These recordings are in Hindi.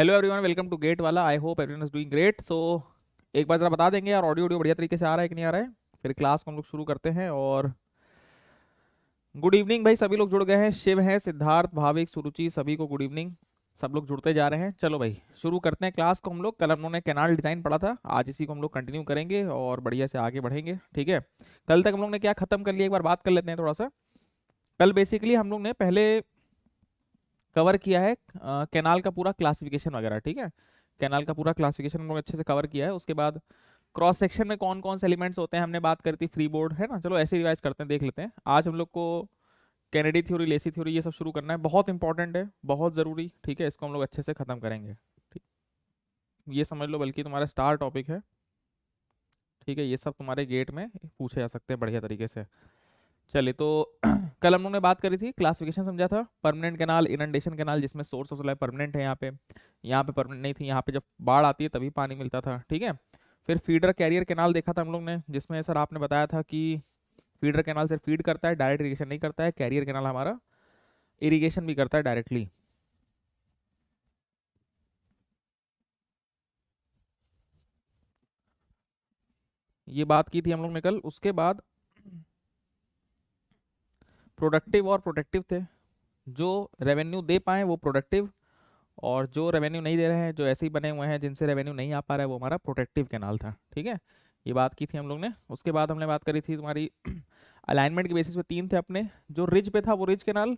Hello everyone welcome to GATE Wallah I hope everyone is doing great so एक बार ज़रा बता देंगे और ऑडियो ऑडियो बढ़िया तरीके से आ रहा है कि नहीं आ रहा है फिर क्लास को हम लोग शुरू करते हैं और गुड इवनिंग भाई सभी लोग जुड़ गए हैं शिव हैं सिद्धार्थ भाविक सुरुचि सभी को गुड इवनिंग सब लोग जुड़ते जा रहे हैं चलो भाई शुरू करते हैं क्लास को हम लोग कल हम लोगों ने कैनाल डिज़ाइन पढ़ा था आज इसी को हम लोग कंटिन्यू करेंगे और बढ़िया से आगे बढ़ेंगे ठीक है कल तक हम लोग ने क्या खत्म कर लिया एक बार बात कर लेते हैं थोड़ा सा कल बेसिकली हम लोग ने पहले कवर किया है कैनाल का पूरा क्लासिफिकेशन वगैरह ठीक है कैनाल का पूरा क्लासिफिकेशन हम लोग अच्छे से कवर किया है उसके बाद क्रॉस सेक्शन में कौन कौन से एलिमेंट्स होते हैं हमने बात करी थी फ्री बोर्ड है ना चलो ऐसे रिवाइज करते हैं देख लेते हैं आज हम लोग को कैनेडी थ्योरी लेसी थ्योरी ये सब शुरू करना है बहुत इंपॉर्टेंट है बहुत ज़रूरी ठीक है इसको हम लोग अच्छे से ख़त्म करेंगे ठीक ये समझ लो बल्कि तुम्हारा स्टार टॉपिक है ठीक है ये सब तुम्हारे गेट में पूछे जा सकते हैं बढ़िया तरीके से चलिए तो कल हम लोगों ने बात करी थी क्लासिफिकेशन समझा था परमानेंट कैनाल इनंडेशन कैनाल जिसमें सोर्स ऑफ सप्लाई परमानेंट है यहाँ पे यहाँ पे परमानेंट नहीं थी यहाँ पे जब बाढ़ आती है तभी पानी मिलता था ठीक है फिर फीडर कैरियर कैनाल देखा था हम लोग ने जिसमें सर आपने बताया था कि फीडर कैनाल सिर्फ फीड करता है डायरेक्ट इरीगेशन नहीं करता है कैरियर कैनाल हमारा इरीगेशन भी करता है डायरेक्टली ये बात की थी हम लोग ने कल उसके बाद प्रोडक्टिव और प्रोटेक्टिव थे जो रेवेन्यू दे पाएँ वो प्रोडक्टिव और जो रेवेन्यू नहीं दे रहे हैं जो ऐसे ही बने हुए हैं जिनसे रेवेन्यू नहीं आ पा रहा है वो हमारा प्रोटेक्टिव कैनाल था ठीक है ये बात की थी हम लोग ने उसके बाद हमने बात करी थी तुम्हारी अलाइनमेंट के बेसिस पे तीन थे अपने जो रिज पे था वो रिज कैनाल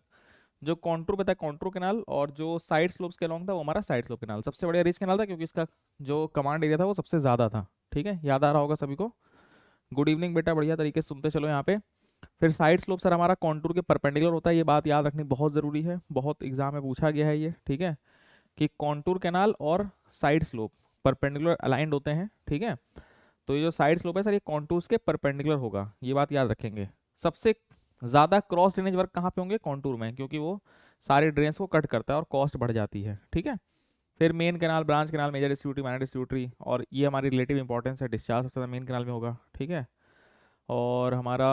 जो कॉन्ट्रो पे था कॉन्ट्रो कैनाल और जो साइड स्लोप्स के लॉन्ग था वो हमारा साइड स्लोप कैनाल सबसे बढ़िया रिज कैनाल था क्योंकि इसका जो कमांड एरिया था वो सबसे ज़्यादा था ठीक है याद आ रहा होगा सभी को गुड इवनिंग बेटा बढ़िया तरीके से सुनते चलो यहाँ पे फिर साइड स्लोप सर हमारा कॉन्टूर के परपेंडिकुलर होता है ये बात याद रखनी बहुत ज़रूरी है बहुत एग्जाम में पूछा गया है ये ठीक है कि कॉन्टूर कैनाल और साइड स्लोप परपेंडिकुलर अलाइंड होते हैं ठीक है तो ये जो साइड स्लोप है सर ये कॉन्टूर्स के परपेंडिकुलर होगा ये बात याद रखेंगे सबसे ज़्यादा क्रॉस ड्रेनेज वर्क कहाँ पे होंगे कॉन्टूर में क्योंकि वो सारे ड्रेन्स को कट करता है और कॉस्ट बढ़ जाती है ठीक है फिर main canal branch canal major distributary minor distributary और ये हमारी रिलेटिव इंपॉर्टेंस है डिस्चार्ज सबसे ज़्यादा मेन कैनाल में होगा ठीक है और हमारा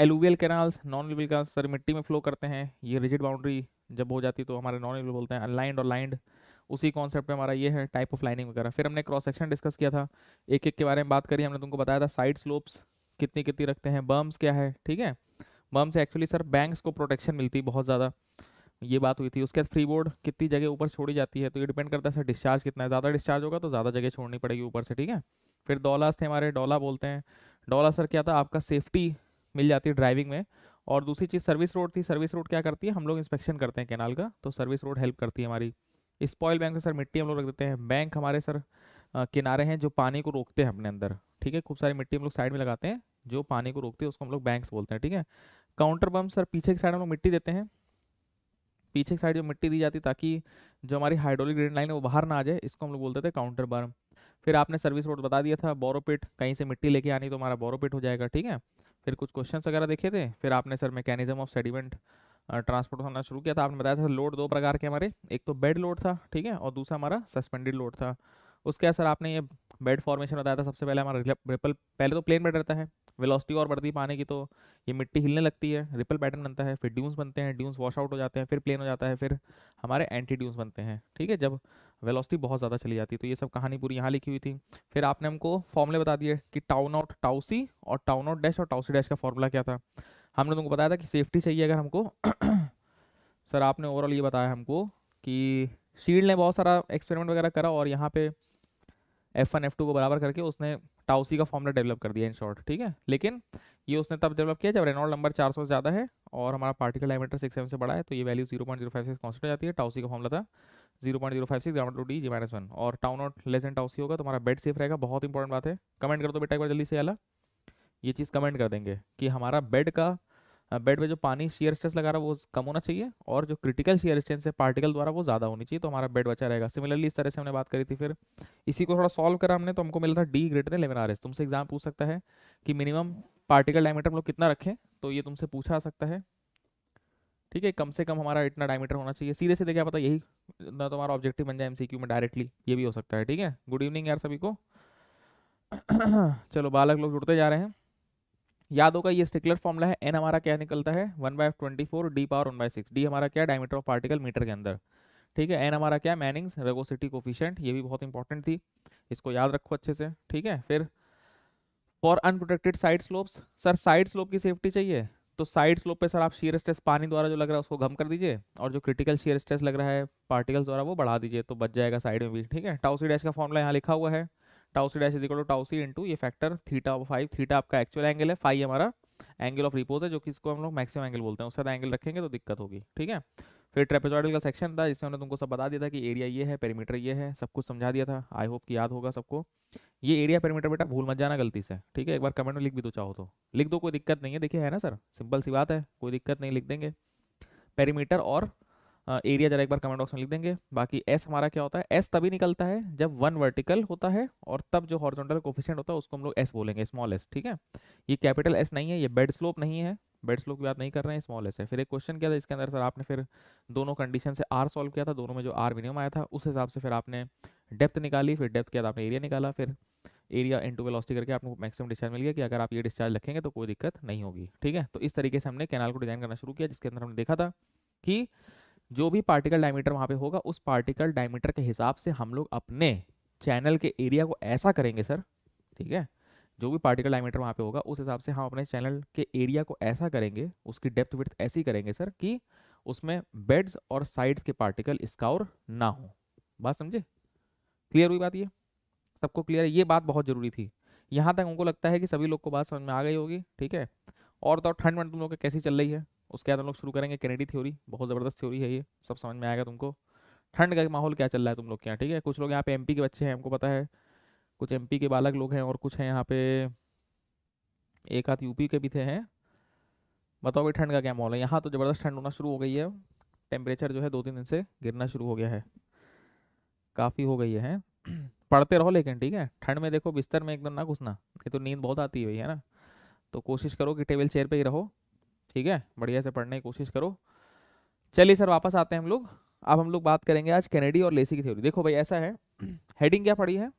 alluvial canals non alluvial canal sir मिट्टी में फ्लो करते हैं ये रिजिड बाउंड्री जब हो जाती है तो हमारे नॉन एलुवियल बोलते हैं अनलाइंड और लाइंड उसी कॉन्सेप्ट में हमारा ये है टाइप ऑफ लाइनिंग वगैरह फिर हमने क्रॉस सेक्शन डिस्कस किया था एक एक के बारे में बात करी हमने तुमको बताया था साइड स्लोप्स कितनी कितनी रखते हैं बर्म्स क्या है ठीक है बर्म से एक्चुअली सर बैंक्स को प्रोटेक्शन मिलती है बहुत ज़्यादा ये बात हुई थी उसके बाद फ्री बोर्ड कितनी जगह ऊपर छोड़ी जाती है तो ये डिपेंड करता है सर डिस्चार्ज कितना है ज़्यादा डिस्चार्ज होगा तो ज़्यादा जगह छोड़नी पड़ेगी ऊपर से ठीक है फिर डोलास थे हमारे डोला बोलते हैं डॉल असर क्या था आपका सेफ्टी मिल जाती है ड्राइविंग में और दूसरी चीज़ सर्विस रोड थी सर्विस रोड क्या करती है हम लोग इंस्पेक्शन करते हैं कैनाल का तो सर्विस रोड हेल्प करती है हमारी स्पॉयल बैंक में सर मिट्टी हम लोग रख देते हैं बैंक हमारे सर किनारे हैं जो पानी को रोकते हैं अपने अंदर ठीक है खूब सारी मिट्टी हम लोग साइड में लगाते हैं जो पानी को रोकते हैं उसको हम लोग बैंक्स बोलते हैं ठीक है काउंटर बम सर पीछे की साइड हम लोग मिट्टी देते हैं पीछे की साइड जो मिट्टी दी जाती ताकि जो हमारी हाइड्रोलिक ग्रेड लाइन है वो बाहर ना आ जाए इसको हम लोग बोलते थे काउंटर बम फिर आपने सर्विस रोड बता दिया था बोरोपिट कहीं से मिट्टी लेके आनी तो हमारा बोरोपिट हो जाएगा ठीक है फिर कुछ क्वेश्चन वगैरह देखे थे फिर आपने sir mechanism of sediment transport होना शुरू किया था आपने बताया था लोड दो प्रकार के हमारे एक तो बेड लोड था ठीक है और दूसरा हमारा सस्पेंडेड लोड था उसके सर आपने ये बेड फॉर्मेशन बताया था सबसे पहले हमारा रिपल पहले तो प्लेन बेड रहता है वेलोसिटी और बढ़ती पानी की तो ये मिट्टी हिलने लगती है रिपल पैटर्न बनता है फिर ड्यून्स बनते हैं ड्यून्स वॉश आउट हो जाते हैं फिर प्लेन हो जाता है फिर हमारे एंटी ड्यून्स बनते हैं ठीक है जब वेलोसिटी बहुत ज़्यादा चली जाती है तो ये सब कहानी पूरी यहाँ लिखी हुई थी फिर आपने हमको फॉर्मूले बता दिए कि टाउन आउट टाउसी और टाउन आउट डैश और टाउसी डैश का फॉर्मूला क्या था हमने तुमको बताया था कि सेफ्टी चाहिए अगर हमको सर आपने ओवरऑल ये बताया हमको कि शील्ड ने बहुत सारा एक्सपेरिमेंट वगैरह करा और यहाँ पे एफ वन एफ टू को बराबर करके उसने टाउसी का फॉर्मला डेवलप कर दिया इन शॉर्ट ठीक है लेकिन ये उसने तब डेवलप किया जब रेनॉल्ड नंबर 400 से ज़्यादा है और हमारा पार्टिकल डायमीटर 6m से बड़ा है तो ये वैल्यू 0.056 सिक्स हो जाती है टाउसी का फॉर्मला था 0.056 gram two D G minus one और town out less and tau c होगा तुम्हारा तो बेड सेफ रहेगा बहुत इंपॉर्टेंट बात है कमेंट कर दो बेटा एक बार जल्दी से अला ये चीज़ कमेंट कर देंगे कि हमारा बेड का बेड में जो पानी शेयर स्ट्रेस लगा रहा है वो कम होना चाहिए और जो क्रिटिकल शेयर स्ट्रेस है पार्टिकल द्वारा वो ज़्यादा होनी चाहिए तो हमारा बेड बचा रहेगा सिमिलरली इस तरह से हमने बात करी थी फिर इसी को थोड़ा सॉल्व करा हमने तो हमको मिला था डी ग्रेटर लेवन इलेवन आर एस तुमसे एग्जाम पूछ सकता है कि मिनिमम पार्टिकल डायमीटर हम लोग कितना रखें तो ये तुमसे पूछा सकता है ठीक है कम से कम हमारा इतना डायमीटर होना चाहिए सीधे सीधे क्या पता यही ना तुम्हारा ऑब्जेक्टिव बन जाए एमसीक्यू में डायरेक्टली ये भी हो सकता है ठीक है गुड इवनिंग यार सभी को चलो बालक लोग जुड़ते जा रहे हैं याद होगा ये स्टिकलर फॉर्मला है एन हमारा क्या निकलता है one by twenty four D power one by six D हमारा क्या डायमीटर ऑफ पार्टिकल मीटर के अंदर ठीक है एन हमारा क्या मैनिंग्स रेगोसिटी कोफिशेंट ये भी बहुत इंपॉर्टेंट थी इसको याद रखो अच्छे से ठीक है फिर for unprotected side slopes sir side slope की सेफ्टी चाहिए तो साइड स्लोप पे सर आप शेयर स्ट्रेस पानी द्वारा जो लग रहा है उसको कम कर दीजिए और जो क्रिटिकल शेयर स्ट्रेस लग रहा है पार्टिकल्स द्वारा वो बढ़ा दीजिए तो बच जाएगा साइड में भी ठीक है टाउसी डैश का फॉर्मला यहाँ लिखा हुआ है tau c dash equal to tau c into ये फैक्टर थीटा फाइव थीटा आपका एक्चुअल एंगल है फाइव हमारा एंगल ऑफ रिपोज है जो कि इसको हम लोग मैक्सिमम एंगल बोलते हैं उस साथ एंगल रखेंगे तो दिक्कत होगी ठीक है फिर ट्रेपेजॉइडल का सेक्शन था जिसमें हमने तुमको सब बता दिया था कि एरिया ये है पेरीमीटर ये है सब कुछ समझा दिया था आई होप कि याद होगा सबको ये एरिया पेरीमीटर बेटा भूल मत जाना गलती से ठीक है एक बार कमेंट में लिख भी दो तो चाहो तो लिख दो कोई दिक्कत नहीं है देखिए है ना सर सिंपल सी बात है कोई दिक्कत नहीं लिख देंगे पेरीमीटर और एरिया जरा एक बार कमेंट बॉक्स में लिख देंगे बाकी एस हमारा क्या होता है एस तभी निकलता है जब वन वर्टिकल होता है और तब जो हॉर्जोंटल कोफिशियंट होता है उसको हम लोग एस बोलेंगे स्मॉल एस ठीक है ये कैपिटल एस नहीं है ये बेड स्लोप नहीं है बेड स्लोप की बात नहीं कर रहे हैं स्मॉल एस है फिर एक क्वेश्चन किया था इसके अंदर सर आपने फिर दोनों कंडीशन से आर सॉल्व किया था दोनों में जो आर मिनिमम आया था उस हिसाब से फिर आपने डेप्थ निकाली फिर डेप्थ किया था आपने एरिया निकाला फिर एरिया इंटू वेलोसिटी करके आपको मैक्सिमम डिस्चार्ज मिल गया कि अगर आप ये डिस्चार्ज रखेंगे तो कोई दिक्कत नहीं होगी ठीक है तो इस तरीके से हमने कैनाल को डिजाइन करना शुरू किया जिसके अंदर हमने देखा था कि जो भी पार्टिकल डायमीटर वहाँ पे होगा उस पार्टिकल डायमीटर के हिसाब से हम लोग अपने चैनल के एरिया को ऐसा करेंगे सर ठीक है जो भी पार्टिकल डायमीटर वहाँ पे होगा उस हिसाब से हम अपने चैनल के एरिया को ऐसा करेंगे उसकी डेप्थ विथ ऐसी करेंगे सर कि उसमें बेड्स और साइड्स के पार्टिकल स्काउर ना हो बात समझे क्लियर हुई बात ये सबको क्लियर है ये बात बहुत ज़रूरी थी यहाँ तक उनको लगता है कि सभी लोग को बात समझ में आ गई होगी ठीक है और तो ठंड वंड तुम लोग कैसी चल रही है उसके बाद हम लोग शुरू करेंगे कैनेडी थ्योरी बहुत ज़बरदस्त थ्योरी है ये सब समझ में आएगा तुमको ठंड का माहौल क्या चल रहा है तुम लोग के यहाँ ठीक है कुछ लोग यहाँ पे एम के बच्चे हैं हमको पता है कुछ एम के बालक लोग हैं और कुछ हैं यहाँ पे एक हाथ यूपी के भी थे हैं बताओ भाई ठंड का क्या माहौल है यहाँ तो ज़बरदस्त ठंड होना शुरू हो गई है टेम्परेचर जो है दो तीन दिन से गिरना शुरू हो गया है काफ़ी हो गई है पढ़ते रहो लेकिन ठीक है ठंड में देखो बिस्तर में एकदम ना घुसना ये तो नींद बहुत आती है भाई है ना तो कोशिश करो कि टेबल चेयर पे ही रहो ठीक है बढ़िया से पढ़ने की कोशिश करो चलिए सर वापस आते हैं हम लोग अब हम लोग बात करेंगे आज कैनेडी और लेसी की थ्योरी देखो भाई ऐसा है हेडिंग क्या पड़ी है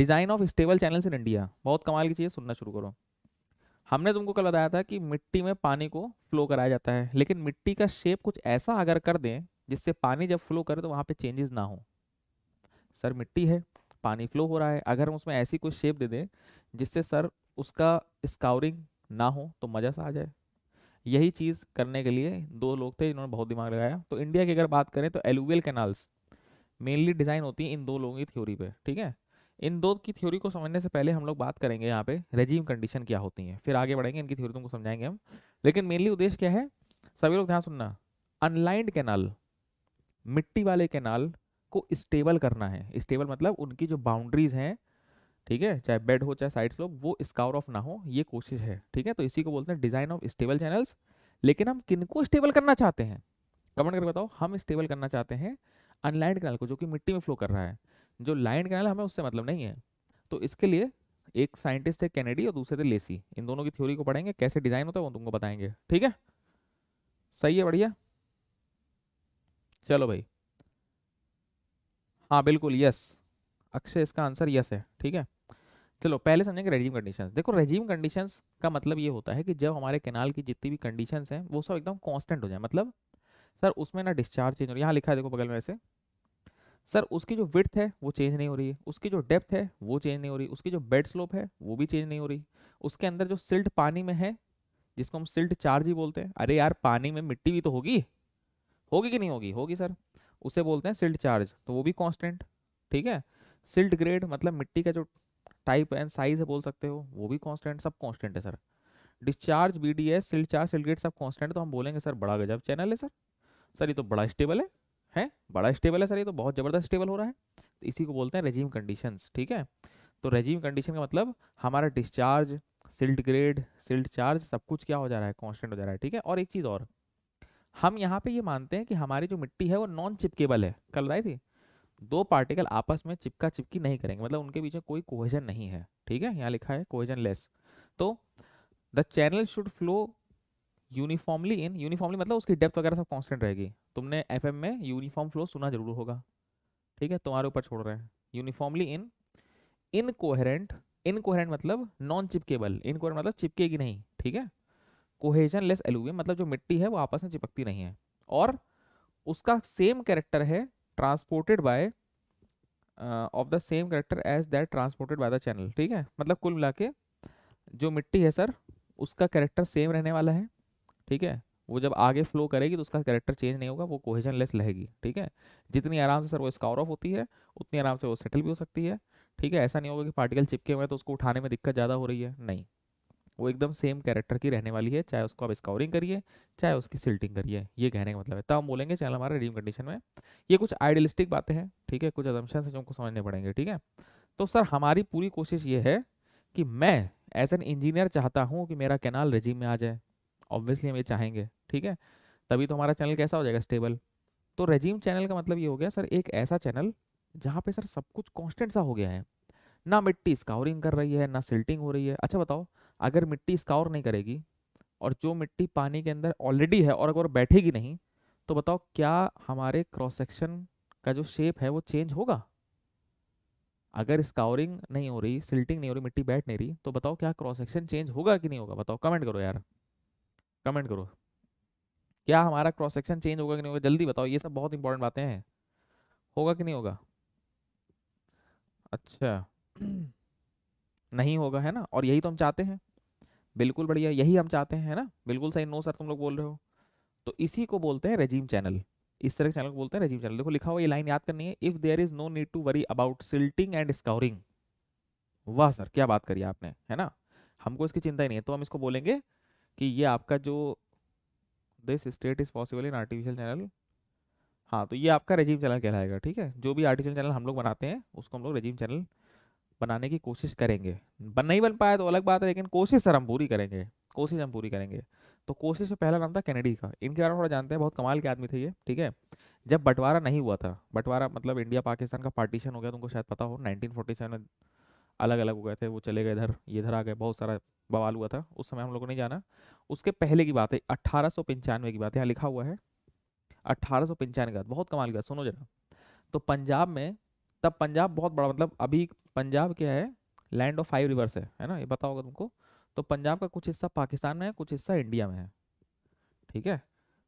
design of stable channels in India बहुत कमाल की चीज़ सुनना शुरू करो हमने तुमको कल बताया था कि मिट्टी में पानी को फ्लो कराया जाता है लेकिन मिट्टी का शेप कुछ ऐसा अगर कर दें जिससे पानी जब फ्लो करे तो वहाँ पे चेंजेस ना हो सर मिट्टी है पानी फ्लो हो रहा है अगर हम उसमें ऐसी कोई शेप दे दें जिससे सर उसका स्काउरिंग ना हो तो मज़ा सा आ जाए यही चीज़ करने के लिए दो लोग थे इन्होंने बहुत दिमाग लगाया तो इंडिया की अगर बात करें तो एलुवियल कैनाल्स मेनली डिज़ाइन होती है इन दो लोगों की थ्योरी पे ठीक है इन दो की थ्योरी को समझने से पहले हम लोग बात करेंगे यहाँ पे रेजीम कंडीशन क्या होती है फिर आगे बढ़ेंगे इनकी थ्योरी तुमको समझाएंगे हम लेकिन मेनली उद्देश्य क्या है सभी लोग ध्यान सुनना अनलाइंड कैनाल मिट्टी वाले कैनाल को स्टेबल करना है स्टेबल मतलब उनकी जो बाउंड्रीज हैं ठीक है चाहे बेड हो चाहे साइड स्लोप वो स्कावर ऑफ ना हो ये कोशिश है ठीक है तो इसी को बोलते हैं डिजाइन ऑफ स्टेबल चैनल्स लेकिन हम किनको स्टेबल करना चाहते हैं कमेंट करके बताओ हम स्टेबल करना चाहते हैं अनलाइंड कैनल को जो कि मिट्टी में फ्लो कर रहा है जो लाइंड कैनल हमें उससे मतलब नहीं है तो इसके लिए एक साइंटिस्ट थे कैनेडी और दूसरे थे लेसी इन दोनों की थ्योरी को पढ़ेंगे कैसे डिजाइन होता है वो तुमको बताएंगे ठीक है सही है बढ़िया चलो भाई हाँ बिल्कुल यस अक्षय इसका आंसर यस है ठीक है चलो पहले समझेंगे रेजीम कंडीशन देखो रेजीम कंडीशन का मतलब ये होता है कि जब हमारे कैनाल की जितनी भी कंडीशन हैं वो सब एकदम कॉन्स्टेंट हो जाए मतलब सर उसमें ना डिस्चार्ज चेंज हो रही है यहाँ लिखा है देखो बगल में ऐसे सर उसकी जो विथ है वो चेंज नहीं हो रही है उसकी जो डेप्थ है वो चेंज नहीं हो रही उसकी जो बेड स्लोप है वो भी चेंज नहीं हो रही उसके अंदर जो सिल्ट पानी में है जिसको हम सिल्ट चार्ज ही बोलते हैं अरे यार पानी में मिट्टी भी तो होगी होगी कि नहीं होगी होगी सर उसे बोलते हैं सिल्ट चार्ज तो वो भी कॉन्स्टेंट ठीक है सिल्ट ग्रेड मतलब मिट्टी का जो टाइप एंड साइज है बोल सकते हो वो भी कांस्टेंट सब कांस्टेंट है sir discharge B D S silt charge silt grade सब कांस्टेंट तो हम बोलेंगे सर बड़ा गजब चैनल है सर सर ये तो बड़ा स्टेबल है है बड़ा स्टेबल है सर ये तो बहुत ज़बरदस्त स्टेबल हो रहा है तो इसी को बोलते हैं रेजीम कंडीशन ठीक है तो रेजीम कंडीशन का मतलब हमारा discharge silt grade silt charge सब कुछ क्या हो जा रहा है कॉन्स्टेंट हो जा रहा है ठीक है और एक चीज़ और हम यहाँ पे ये मानते हैं कि हमारी जो मिट्टी है वो नॉन चिपकेबल है कल बताई थी दो पार्टिकल आपस में चिपका चिपकी नहीं करेंगे मतलब उनके बीच में कोई कोहेजन नहीं है ठीक है यहाँ लिखा है कोहेजन लेस तो the channel should flow uniformly in uniformly मतलब उसकी डेप्थ वगैरह सब कॉन्स्टेंट रहेगी तुमने एफ में यूनिफॉर्म फ्लो सुना जरूर होगा ठीक है तुम्हारे ऊपर छोड़ रहे हैं यूनिफॉर्मली इन इनकोहरेंट इनकोहरेंट मतलब नॉन चिपकेबल इनकोहरेंट मतलब चिपकेगी नहीं ठीक है कोहेजन लेस एलुवियम मतलब जो मिट्टी है वो आपस में चिपकती नहीं है और उसका सेम कैरेक्टर है transported by of the same character as that transported by the channel ठीक है मतलब कुल मिला के जो मिट्टी है सर उसका करेक्टर सेम रहने वाला है ठीक है वो जब आगे फ्लो करेगी तो उसका करेक्टर चेंज नहीं होगा वो कोहेजन लेस रहेगी ठीक है जितनी आराम से सर वो स्कॉर ऑफ होती है उतनी आराम से वो सेटल भी हो सकती है ठीक है ऐसा नहीं होगा कि पार्टिकल चिपके हुए हैं तो उसको उठाने में दिक्कत ज़्यादा हो रही है नहीं वो एकदम सेम कैरेक्टर की रहने वाली है चाहे उसको आप स्काउरिंग करिए चाहे उसकी सिल्टिंग करिए ये कहने का मतलब है तब तो हम बोलेंगे चैनल हमारे रिडीम कंडीशन में ये कुछ आइडियलिस्टिक बातें हैं ठीक है कुछ अदम्शन से जो हमको समझने पड़ेंगे ठीक है तो सर हमारी पूरी कोशिश ये है कि मैं एज एन इंजीनियर चाहता हूँ कि मेरा कैनाल रेजिम में आ जाए ऑब्वियसली हम ये चाहेंगे ठीक है तभी तो हमारा चैनल कैसा हो जाएगा स्टेबल तो रेजीम चैनल का मतलब ये हो गया सर एक ऐसा चैनल जहाँ पे सर सब कुछ कांस्टेंट सा हो गया है ना मिट्टी स्काउरिंग कर रही है ना सिल्टिंग हो रही है अच्छा बताओ अगर मिट्टी इसका और नहीं करेगी और जो मिट्टी पानी के अंदर ऑलरेडी है और अगर बैठेगी नहीं तो बताओ क्या हमारे क्रॉस सेक्शन का जो शेप है वो चेंज होगा अगर स्कावरिंग नहीं हो रही सिल्टिंग नहीं हो रही मिट्टी बैठ नहीं रही तो बताओ क्या क्रॉस सेक्शन चेंज होगा कि नहीं होगा बताओ कमेंट करो यार कमेंट करो क्या हमारा क्रॉस सेक्शन चेंज होगा कि नहीं होगा जल्दी बताओ ये सब बहुत इंपॉर्टेंट बातें हैं होगा कि नहीं होगा अच्छा नहीं होगा है ना और यही तो हम चाहते हैं बिल्कुल बढ़िया यही हम चाहते हैं ना बिल्कुल सही नो सर तुम लोग बोल रहे हो तो इसी को बोलते हैं रेजीम चैनल इस तरह के चैनल को बोलते हैं रेजीम चैनल देखो लिखा हुआ ये लाइन याद करनी है if there is no need to worry about silting and scouring वाह सर क्या बात करी आपने है ना हमको इसकी चिंता ही नहीं है तो हम इसको बोलेंगे कि ये आपका जो this state is possible in artificial channel हाँ तो ये आपका रेजीम चैनल कहलाएगा ठीक है जो भी आर्टिफिशियल चैनल हम लोग बनाते हैं उसको हम लोग रेजीम चैनल बनाने की कोशिश करेंगे बन नहीं बन पाया तो अलग बात है लेकिन कोशिश सर हम पूरी करेंगे कोशिश हम पूरी करेंगे तो कोशिश में पहला नाम था कैनेडी का इनके बारे में थोड़ा जानते हैं बहुत कमाल के आदमी थे ये ठीक है जब बंटवारा नहीं हुआ था बंटवारा मतलब इंडिया पाकिस्तान का पार्टीशन हो गया तुमको शायद पता हो 1947 में अलग अलग हो गए थे वो चले गए इधर इधर आ गए बहुत सारा बवाल हुआ था उस समय हम लोग को नहीं जाना उसके पहले की बात है अट्ठारह की बात है यहाँ लिखा हुआ है अट्ठारह की बात बहुत कमाल की बात सुनो जरा तो पंजाब में तब पंजाब बहुत बड़ा मतलब अभी पंजाब क्या है लैंड ऑफ फाइव रिवर्स है है ना ये पता होगा तुमको तो पंजाब का कुछ हिस्सा पाकिस्तान में है कुछ हिस्सा इंडिया में है ठीक है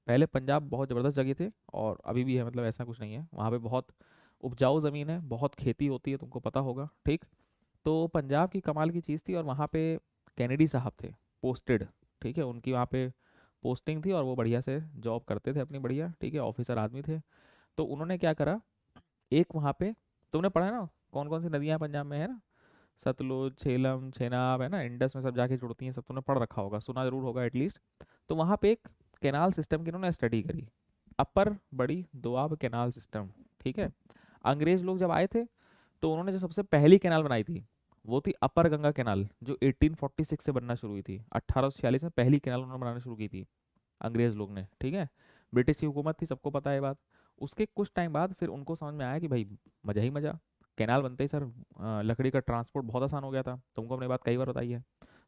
पहले पंजाब बहुत ज़बरदस्त जगह थे और अभी भी है मतलब ऐसा कुछ नहीं है वहाँ पे बहुत उपजाऊ ज़मीन है बहुत खेती होती है तुमको पता होगा ठीक तो पंजाब की कमाल की चीज़ थी और वहाँ पे कैनेडी साहब थे पोस्टेड ठीक है उनकी वहाँ पे पोस्टिंग थी और वो बढ़िया से जॉब करते थे अपनी बढ़िया ठीक है ऑफिसर आदमी थे तो उन्होंने क्या करा एक वहाँ पे तुमने पढ़ा है ना कौन कौन सी नदियाँ पंजाब में है ना सतलुज झेलम छेनाब है ना इंडस में सब जाके जुड़ती हैं सब तुमने पढ़ रखा होगा सुना जरूर होगा एटलीस्ट तो वहाँ पे एक कैनाल सिस्टम की उन्होंने स्टडी करी अपर बड़ी दोआब कैनाल सिस्टम ठीक है अंग्रेज लोग जब आए थे तो उन्होंने जो सबसे पहली कैनाल बनाई थी वो थी अपर गंगा कैनाल जो 1846 से बनना शुरू हुई थी अट्ठारह में पहली कैनाल उन्होंने बनाना शुरू की थी अंग्रेज लोग ने ठीक है ब्रिटिश की हुकूमत थी सबको पता है बात उसके कुछ टाइम बाद फिर उनको समझ में आया कि भाई मज़ा ही मज़ा कैनाल बनते ही सर लकड़ी का ट्रांसपोर्ट बहुत आसान हो गया था तुमको अपनी बात कई बार बताई है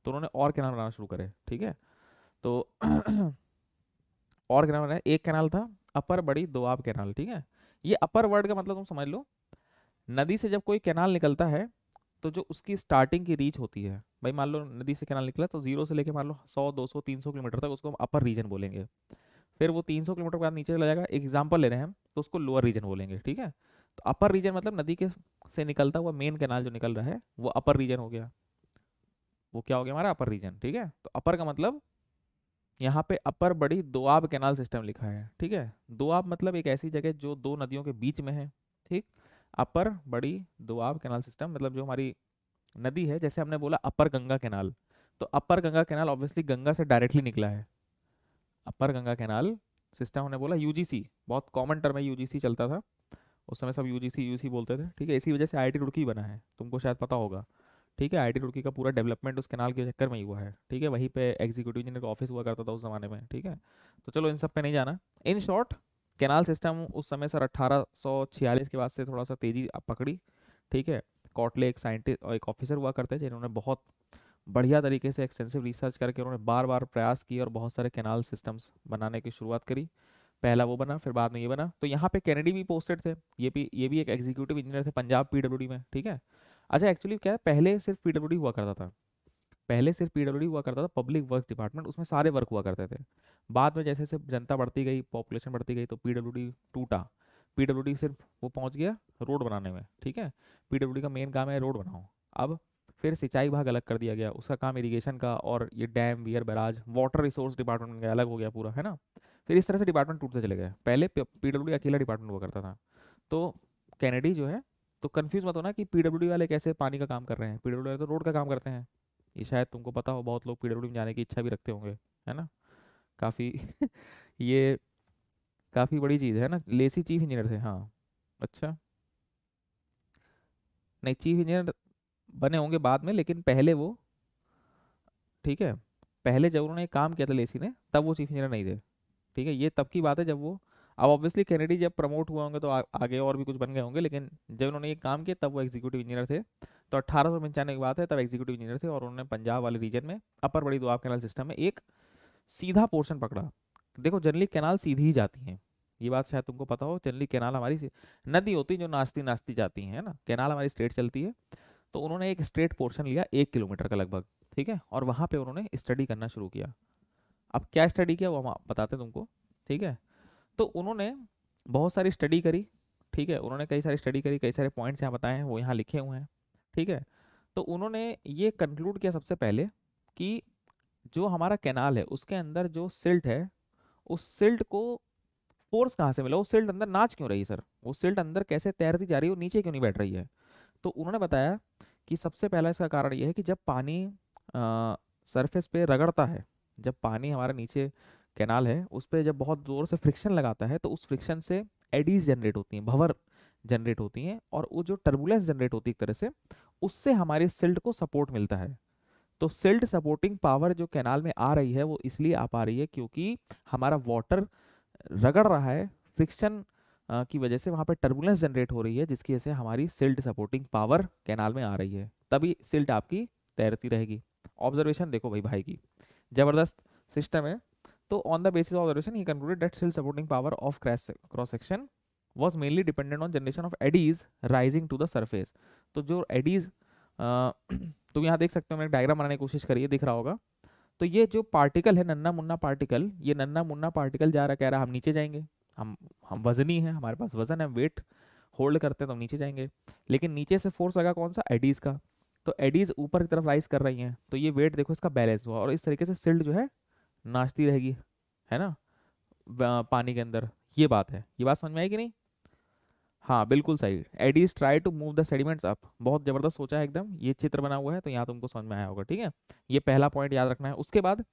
तो उन्होंने और कैनाल बनाना शुरू करे ठीक है तो और कैनाल बनाया एक कैनाल था अपर बड़ी दोआब कैनाल ठीक है ये अपर वर्ड का मतलब तुम समझ लो नदी से जब कोई कैनाल निकलता है तो जो उसकी स्टार्टिंग की रीच होती है भाई मान लो नदी से कैनाल निकला तो जीरो से लेके मान लो सौ दो सौ तीन सौ किलोमीटर तक उसको हम अपर रीजन बोलेंगे फिर वो 300 किलोमीटर के बाद नीचे चला जाएगा एग्जाम्पल ले रहे हैं हम तो उसको लोअर रीजन बोलेंगे ठीक है तो अपर रीजन मतलब नदी के से निकलता हुआ मेन कैनाल जो निकल रहा है वो अपर रीजन हो गया वो क्या हो गया हमारा अपर रीजन ठीक है तो अपर का मतलब यहाँ पे अपर बड़ी दोआब कैनाल सिस्टम लिखा है ठीक है दोआब मतलब एक ऐसी जगह जो दो नदियों के बीच में है ठीक अपर बड़ी दोआब कैनाल सिस्टम मतलब जो हमारी नदी है जैसे हमने बोला अपर गंगा कैनाल तो upper Ganga canal obviously Ganga से डायरेक्टली निकला है अपर गंगा कैनाल सिस्टम उन्हें बोला यूजीसी बहुत कॉमन टर्म है यूजीसी चलता था उस समय सब यूजीसी यूसी बोलते थे ठीक है इसी वजह से आई रुड़की बना है तुमको शायद पता होगा ठीक है आई रुड़की का पूरा डेवलपमेंट उस कैनाल के चक्कर में ही हुआ है ठीक है वहीं पे एग्जीक्यूटिव इंजीनियर का ऑफिस हुआ करता था उस ज़माने में ठीक है तो चलो इन सब पे नहीं जाना इन शॉर्ट कैनाल सिस्टम उस समय सर अट्ठारह के बाद से थोड़ा सा तेज़ी पकड़ी ठीक है कॉटले एक साइंटिस्ट और एक ऑफिसर हुआ करते थे जिन्होंने बहुत बढ़िया तरीके से एक्सटेंसिव रिसर्च करके उन्होंने बार बार प्रयास किए और बहुत सारे कैनाल सिस्टम्स बनाने की शुरुआत करी पहला वो बना फिर बाद में ये बना तो यहाँ पे कैनेडी भी पोस्टेड थे ये भी ये भी एक एग्जीक्यूटिव इंजीनियर थे पंजाब पीडब्ल्यूडी में ठीक है अच्छा एक्चुअली क्या है पहले सिर्फ पीडब्ल्यूडी हुआ करता था पहले सिर्फ पीडब्ल्यूडी हुआ करता था पब्लिक वर्क डिपार्टमेंट उसमें सारे वर्क हुआ करते थे बाद में जैसे जैसे जनता बढ़ती गई पॉपुलेशन बढ़ती गई तो पीडब्ल्यूडी टूटा पीडब्ल्यूडी सिर्फ वो पहुंच गया रोड बनाने में ठीक है पीडब्ल्यूडी का मेन काम है रोड बनाओ अब फिर सिंचाई भाग अलग कर दिया गया उसका काम इरीगेशन का और ये dam weir barrage water resource department गया अलग हो गया पूरा है ना फिर इस तरह से डिपार्टमेंट टूटते चले गए पहले पीडब्ल्यू अकेला डिपार्टमेंट हुआ करता था तो कैनेडी जो है तो कन्फ्यूज मत होना कि पीडब्ल्यू वाले कैसे पानी का काम कर रहे हैं पीडब्ल्यू वाले तो रोड का काम करते हैं ये शायद तुमको पता हो बहुत लोग पीडब्ल्यू में जाने की इच्छा भी रखते होंगे है ना काफ़ी ये काफ़ी बड़ी चीज़ है ना लेसी चीफ इंजीनियर थे हाँ अच्छा नहीं चीफ इंजीनियर बने होंगे बाद में लेकिन पहले वो ठीक है पहले जब उन्होंने काम किया था लेसी ने तब वो चीफ इंजीनियर नहीं थे ठीक है ये तब की बात है जब वो अब ऑब्वियसली कैनेडी जब प्रमोट हुए होंगे तो आ, आगे और भी कुछ बन गए होंगे लेकिन जब उन्होंने ये काम किया तब वो एग्जीक्यूटिव इंजीनियर थे तो अट्ठारह सौ पंचानवे की बात है तब एग्जीक्यूटिव इंजीनियर थे और उन्होंने पंजाब वाले रीजन में अपर बड़ी दुआब कैनाल सिस्टम में एक सीधा पोर्शन पकड़ा देखो जनरली कैनाल सीधी ही जाती हैं ये बात शायद तुमको पता हो जनरली कैनाल हमारी नदी होती है जो नाचती नाचती जाती है ना कैनाल हमारी स्टेट चलती है तो उन्होंने एक स्ट्रेट पोर्शन लिया एक किलोमीटर का लगभग ठीक है और वहाँ पे उन्होंने स्टडी करना शुरू किया अब क्या स्टडी किया वो हम बताते तुमको ठीक है तो उन्होंने बहुत सारी स्टडी करी ठीक है उन्होंने कई सारी स्टडी करी कई सारे पॉइंट्स यहाँ बताए हैं वो यहाँ लिखे हुए हैं ठीक है तो उन्होंने ये कंक्लूड किया सबसे पहले कि जो हमारा कैनाल है उसके अंदर जो सिल्ट है उस सिल्ट को फोर्स कहाँ से मिला वो सिल्ट अंदर नाच क्यों रही सर वो सिल्ट अंदर कैसे तैरती जा रही है वो नीचे क्यों नहीं बैठ रही है तो उन्होंने बताया कि सबसे पहला इसका कारण यह है कि जब पानी सरफेस पे रगड़ता है जब पानी हमारे नीचे कैनाल है उस पर जब बहुत ज़ोर से फ्रिक्शन लगाता है तो उस फ्रिक्शन से एडीज जनरेट होती हैं भंवर जनरेट होती हैं और वो जो टर्बुलेंस जनरेट होती है एक तरह से उससे हमारे सिल्ट को सपोर्ट मिलता है तो सिल्ट सपोर्टिंग पावर जो कैनाल में आ रही है वो इसलिए आ पा रही है क्योंकि हमारा वाटर रगड़ रहा है फ्रिक्शन की वजह से वहाँ पर टर्बुलेंस जनरेट हो रही है जिसकी वजह से हमारी सिल्ट सपोर्टिंग पावर कैनाल में आ रही है तभी सिल्ट आपकी तैरती रहेगी ऑब्जर्वेशन देखो भाई भाई की ज़बरदस्त सिस्टम है तो ऑन द बेसिस ऑब्जर्वेशन ही concluded that silt supporting power of cross section was mainly dependent on generation of eddies rising to the surface तो जो एडीज तुम यहाँ देख सकते हो मैंने डायग्राम बनाने की कोशिश करी है दिख रहा होगा तो ये जो पार्टिकल है नन्ना मुन्ना पार्टिकल ये नन्ना मुन्ना पार्टिकल जा रहा कह रहा हम नीचे जाएंगे हम हम वजनी है हमारे पास वजन है वेट होल्ड करते हैं तो हम नीचे जाएंगे लेकिन नीचे से फोर्स लगा कौन सा एडीज का तो एडीज ऊपर की तरफ राइज कर रही हैं तो ये वेट देखो इसका बैलेंस हुआ और इस तरीके से सिल्ड जो है नाचती रहेगी है ना पानी के अंदर ये बात है ये बात समझ में आएगी नहीं हाँ बिल्कुल सही eddies try to move the sediments up बहुत ज़बरदस्त सोचा है एकदम ये चित्र बना हुआ है तो यहाँ तुमको समझ में आया होगा ठीक है ये पहला पॉइंट याद रखना है उसके बाद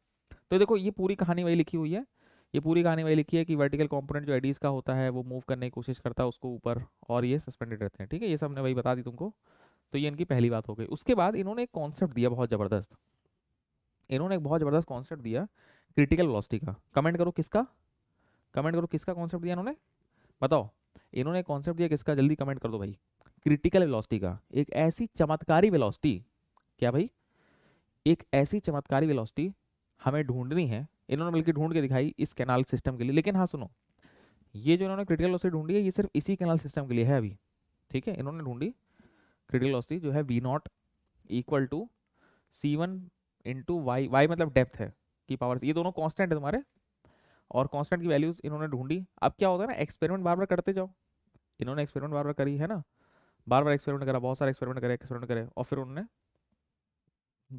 तो देखो ये पूरी कहानी वही लिखी हुई है ये पूरी कहानी वही लिखी है कि वर्टिकल कॉम्पोनेंट जो एडीज का होता है वो मूव करने की कोशिश करता है उसको ऊपर और ये सस्पेंडेड रहते हैं ठीक है ये सब ने वही बता दी तुमको तो ये इनकी पहली बात हो गई उसके बाद इन्होंने एक कॉन्सेप्ट दिया बहुत ज़बरदस्त इन्होंने एक बहुत ज़बरदस्त कॉन्सेप्ट दिया क्रिटिकल वेलोसिटी का कमेंट करो किसका कमेंट करो किसका कॉन्सेप्ट दिया इन्होंने बताओ इन्होंने कॉन्सेप्ट दिया किसका जल्दी कमेंट कर दो भाई क्रिटिकल वेलोसिटी का एक ऐसी चमत्कारी वेलोसिटी क्या भाई एक ऐसी चमत्कारी वेलोसिटी हमें ढूंढनी है इन्होंने बल्कि ढूंढ के दिखाई इस कैनाल सिस्टम के लिए लेकिन हाँ सुनो ये जो इन्होंने क्रिटिकल लॉसिटी ढूंढी है ये सिर्फ इसी कैनाल सिस्टम के लिए है अभी ठीक है इन्होंने ढूंढी क्रिटिकल लॉसिटी जो है V naught equal to C one into Y Y मतलब डेप्थ है की पावर ये दोनों कॉन्स्टेंट है तुम्हारे और कॉन्स्टेंट की वैल्यूज इन्होंने ढूंढी अब क्या होता है ना एक्सपेरिमेंट बार बार करते जाओ इन्होंने एक्सपेरिमेंट बार बार करी है ना बार बार एक्सपेरिमेंट करा बहुत सारे एक्सपेरिमेंट करे एक्सपेरिमेंट करे और फिर उन्होंने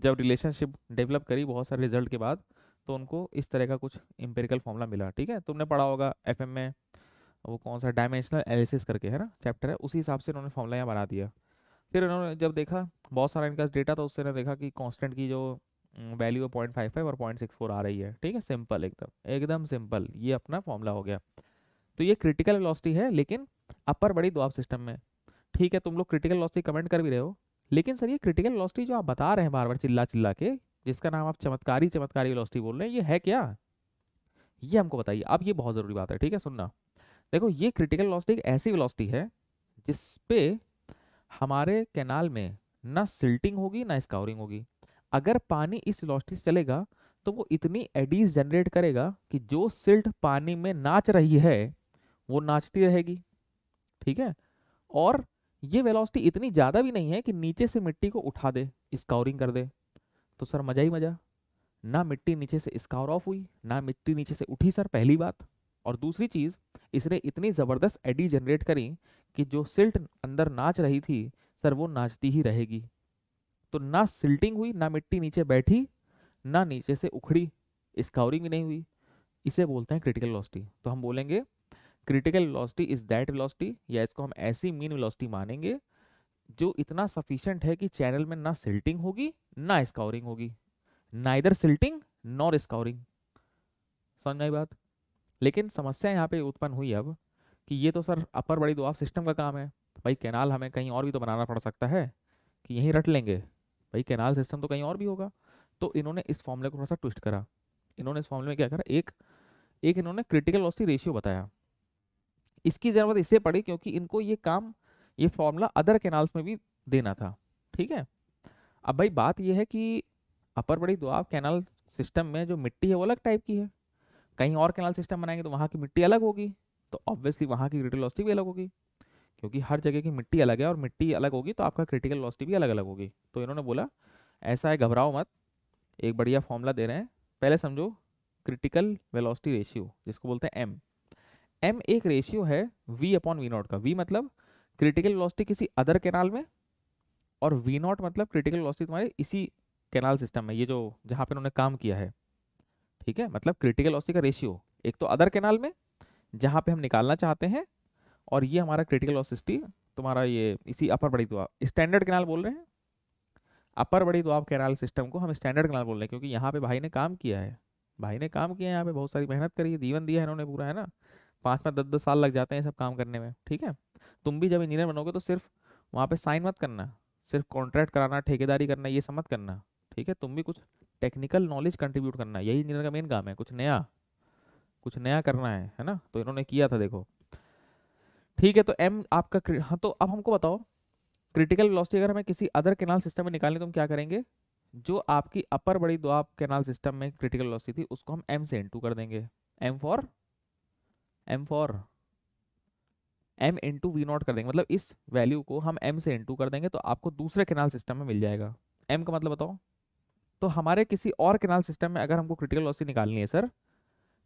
जब रिलेशनशिप डेवलप करी बहुत सारे रिजल्ट के बाद तो उनको इस तरह का कुछ एम्पेरिकल फॉर्मूला मिला ठीक है तुमने पढ़ा होगा एफ में वो कौन सा डायमेंशनल एनालिसिस करके है ना चैप्टर है उसी हिसाब से उन्होंने फॉर्मूला यहाँ बना दिया फिर उन्होंने जब देखा बहुत सारा इनका डेटा था उससे देखा कि कॉन्स्टेंट की जो वैल्यू है पॉइंट फाइव फाइव और पॉइंट सिक्स फोर आ रही है ठीक है सिंपल एकदम एकदम सिंपल ये अपना फॉर्मूला हो गया तो ये क्रिटिकल लॉसिटी है लेकिन अपर बड़ी दुआब सिस्टम में ठीक है तुम लोग क्रिटिकल लॉसिटी कमेंट कर भी रहे हो लेकिन सर ये क्रिटिकल लॉसिटी जो आप बता रहे हैं बार बार चिल्ला चिल्ला के जिसका नाम आप चमत्कारी चमत्कारी वेलोसिटी बोल रहे हैं ये है क्या ये हमको बताइए अब ये बहुत ज़रूरी बात है ठीक है सुनना देखो ये क्रिटिकल वेलोसिटी एक ऐसी वेलोसिटी है जिस पे हमारे कैनाल में ना सिल्टिंग होगी ना स्काउरिंग होगी अगर पानी इस वेलोसिटी से चलेगा तो वो इतनी एडीज जनरेट करेगा कि जो सिल्ट पानी में नाच रही है वो नाचती रहेगी ठीक है और ये वेलोसिटी इतनी ज़्यादा भी नहीं है कि नीचे से मिट्टी को उठा दे स्काउरिंग कर दे तो सर मजा ही मजा ना मिट्टी नीचे से स्काउर ऑफ हुई ना मिट्टी नीचे से उठी सर पहली बात और दूसरी चीज़ इसने इतनी ज़बरदस्त एडी जनरेट करी कि जो सिल्ट अंदर नाच रही थी सर वो नाचती ही रहेगी तो ना सिल्टिंग हुई ना मिट्टी नीचे बैठी ना नीचे से उखड़ी स्काउरिंग भी नहीं हुई इसे बोलते हैं क्रिटिकल लॉस्टी तो हम बोलेंगे critical velocity is that velocity या इसको हम ऐसी मीन वेलोसिटी मानेंगे जो इतना सफिशियंट है कि चैनल में ना सिल्टिंग होगी ना स्कोरिंग होगी ना इधर सिल्टिंग नॉर स्कोरिंग समझ में आई बात लेकिन समस्या यहाँ पे उत्पन्न हुई अब कि ये तो सर अपर बड़ी दुआब सिस्टम का काम है भाई कैनाल हमें कहीं और भी तो बनाना पड़ सकता है कि यहीं रट लेंगे भाई कैनाल सिस्टम तो कहीं और भी होगा तो इन्होंने इस फॉर्मूले को थोड़ा सा ट्विस्ट करा इन्होंने इस फॉर्मूले में क्या करा एक एक इन्होंने क्रिटिकल लॉस की रेशियो बताया इसकी ज़रूरत इससे पड़ी क्योंकि इनको ये काम ये फॉर्मूला अदर कैनाल्स में भी देना था ठीक है अब भाई बात यह है कि अपर बड़ी दुआब कैनाल सिस्टम में जो मिट्टी है वो अलग टाइप की है कहीं और कैनाल सिस्टम बनाएंगे तो वहाँ की मिट्टी अलग होगी तो ऑब्वियसली वहाँ की क्रिटिकल लॉसिटी भी अलग होगी क्योंकि हर जगह की मिट्टी अलग है और मिट्टी अलग होगी तो आपका क्रिटिकल लॉसिटी भी अलग अलग होगी तो इन्होंने बोला ऐसा है घबराओ मत एक बढ़िया फॉर्मूला दे रहे हैं पहले समझो क्रिटिकल वेलोसिटी रेशियो जिसको बोलते हैं एम एम एक रेशियो है वी अपॉन वी नॉट का वी मतलब क्रिटिकल वेलोसिटी किसी अदर कैनाल में और वी नॉट मतलब क्रिटिकल वेलोसिटी तुम्हारे इसी कैनाल सिस्टम में ये जो जहाँ पे उन्होंने काम किया है ठीक है मतलब क्रिटिकल वेलोसिटी का रेशियो एक तो अदर कैनाल में जहाँ पे हम निकालना चाहते हैं और ये हमारा क्रिटिकल वेलोसिटी तुम्हारा ये इसी अपर बड़ी दुआब स्टैंडर्ड कैनाल बोल रहे हैं अपर बड़ी दुआब कैनाल सिस्टम को हम स्टैंडर्ड कैनाल बोल रहे हैं क्योंकि यहाँ पर भाई ने काम किया है भाई ने काम किया है यहाँ पर बहुत सारी मेहनत करी है जीवन दिया है इन्होंने पूरा है ना पाँच पाँच दस दस साल लग जाते हैं सब काम करने में ठीक है तुम भी जब इंजीनियर बनोगे तो सिर्फ वहाँ पे साइन मत करना सिर्फ कॉन्ट्रैक्ट कराना ठेकेदारी करना ये सब मत करना ठीक है तुम भी कुछ टेक्निकल नॉलेज कंट्रीब्यूट करना यही इंजीनियर का मेन काम है कुछ नया कुछ नया करना है है ना तो इन्होंने किया था देखो ठीक है तो एम आपका हाँ तो अब हमको बताओ क्रिटिकल वेलोसिटी अगर हमें किसी अदर कैनाल सिस्टम में निकालनी तो हम क्या करेंगे जो आपकी upper Bari Doab canal system में क्रिटिकल वेलोसिटी थी उसको हम एम से इंटू कर देंगे M for M for m into V naught कर देंगे मतलब इस वैल्यू को हम m से इंटू कर देंगे तो आपको दूसरे केनाल सिस्टम में मिल जाएगा m का मतलब बताओ तो हमारे किसी और केनाल सिस्टम में अगर हमको क्रिटिकल लॉसी निकालनी है सर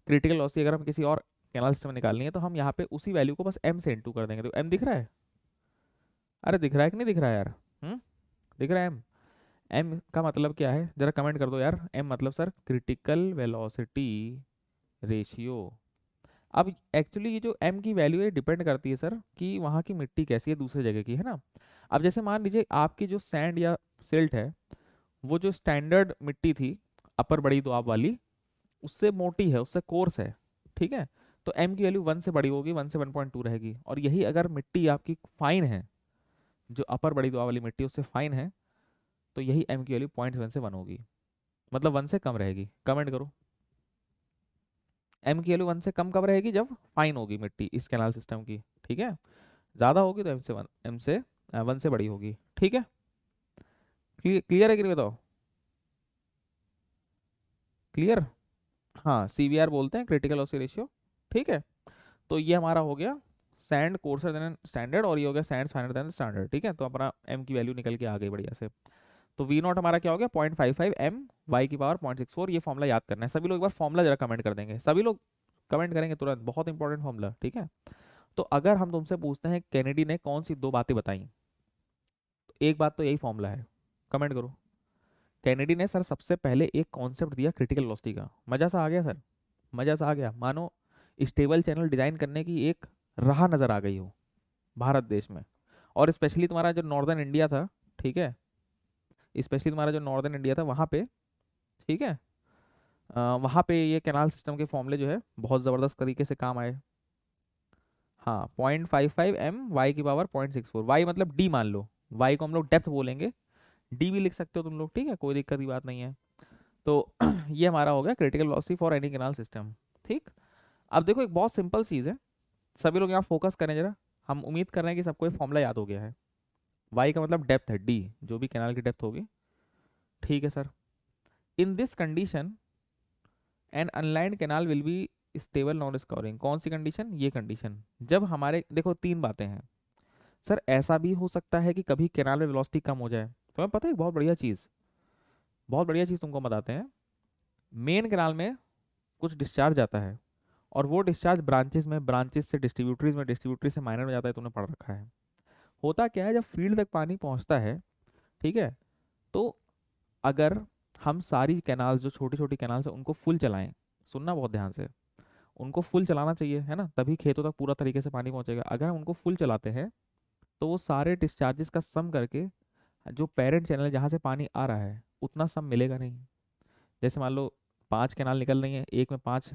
क्रिटिकल लॉसी अगर हम किसी और केनाल सिस्टम में निकालनी है तो हम यहाँ पे उसी वैल्यू को बस m से इंटू कर देंगे तो m दिख रहा है अरे दिख रहा है कि नहीं दिख रहा है यार हुँ? हम्म, दिख रहा है एम एम का मतलब क्या है जरा कमेंट कर दो यार एम मतलब सर क्रिटिकल वेलोसिटी रेशियो अब एक्चुअली ये जो एम की वैल्यू है डिपेंड करती है सर कि वहाँ की मिट्टी कैसी है दूसरे जगह की है ना अब जैसे मान लीजिए आपकी जो सैंड या सिल्ट है वो जो स्टैंडर्ड मिट्टी थी अपर बड़ी दुआब तो वाली उससे मोटी है उससे कोर्स है ठीक है तो एम की वैल्यू वन से बड़ी होगी वन से वन पॉइंट टू रहेगी और यही अगर मिट्टी आपकी फाइन है जो अपर बड़ी दुआ तो वाली मिट्टी उससे फाइन है तो यही एम की वैल्यू पॉइंट वन से वन होगी मतलब वन से कम रहेगी कमेंट करो एम की वैल्यू वन से कम कब रहेगी जब फाइन होगी मिट्टी इस कैनाल सिस्टम की ठीक है ज़्यादा होगी तो एम से वन एम से वन से बड़ी होगी ठीक है क्लियर है कि नहीं बताओ क्लियर हाँ सी बोलते हैं क्रिटिकल ऑसी रेशियो ठीक है तो ये हमारा हो गया सैंड कोर्सर देन स्टैंडर्ड और ये हो गया सैंड फाइनर देन स्टैंडर्ड ठीक है तो अपना एम की वैल्यू निकल के आ गई बढ़िया से तो वी नॉट हमारा क्या हो गया point five five M Y की पावर पॉइंट सिक्स फोर ये फॉर्मला याद करना है सभी लोग एक बार फॉर्मला जरा कमेंट कर देंगे सभी लोग कमेंट करेंगे तुरंत बहुत इंपॉर्टेंट फॉर्मला ठीक है तो अगर हम तुमसे पूछते हैं कैनेडी ने कौन सी दो बातें बताई तो एक बात तो यही फॉर्मूला है कमेंट करो कैनेडी ने सर सबसे पहले एक कॉन्सेप्ट दिया क्रिटिकल लॉस्टी का मज़ा सा आ गया सर मज़ा सा आ गया मानो स्टेबल चैनल डिज़ाइन करने की एक राह नज़र आ गई हो भारत देश में और स्पेशली तुम्हारा जो नॉर्दर्न इंडिया था ठीक है स्पेशली तुम्हारा जो नॉर्दर्न इंडिया था वहाँ पे ठीक है वहाँ पे ये कैनाल सिस्टम के फॉर्मूले जो है बहुत ज़बरदस्त तरीके से काम आए हाँ point five five M Y की power point six four Y मतलब डी मान लो वाई को हम लोग डेप्थ बोलेंगे डी भी लिख सकते हो तुम लोग ठीक है कोई दिक्कत की बात नहीं है तो ये हमारा हो गया critical velocity for any canal system ठीक अब देखो एक बहुत सिंपल चीज़ है सभी लोग यहाँ फोकस करें जरा हम उम्मीद कर रहे हैं कि सबको ये फॉर्मूला याद हो गया है वाई का मतलब डेप्थ है डी जो भी कैनाल की डेप्थ होगी ठीक है sir in this condition an unlined canal will be stable non scouring कौन सी कंडीशन ये कंडीशन जब हमारे देखो तीन बातें हैं सर ऐसा भी हो सकता है कि कभी कैनाल में वेलोसिटी कम हो जाए तुम्हें पता है बहुत बढ़िया चीज़ बहुत बढ़िया चीज़ तुमको बताते हैं मेन कैनाल में कुछ डिस्चार्ज आता है और वो डिस्चार्ज ब्रांचेज में ब्रांचेज से डिस्ट्रीब्यूटरीज में डिस्ट्रीब्यूटरी से माइनर में जाता है तुमने पढ़ रखा है होता क्या है जब फील्ड तक पानी पहुंचता है ठीक है तो अगर हम सारी कैनाल्स जो छोटी छोटी कैनाल्स हैं उनको फुल चलाएं सुनना बहुत ध्यान से उनको फुल चलाना चाहिए है ना तभी खेतों तक पूरा तरीके से पानी पहुंचेगा अगर हम उनको फुल चलाते हैं तो वो सारे डिस्चार्जेस का सम करके जो पेरेंट चैनल जहाँ से पानी आ रहा है उतना सम मिलेगा नहीं जैसे मान लो पाँच कैनाल निकल रही हैं एक में पाँच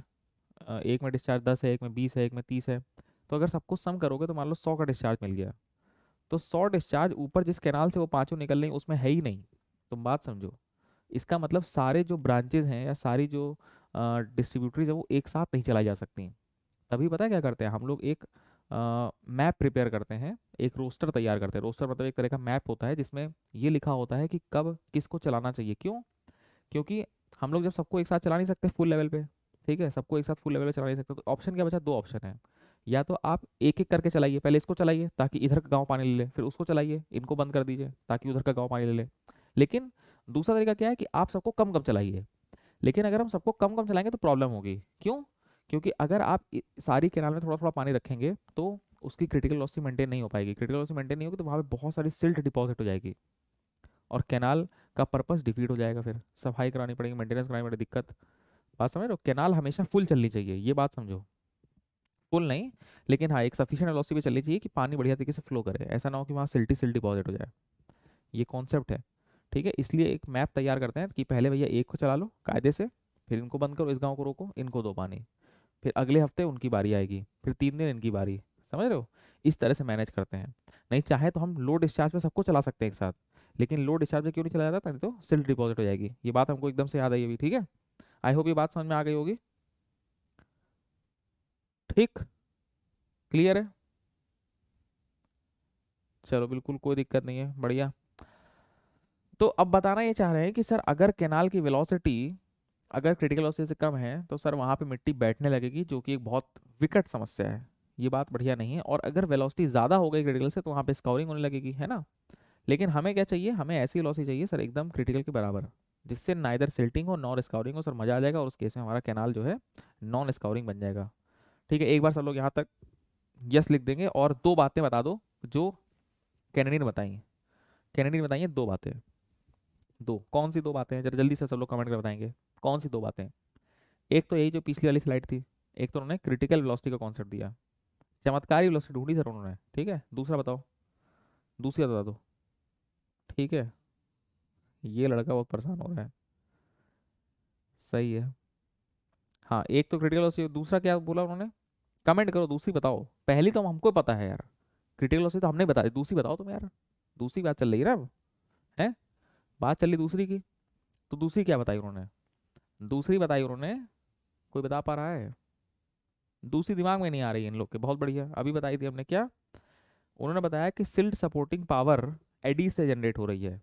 एक में डिस्चार्ज दस है एक में बीस है एक में तीस है तो अगर सबको सम करोगे तो मान लो सौ का डिस्चार्ज मिल गया तो सौ डिस्चार्ज ऊपर जिस कैनाल से वो पाँचों निकल रही उसमें है ही नहीं तुम बात समझो इसका मतलब सारे जो ब्रांचेज हैं या सारी जो डिस्ट्रीब्यूटरीज है वो एक साथ नहीं चलाई जा सकती हैं तभी पता है क्या करते हैं हम लोग एक मैप प्रिपेयर करते हैं एक रोस्टर तैयार करते हैं रोस्टर मतलब एक तरह का मैप होता है जिसमें ये लिखा होता है कि कब किसको चलाना चाहिए क्यों क्योंकि हम लोग जब सबको एक साथ चला नहीं सकते फुल लेवल पे ठीक है सबको एक साथ फुल लेवल पे चला नहीं सकते तो ऑप्शन क्या बचा दो ऑप्शन है या तो आप एक एक करके चलाइए पहले इसको चलाइए ताकि इधर का गाँव पानी ले ले फिर उसको चलाइए इनको बंद कर दीजिए ताकि उधर का गाँव पानी ले ले लेकिन दूसरा तरीका क्या है कि आप सबको कम कम चलाइए लेकिन अगर हम सबको कम कम चलाएंगे तो प्रॉब्लम होगी क्यों क्योंकि अगर आप सारी केनाल में थोड़ा थोड़ा पानी रखेंगे तो उसकी क्रिटिकल लॉसी मेंटेन नहीं हो पाएगी क्रिटिकल लॉसी मेंटेन नहीं होगी तो वहाँ पे बहुत सारी सिल्ट डिपॉजिट हो जाएगी और कैनाल का पर्पस डिफीट हो जाएगा फिर सफाई करानी पड़ेगी मेंटेनेंस करानी पड़ेगी दिक्कत बात समझ रहे हो कैनाल हमेशा फुल चलनी चाहिए ये बात समझो फुल नहीं लेकिन हाँ एक सफिशियंट वेलोसिटी पे चलनी चाहिए कि पानी बढ़िया तरीके से फ्लो करे ऐसा ना हो कि वहाँ सिल्टी सिल्टी डिपॉजिट हो जाए ये कॉन्सेप्ट है ठीक है इसलिए एक मैप तैयार करते हैं कि पहले भैया एक को चला लो कायदे से फिर इनको बंद करो इस गाँव को रोको इनको दो पानी फिर अगले हफ्ते उनकी बारी आएगी फिर तीन दिन इनकी बारी समझ रहे हो इस तरह से मैनेज करते हैं नहीं चाहे तो हम लो डिस्चार्ज में सबको चला सकते हैं एक साथ लेकिन लो डिस्चार्ज में क्यों नहीं चला जाता तो सिल्ट डिपॉजिट हो जाएगी ये बात हमको एकदम से याद आई अभी ठीक है आई होप ये बात समझ में आ गई होगी ठीक क्लियर है चलो बिल्कुल कोई दिक्कत नहीं है बढ़िया तो अब बताना ये चाह रहे हैं कि सर अगर कैनाल की वेलोसिटी अगर क्रिटिकल वेलोसिटी से कम है तो सर वहाँ पे मिट्टी बैठने लगेगी जो कि एक बहुत विकट समस्या है ये बात बढ़िया नहीं है और अगर वेलोसिटी ज़्यादा हो गई क्रिटिकल से तो वहाँ पे स्कोरिंग होने लगेगी है ना लेकिन हमें क्या चाहिए हमें ऐसी वेलोसिटी चाहिए सर एकदम क्रिटिकल के बराबर जिससे ना इधर सिल्टिंग हो नॉन स्कोरिंग हो सर मज़ा आ जाएगा और उस केस में हमारा कैनाल जो है नॉन स्कोरिंग बन जाएगा ठीक है एक बार सब लोग यहाँ तक यस लिख देंगे और दो बातें बता दो जो कैनेडी ने बताई हैं कैनेडी ने बताई हैं दो बातें दो कौन सी दो बातें हैं जरा जल्दी से सब लोग कमेंट कर बताएंगे कौन सी दो बातें एक तो यही जो पिछली वाली स्लाइड थी एक तो उन्होंने क्रिटिकल वेलोसिटी का कॉन्सेप्ट दिया चमत्कारी वेलोसिटी ढूंढी सर उन्होंने ठीक है दूसरा बताओ दूसरी बता दो ठीक है ये लड़का बहुत परेशान हो रहा है सही है हाँ एक तो क्रिटिकल वेलोसिटी दूसरा क्या बोला उन्होंने कमेंट करो दूसरी बताओ पहली तो हम हमको पता है यार क्रिटिकल लॉसेज तो हमने बता दी दूसरी बताओ तुम यार दूसरी बात चल रही है ना है बात चल रही दूसरी की तो दूसरी क्या बताई उन्होंने दूसरी बताई उन्होंने कोई बता पा रहा है दूसरी दिमाग में नहीं आ रही इन लोग के बहुत बढ़िया अभी बताई थी हमने क्या उन्होंने बताया कि सिल्ड सपोर्टिंग पावर एडी से जनरेट हो रही है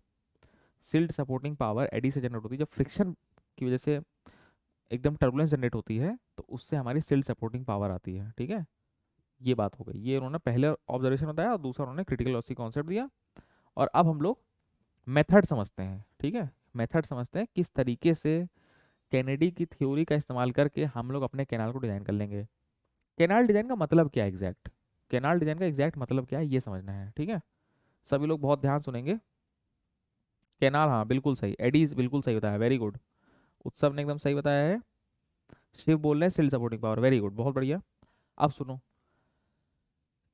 सिल्ड सपोर्टिंग पावर एडी से जनरेट होती है जब फ्रिक्शन की वजह से एकदम टर्बुलेंस जनरेट होती है तो उससे हमारी सेल सपोर्टिंग पावर आती है ठीक है ये बात हो गई ये उन्होंने पहले ऑब्जर्वेशन बताया और दूसरा उन्होंने क्रिटिकल लॉस कॉन्सेप्ट दिया और अब हम लोग मेथड समझते हैं ठीक है मेथड समझते हैं किस तरीके से कैनेडी की थ्योरी का इस्तेमाल करके हम लोग अपने कैनाल को डिज़ाइन कर लेंगे कैनाल डिज़ाइन का मतलब क्या है एग्जैक्ट कैनाल डिज़ाइन का एग्जैक्ट मतलब क्या है ये समझना है ठीक है सभी लोग बहुत ध्यान सुनेंगे कैनाल हाँ बिल्कुल सही एडीज बिल्कुल सही बताया वेरी गुड उत्सव ने एकदम सही बताया है शिव बोल रहे हैं silt supporting power very good बहुत बढ़िया अब सुनो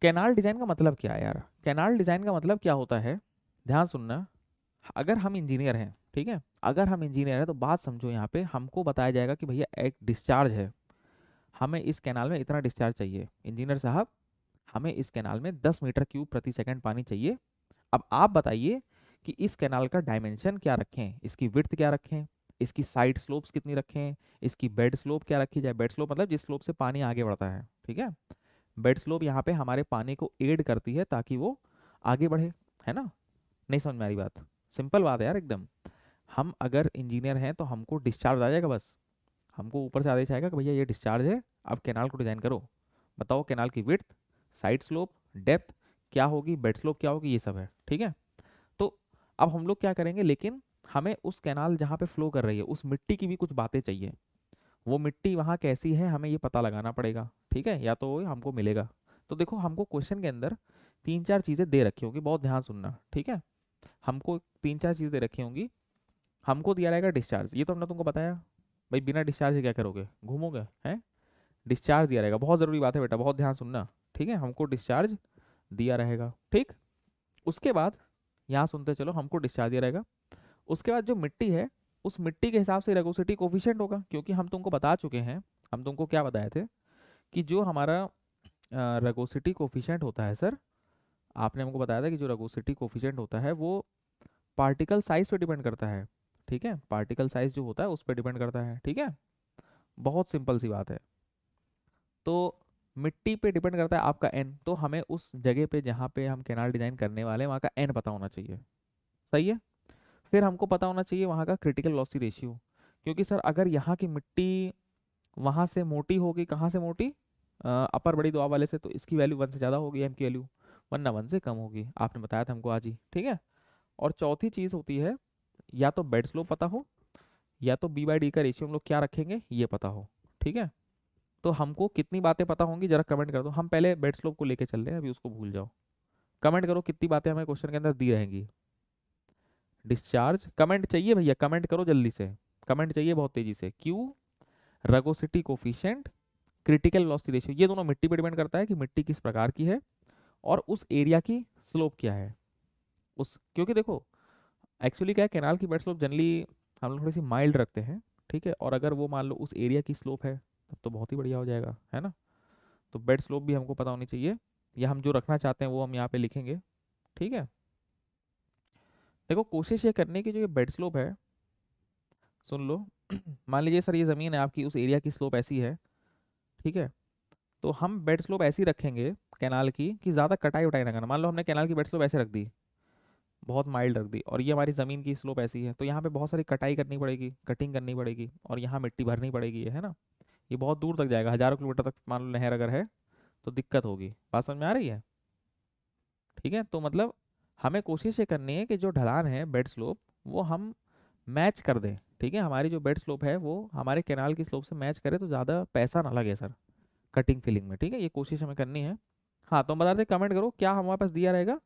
कैनाल डिज़ाइन का मतलब क्या है यार कैनाल डिज़ाइन का मतलब क्या होता है ध्यान सुनना अगर हम इंजीनियर हैं ठीक है अगर हम इंजीनियर हैं तो बात समझो यहाँ पे हमको बताया जाएगा कि भैया एक डिस्चार्ज है हमें इस कैनाल में इतना डिस्चार्ज चाहिए इंजीनियर साहब हमें इस कैनाल में 10 मीटर क्यूब प्रति सेकंड पानी चाहिए अब आप बताइए कि इस कैनाल का डायमेंशन क्या रखें इसकी विर्थ क्या रखें इसकी साइड स्लोप्स कितनी रखें इसकी बेड स्लोप क्या रखी जाए बेड स्लोप मतलब जिस स्लोप से पानी आगे बढ़ता है ठीक है बेड स्लोप यहाँ पे हमारे पानी को एड करती है ताकि वो आगे बढ़े है ना नहीं समझ में आ रही बात सिंपल बात है यार एकदम हम अगर इंजीनियर हैं तो हमको डिस्चार्ज आ जाएगा बस हमको ऊपर से आदेश आएगा कि भैया ये डिस्चार्ज है अब कैनाल को डिज़ाइन करो बताओ कैनाल की विथ साइड स्लोप डेप्थ क्या होगी बेड स्लोप क्या होगी ये सब है ठीक है तो अब हम लोग क्या करेंगे लेकिन हमें उस कैनाल जहाँ पे फ्लो कर रही है उस मिट्टी की भी कुछ बातें चाहिए वो मिट्टी वहाँ कैसी है हमें ये पता लगाना पड़ेगा ठीक है या तो हमको मिलेगा तो देखो हमको क्वेश्चन के अंदर तीन चार चीज़ें दे रखी होंगी बहुत ध्यान सुनना ठीक है हमको तीन चार चीजें दे रखी होंगी हमको दिया रहेगा डिस्चार्ज ये तो हमने तुमको बताया भाई बिना डिस्चार्ज क्या करोगे घूमोगे हैं डिस्चार्ज दिया रहेगा बहुत ज़रूरी बात है बेटा बहुत ध्यान सुनना ठीक है हमको डिस्चार्ज दिया रहेगा ठीक उसके बाद यहाँ सुनते चलो हमको डिस्चार्ज दिया रहेगा उसके बाद जो मिट्टी है उस मिट्टी के हिसाब से रेगोसिटी कोफिशेंट होगा क्योंकि हम तुमको बता चुके हैं हम तुमको क्या बताए थे कि जो हमारा रेगोसिटी कोफिशेंट होता है सर आपने हमको बताया था कि जो रेगोसिटी कोफिशेंट होता है वो पार्टिकल साइज पे डिपेंड करता है ठीक है पार्टिकल साइज जो होता है उस पर डिपेंड करता है ठीक है बहुत सिंपल सी बात है तो मिट्टी पे डिपेंड करता है आपका एन तो हमें उस जगह पे जहाँ पे हम कैनाल डिज़ाइन करने वाले हैं वहाँ का एन पता होना चाहिए सही है फिर हमको पता होना चाहिए वहाँ का क्रिटिकल लॉसी रेशियो क्योंकि सर अगर यहाँ की मिट्टी वहाँ से मोटी होगी कहाँ से मोटी अपर बड़ी दुआ वाले से तो इसकी वैल्यू वन से ज़्यादा होगी एम की वैल्यू वन ना वन से कम होगी आपने बताया था हमको आज ही ठीक है और चौथी चीज़ होती है या तो बेड स्लोप पता हो या तो बी बाई डी का रेशियो हम लोग क्या रखेंगे ये पता हो ठीक है तो हमको कितनी बातें पता होंगी जरा कमेंट कर दो हम पहले बेड स्लोप को लेके चल रहे हैं अभी उसको भूल जाओ कमेंट करो कितनी बातें हमें क्वेश्चन के अंदर दी रहेंगी डिस्चार्ज कमेंट चाहिए भैया कमेंट करो जल्दी से कमेंट चाहिए बहुत तेजी से Q rugosity coefficient critical velocity ratio ये दोनों मिट्टी पर डिपेंड करता है कि मिट्टी किस प्रकार की है और उस एरिया की स्लोप क्या है उस क्योंकि देखो एक्चुअली क्या है कैनाल की बेड स्लोप जनरली हम लोग थोड़ी सी माइल्ड रखते हैं ठीक है और अगर वो मान लो उस एरिया की स्लोप है तब तो बहुत ही बढ़िया हो जाएगा है ना तो बेड स्लोप भी हमको पता होनी चाहिए या हम जो रखना चाहते हैं वो हम यहाँ पे लिखेंगे ठीक है देखो कोशिश ये करने की जो ये बेड स्लोप है सुन लो मान लीजिए सर ये ज़मीन है आपकी उस एरिया की स्लोप ऐसी है ठीक है तो हम बेड स्लोप ऐसी रखेंगे कैनाल की कि ज़्यादा कटाई उटाई ना करना मान लो हमने कैनाल की बेड स्लोप ऐसे रख दी बहुत माइल्ड रख दी और ये हमारी ज़मीन की स्लोप ऐसी है तो यहाँ पे बहुत सारी कटाई करनी पड़ेगी कटिंग करनी पड़ेगी और यहाँ मिट्टी भरनी पड़ेगी है ना ये बहुत दूर तक जाएगा हज़ारों किलोमीटर तक मान लो नहर अगर है तो दिक्कत होगी बात समझ में आ रही है ठीक है तो मतलब हमें कोशिश ये करनी है कि जो ढलान है बेड स्लोप वो हम मैच कर दें ठीक है हमारी जो बेड स्लोप है वो हमारे कैनाल की स्लोप से मैच करे तो ज़्यादा पैसा ना लगे सर कटिंग फिलिंग में ठीक है ये कोशिश हमें करनी है हाँ तो हम बता दें कमेंट करो क्या हमारे पास दिया रहेगा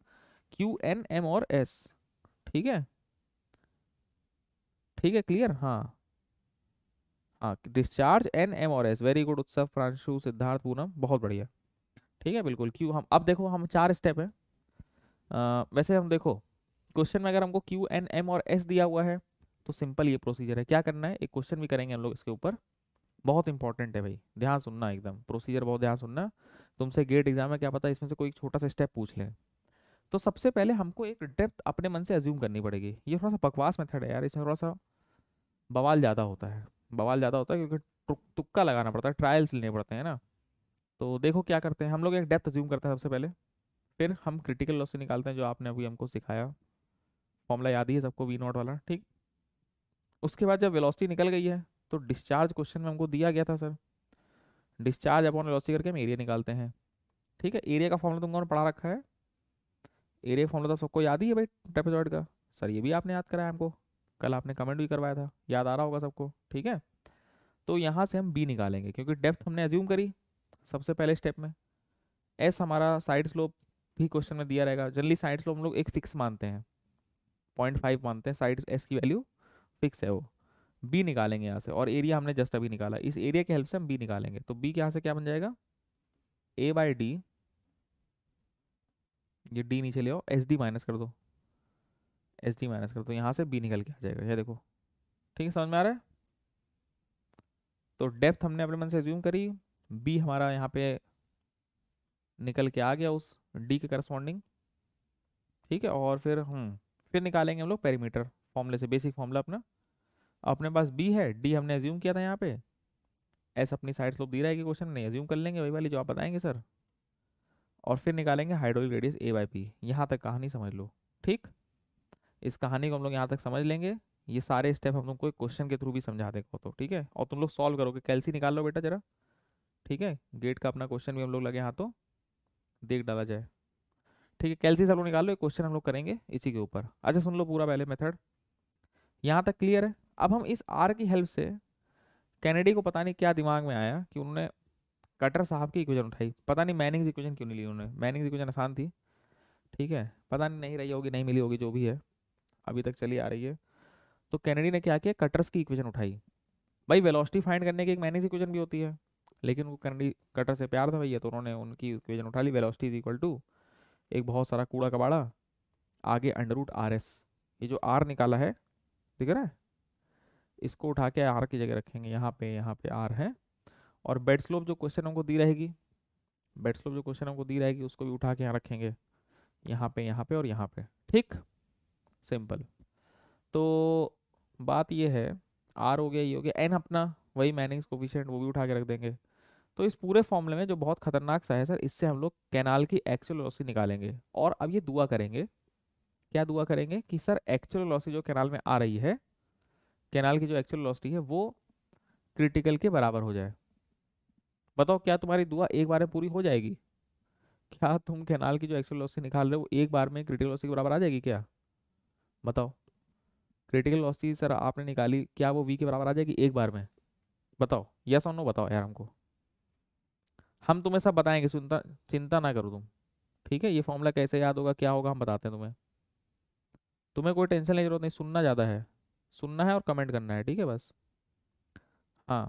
क्यू एन एम और एस ठीक है ठीक है क्लियर हाँ हाँ डिस्चार्ज एन एम और S very good Utsav Pranshu Siddharth Poonam बहुत बढ़िया ठीक है बिल्कुल क्यू हम अब देखो हम चार स्टेप हैं वैसे हम देखो क्वेश्चन में अगर हमको क्यू एन एम और एस दिया हुआ है तो सिंपल ये प्रोसीजर है क्या करना है एक क्वेश्चन भी करेंगे हम लोग इसके ऊपर बहुत इंपॉर्टेंट है भाई ध्यान सुनना एकदम प्रोसीजर बहुत ध्यान सुनना तुमसे गेट एग्जाम में क्या पता इसमें से कोई छोटा सा स्टेप पूछ ले तो सबसे पहले हमको एक डेप्थ अपने मन से अज्यूम करनी पड़ेगी ये थोड़ा सा बकवास मेथड है यार इसमें थोड़ा सा बवाल ज़्यादा होता है बवाल ज़्यादा होता है क्योंकि तुक्का लगाना पड़ता है ट्रायल्स लेने पड़ते हैं ना तो देखो क्या करते हैं हम लोग एक डेप्थ अज्यूम करते हैं सबसे पहले फिर हम क्रिटिकल लॉस से निकालते हैं जो आपने अभी हमको सिखाया फॉर्मूला याद ही है सबको वी नॉट वाला ठीक उसके बाद जब वेलोसिटी निकल गई है तो डिस्चार्ज क्वेश्चन में हमको दिया गया था सर डिस्चार्ज अपॉन वेलोसिटी करके हम एरिया निकालते हैं ठीक है एरिया का फॉर्मूला तुमको पढ़ा रखा है एरिया फॉर्मूला तो सबको याद ही है भाई ट्रेपेजॉइड का सर ये भी आपने याद कराया हमको कल आपने कमेंट भी करवाया था याद आ रहा होगा सबको ठीक है तो यहाँ से हम बी निकालेंगे क्योंकि डेप्थ हमने एज्यूम करी सबसे पहले स्टेप में एस हमारा साइड स्लोप भी क्वेश्चन में दिया रहेगा जनरली साइड्स को हम लोग एक फिक्स मानते हैं पॉइंट फाइव मानते हैं साइड एस की वैल्यू फिक्स है वो बी निकालेंगे यहाँ से और एरिया हमने जस्ट अभी निकाला इस एरिया के हेल्प से हम बी निकालेंगे तो बी के यहाँ से क्या बन जाएगा ए बाई डी ये डी नीचे ले आओ एस डी माइनस कर दो एस डी माइनस कर दो यहाँ से बी निकल के आ जाएगा ये देखो ठीक है समझ में आ रहा है तो डेप्थ हमने अपने मन से एज्यूम करी बी हमारा यहाँ पे निकल के आ गया उस डी के करस्पॉन्डिंग ठीक है और फिर हम हम्म, फिर निकालेंगे हम लोग पेरीमीटर फॉर्मूले से बेसिक फॉर्मूला अपना अपने पास बी है डी हमने एज्यूम किया था यहाँ पे एस अपनी साइड स्लोप दी रहेगी क्वेश्चन नहीं एज्यूम कर लेंगे वही वाली जो आप बताएंगे सर और फिर निकालेंगे hydraulic radius A by P यहाँ तक कहानी समझ लो ठीक इस कहानी को हम लोग यहाँ तक समझ लेंगे ये सारे स्टेप हम लोग को क्वेश्चन के थ्रू भी समझा देखो तो ठीक है और तुम लोग सॉल्व करोगे कैलसी निकाल लो बेटा जरा ठीक है गेट का अपना क्वेश्चन भी हम लोग लगे हाथों देख डाला जाए ठीक है कैलसी आप लोग निकाल लो क्वेश्चन हम लोग करेंगे इसी के ऊपर अच्छा सुन लो पूरा पहले मेथड यहाँ तक क्लियर है अब हम इस आर की हेल्प से कैनेडी को पता नहीं क्या दिमाग में आया कि उन्होंने कटर साहब की इक्वेशन उठाई पता नहीं मैनिंग इक्वेशन क्यों नहीं ली उन्होंने मैनिंग इक्वेशन आसान थी ठीक है पता नहीं नहीं रही होगी नहीं मिली होगी जो भी है अभी तक चली आ रही है तो कैनेडी ने क्या किया कटर्स की इक्वेशन उठाई भाई वेलोसिटी फाइंड करने की एक मैनिंग इक्वेशन भी होती है लेकिन उनको कन्नडी कटर से प्यार था भैया तो उन्होंने उनकी इक्वेजन उठा ली वेलोसिटी इज इक्वल टू एक बहुत सारा कूड़ा कबाड़ा आगे अंडर रूट आर एस ये जो आर निकाला है दिख रहा है इसको उठा के आर की जगह रखेंगे यहाँ पे यहाँ पे आर है और बेड स्लोप जो क्वेश्चन हमको दी रहेगी बेड स्लोप जो क्वेश्चन हमको दी रहेगी उसको भी उठा के यहाँ रखेंगे यहाँ पे यहाँ पे और यहाँ पे ठीक सिंपल तो बात ये है आर हो गया ये हो गया एन अपना वही मैनिंग कोफिशेंट वो भी उठा के रख देंगे तो इस पूरे फॉर्मूले में जो बहुत खतरनाक सा है सर इससे हम लोग कैनाल की एक्चुअल लॉसी निकालेंगे और अब ये दुआ करेंगे क्या दुआ करेंगे कि सर एक्चुअल लॉसी जो कैनाल में आ रही है कैनाल की जो एक्चुअल वेलोसिटी है वो क्रिटिकल के बराबर हो जाए बताओ क्या तुम्हारी दुआ एक बार में पूरी हो जाएगी क्या तुम कैनाल की जो एक्चुअल लॉसी निकाल रहे हो एक बार में क्रिटिकल लॉसी के बराबर आ जाएगी क्या बताओ क्रिटिकल लॉस सर आपने निकाली क्या वो वी के बराबर आ जाएगी एक बार में बताओ यस और नो बताओ यार हमको हम तुम्हें सब बताएंगे चिंता चिंता ना करो तुम ठीक है ये फॉर्मूला कैसे याद होगा क्या होगा हम बताते हैं तुम्हें तुम्हें कोई टेंशन लेने की जरूरत नहीं सुनना ज़्यादा है सुनना है और कमेंट करना है ठीक है बस हाँ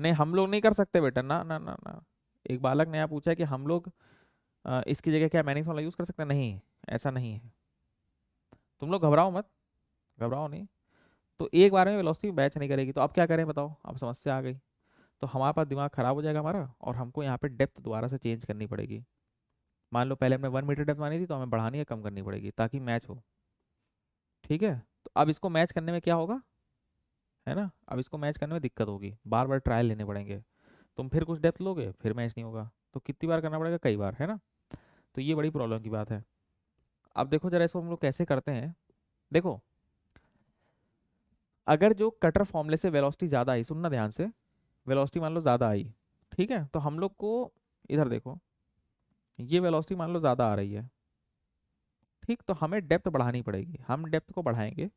नहीं हम लोग नहीं कर सकते बेटा ना ना ना ना एक बालक ने यहाँ पूछा कि हम लोग इसकी जगह क्या मैनिंग वाला यूज़ कर सकते हैं नहीं ऐसा नहीं है तुम लोग घबराओ मत घबराओ नहीं तो एक बार में वेलोसिटी मैच नहीं करेगी तो अब क्या करें बताओ अब समस्या आ गई तो हमारे पास दिमाग ख़राब हो जाएगा हमारा और हमको यहाँ पे डेप्थ दोबारा से चेंज करनी पड़ेगी मान लो पहले हमने वन मीटर डेप्थ मानी थी तो हमें बढ़ानी या कम करनी पड़ेगी ताकि मैच हो ठीक है तो अब इसको मैच करने में क्या होगा है ना अब इसको मैच करने में दिक्कत होगी बार बार ट्रायल लेने पड़ेंगे तुम फिर कुछ डेप्थ लोगे फिर मैच नहीं होगा तो कितनी बार करना पड़ेगा कई बार है ना तो ये बड़ी प्रॉब्लम की बात है अब देखो जरा इसको हम लोग कैसे करते हैं देखो अगर जो कटर फॉर्मूले से वेलोसिटी ज़्यादा आई सुनना ध्यान से वेलोसिटी मान लो ज़्यादा आई ठीक है तो हम लोग को इधर देखो ये वेलोसिटी मान लो ज़्यादा आ रही है ठीक तो हमें डेप्थ बढ़ानी पड़ेगी हम डेप्थ को बढ़ाएंगे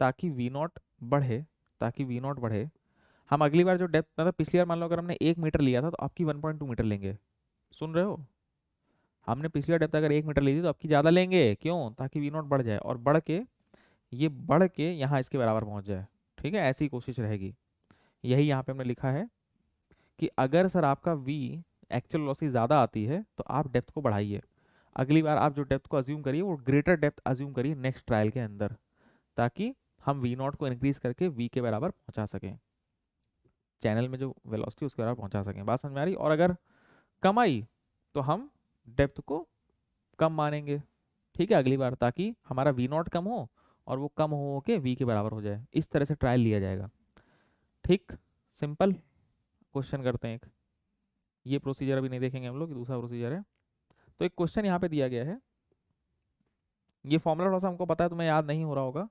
ताकि वी नॉट बढ़े ताकि वी नॉट बढ़े हम अगली बार जो डेप्थ मतलब पिछली बार मान लो अगर हमने एक मीटर लिया था तो आपकी वन पॉइंट टू मीटर लेंगे सुन रहे हो हमने पिछली बार डेप्थ अगर एक मीटर ली थी तो आपकी ज़्यादा लेंगे क्यों ताकि वी नॉट बढ़ जाए और बढ़ के ये बढ़ के यहाँ इसके बराबर पहुँच जाए ठीक है ऐसी कोशिश रहेगी यही यहाँ पे हमने लिखा है कि अगर सर आपका वी एक्चुअल लॉसी ज़्यादा आती है तो आप डेप्थ को बढ़ाइए अगली बार आप जो डेप्थ को अज्यूम करिए वो ग्रेटर डेप्थ अज्यूम करिए नेक्स्ट ट्रायल के अंदर ताकि हम वी नॉट को इंक्रीज करके वी के बराबर पहुँचा सकें चैनल में जो वेलोसिटी उसके बराबर पहुँचा सकें बात समझ में आ रही और अगर कम आई तो हम डेप्थ को कम मानेंगे ठीक है अगली बार ताकि हमारा वी नॉट कम हो और वो कम हो के वी के बराबर हो जाए इस तरह से ट्रायल लिया जाएगा ठीक सिंपल क्वेश्चन करते हैं एक ये प्रोसीजर अभी नहीं देखेंगे हम लोग दूसरा प्रोसीजर है तो एक क्वेश्चन यहाँ पे दिया गया है ये फॉर्मूला थोड़ा सा हमको पता है तुम्हें याद नहीं हो रहा होगा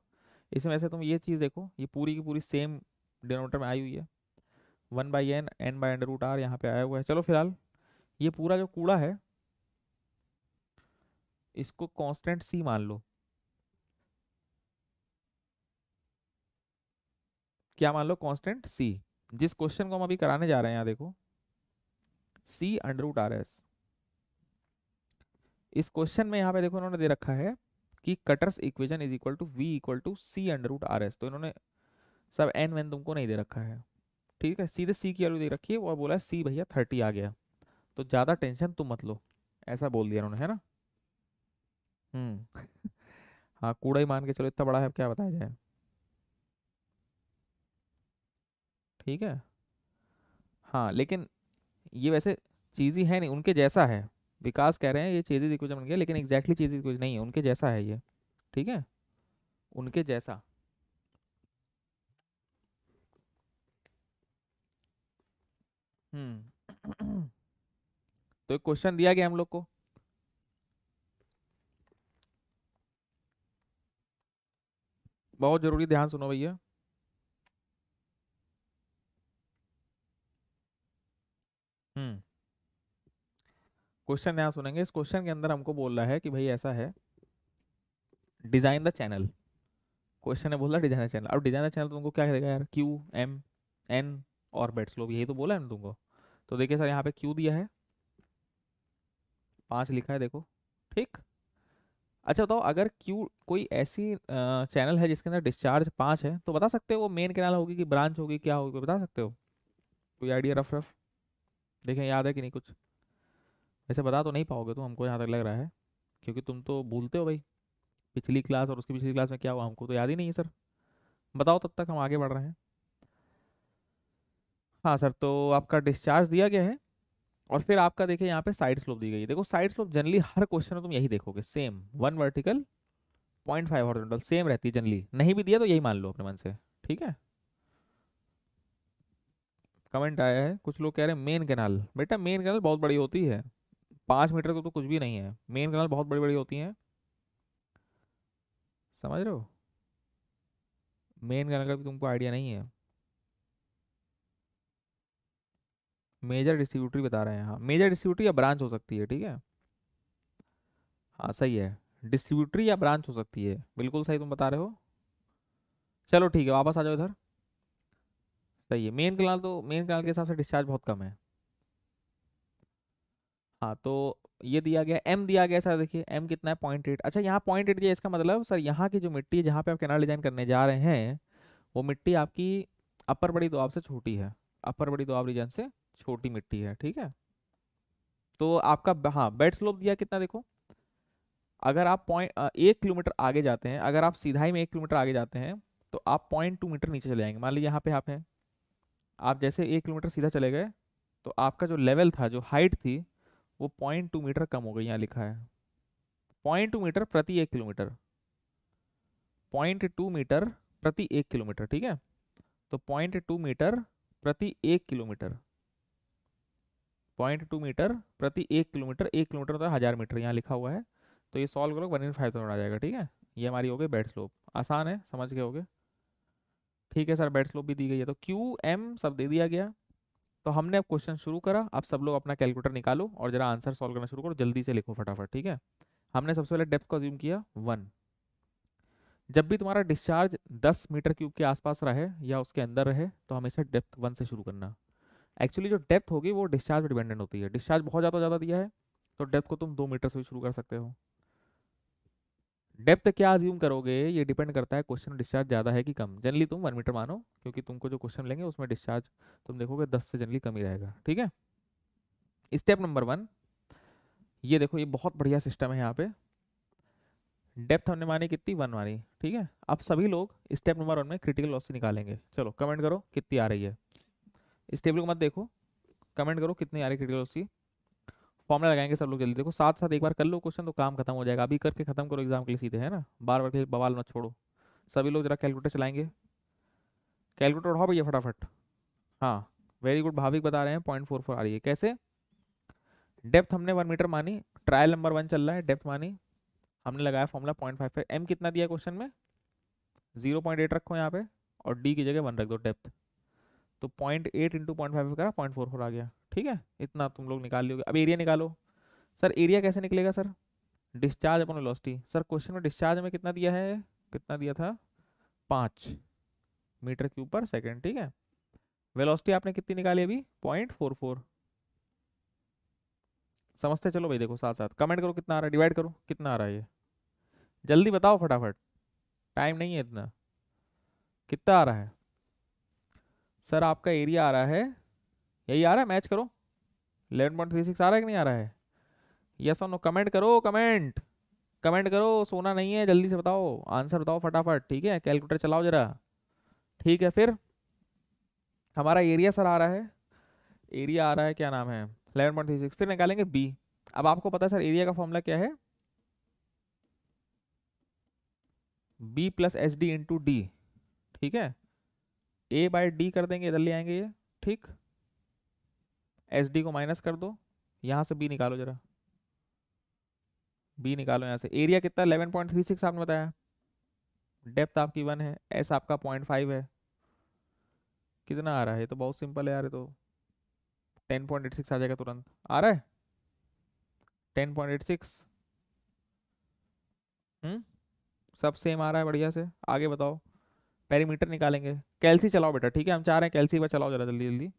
इसमें से तुम ये चीज़ देखो ये पूरी की पूरी सेम डिनोमीटर में आई हुई है one by N N by under root R यहाँ पे आया हुआ है चलो फिलहाल ये पूरा जो कूड़ा है इसको कॉन्स्टेंट सी मान लो क्या मान लो कॉन्स्टेंट सी जिस क्वेश्चन को हम अभी कराने जा रहे हैं यहाँ देखो C under root R S इस क्वेश्चन में यहाँ पे देखो इन्होंने दे रखा है कि Kutter's equation is equal to V equal to C under root R S तो इन्होंने सब एन वेन तुमको नहीं दे रखा है ठीक है सीधे सी की वैल्यू दे रखी है और बोला सी भैया थर्टी आ गया तो ज़्यादा टेंशन तुम मत लो ऐसा बोल दिया उन्होंने है ना हम्म हाँ कूड़ा ही मान के चलो इतना बड़ा है क्या बताया जाए ठीक है हाँ लेकिन ये वैसे चीज़ ही है नहीं उनके जैसा है विकास कह रहे हैं ये चीज़ी इक्विजन बन गया लेकिन एग्जैक्टली चीज़ इक्विजन नहीं है उनके जैसा है ये ठीक है उनके जैसा हम्म तो एक क्वेश्चन दिया गया हम लोग को बहुत जरूरी ध्यान सुनो भैया क्वेश्चन हम्म। यहाँ सुनेंगे इस क्वेश्चन के अंदर हमको बोल रहा है कि भाई ऐसा है डिजाइन द चैनल क्वेश्चन ने बोला डिजाइन द चैनल अब डिजाइन द चैनल तुमको क्या देगा यार क्यू एम एन और बेट लोग यही तो बोला है ना तुमको तो देखिए सर यहाँ पे क्यू दिया है पाँच लिखा है देखो ठीक अच्छा बताओ तो अगर क्यू कोई ऐसी चैनल है जिसके अंदर डिस्चार्ज पाँच है तो बता सकते हो वो मेन कैनल होगी कि ब्रांच होगी क्या होगी बता सकते हो कोई आइडिया रफ रफ देखें याद है कि नहीं कुछ वैसे बता तो नहीं पाओगे तुम हमको यहाँ तक लग रहा है क्योंकि तुम तो भूलते हो भाई पिछली क्लास और उसकी पिछली क्लास में क्या हुआ हमको तो याद ही नहीं है सर बताओ तब तक हम आगे बढ़ रहे हैं हाँ सर तो आपका डिस्चार्ज दिया गया है और फिर आपका देखिए यहाँ पे साइड स्लोप दी गई है देखो साइड स्लोप जनरली हर क्वेश्चन में तुम यही देखोगे same one vertical point five horizontal same रहती है जनरली नहीं भी दिया तो यही मान लो अपने मन से ठीक है कमेंट आया है कुछ लोग कह रहे हैं मेन कैनाल बेटा मेन कैनाल बहुत बड़ी होती है पाँच मीटर को तो कुछ भी नहीं है मेन कैनाल बहुत बड़ी बड़ी होती हैं समझ रहे हो मेन कैनाल का भी तुमको आइडिया नहीं है मेजर डिस्ट्रीब्यूटरी बता रहे हैं हाँ मेजर डिस्ट्रीब्यूटरी या ब्रांच हो सकती है ठीक है हाँ सही है डिस्ट्रीब्यूटरी या ब्रांच हो सकती है बिल्कुल सही तुम बता रहे हो चलो ठीक है वापस आ जाओ इधर सही है मेन कनाल तो मेन कनाल के हिसाब से डिस्चार्ज बहुत कम है हाँ तो ये दिया गया एम दिया गया सर देखिए एम कितना है पॉइंट एट अच्छा यहाँ पॉइंट एट दिया इसका मतलब सर यहाँ की जो मिट्टी है जहाँ पे आप कैनाल डिजाइन करने जा रहे हैं वो मिट्टी आपकी अपर बड़ी दुआब से छोटी है अपर बड़ी दुआब रीजन से छोटी मिट्टी है ठीक है तो आपका हाँ बेड स्लोप दिया कितना देखो अगर आप पॉइंट एक किलोमीटर आगे जाते हैं अगर आप सीधाई में एक किलोमीटर आगे जाते हैं तो आप पॉइंट टू मीटर नीचे चले जाएंगे मान लीजिए यहाँ पे आप हैं आप जैसे एक किलोमीटर सीधा चले गए तो आपका जो लेवल था जो हाइट थी वो पॉइंट टू मीटर कम हो गई यहाँ लिखा है पॉइंट टू मीटर प्रति एक किलोमीटर पॉइंट टू मीटर प्रति एक किलोमीटर ठीक है तो पॉइंट टू मीटर प्रति एक किलोमीटर पॉइंट टू मीटर प्रति एक किलोमीटर एक किलोमीटर होता है हज़ार मीटर यहाँ लिखा हुआ है तो ये सॉल्व करो वन इन फाइव थाउजेंड आ जाएगा ठीक है ये हमारी हो गई बेड स्लोप आसान है समझ गए हो गए ठीक है सर बेड स्लोप भी दी गई है तो क्यू एम सब दे दिया गया तो हमने अब क्वेश्चन शुरू करा आप सब लोग अपना कैलकुलेटर निकालो और जरा आंसर सॉल्व करना शुरू करो जल्दी से लिखो फटाफट ठीक है हमने सबसे पहले डेप्थ को ज्यूम किया वन जब भी तुम्हारा डिस्चार्ज दस मीटर क्यूब के आसपास रहे या उसके अंदर रहे तो हमेशा डेप्थ वन से शुरू करना एक्चुअली जो डेप्थ होगी वो डिस्चार्ज पर डिपेंडेंट होती है डिस्चार्ज बहुत ज़्यादा ज़्यादा दिया है तो डेप्थ को तुम दो मीटर से भी शुरू कर सकते हो डेप्थ क्या अज्यूम करोगे ये डिपेंड करता है क्वेश्चन डिस्चार्ज ज़्यादा है कि कम जनरली तुम वन मीटर मानो क्योंकि तुमको जो क्वेश्चन लेंगे उसमें डिस्चार्ज तुम देखोगे दस से जनरली कम ही रहेगा ठीक है स्टेप नंबर वन ये देखो ये बहुत बढ़िया सिस्टम है यहाँ पे डेप्थ हमने मानी कितनी वन मानी ठीक है अब सभी लोग स्टेप नंबर वन में क्रिटिकल लॉस निकालेंगे चलो कमेंट करो कितनी आ रही है इस टेबल को मत देखो कमेंट करो कितनी आ रही है क्रिटिकल लॉस फॉर्मला लगाएंगे सब लोग जल्दी देखो साथ साथ एक बार कर लो क्वेश्चन तो काम खत्म हो जाएगा अभी करके खत्म करो एग्जाम के लिए सीधे है ना बार बार के बवाल मत छोड़ो सभी लोग जरा कैलकुलेटर चलाएंगे कैलकुलेटर उठाओ भैया फटाफट हाँ वेरी गुड भाविक बता रहे हैं पॉइंट फोर फोर आ रही है कैसे डेप्थ हमने वन मीटर मानी ट्रायल नंबर वन चल रहा है डेप्थ मानी हमने लगाया फॉर्मूला पॉइंट फाइव एम कितना दिया क्वेश्चन में जीरो पॉइंट एट रखो यहाँ पे और डी की जगह वन रख दो डेप्थ तो point eight into point five करा पॉइंट फोर फोर आ गया ठीक है इतना तुम लोग निकाल लियोगे अब एरिया निकालो सर एरिया कैसे निकलेगा सर डिस्चार्ज अपन वेलोसिटी सर क्वेश्चन में डिस्चार्ज में कितना दिया है कितना दिया था पाँच मीटर क्यूब पर सेकेंड ठीक है वेलोसिटी आपने कितनी निकाली अभी पॉइंट फोर फोर समझते चलो भाई देखो साथ साथ कमेंट करो कितना आ रहा है डिवाइड करो कितना आ रहा है ये जल्दी बताओ फटाफट टाइम नहीं है इतना कितना आ रहा है सर आपका एरिया आ रहा है यही आ रहा है मैच करो 11.36 आ रहा है कि नहीं आ रहा है यस और नो कमेंट करो कमेंट कमेंट करो सोना नहीं है जल्दी से बताओ आंसर बताओ फटाफट ठीक है कैलकुलेटर चलाओ जरा ठीक है फिर हमारा एरिया सर आ रहा है एरिया आ रहा है क्या नाम है इलेवन पॉइंट थ्री सिक्स फिर निकालेंगे बी अब आपको पता है सर एरिया का फॉर्मूला क्या है B plus S D into D ठीक है ए बाई डी कर देंगे इधर ले आएंगे ये ठीक एस डी को माइनस कर दो यहाँ से बी निकालो जरा बी निकालो यहाँ से एरिया कितना एलेवन पॉइंट थ्री सिक्स आपने बताया डेप्थ आपकी वन है एस आपका पॉइंट फाइव है कितना आ रहा है ये तो बहुत सिंपल है यार तो टेन पॉइंट एट सिक्स आ जाएगा तुरंत आ रहा है टेन पॉइंट एट सिक्स सब सेम आ रहा है बढ़िया से आगे बताओ पेरीमीटर निकालेंगे कैलसी चलाओ बेटा ठीक है हम चाह रहे हैं कैलसी पर चलाओ जरा जल्दी जल्दी